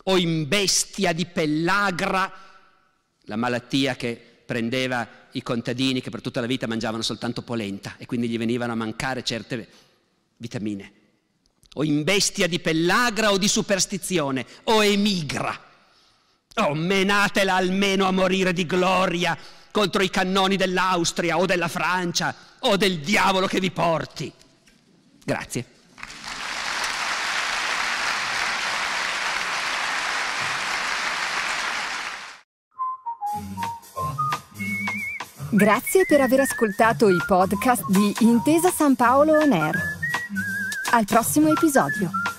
o in bestia di pellagra, la malattia che prendeva i contadini che per tutta la vita mangiavano soltanto polenta e quindi gli venivano a mancare certe vitamine, o in bestia di pellagra o di superstizione, o emigra. Oh, menatela almeno a morire di gloria contro i cannoni dell'Austria o della Francia o del diavolo che vi porti. Grazie. Grazie per aver ascoltato i podcast di Intesa San Paolo On Air. Al prossimo episodio.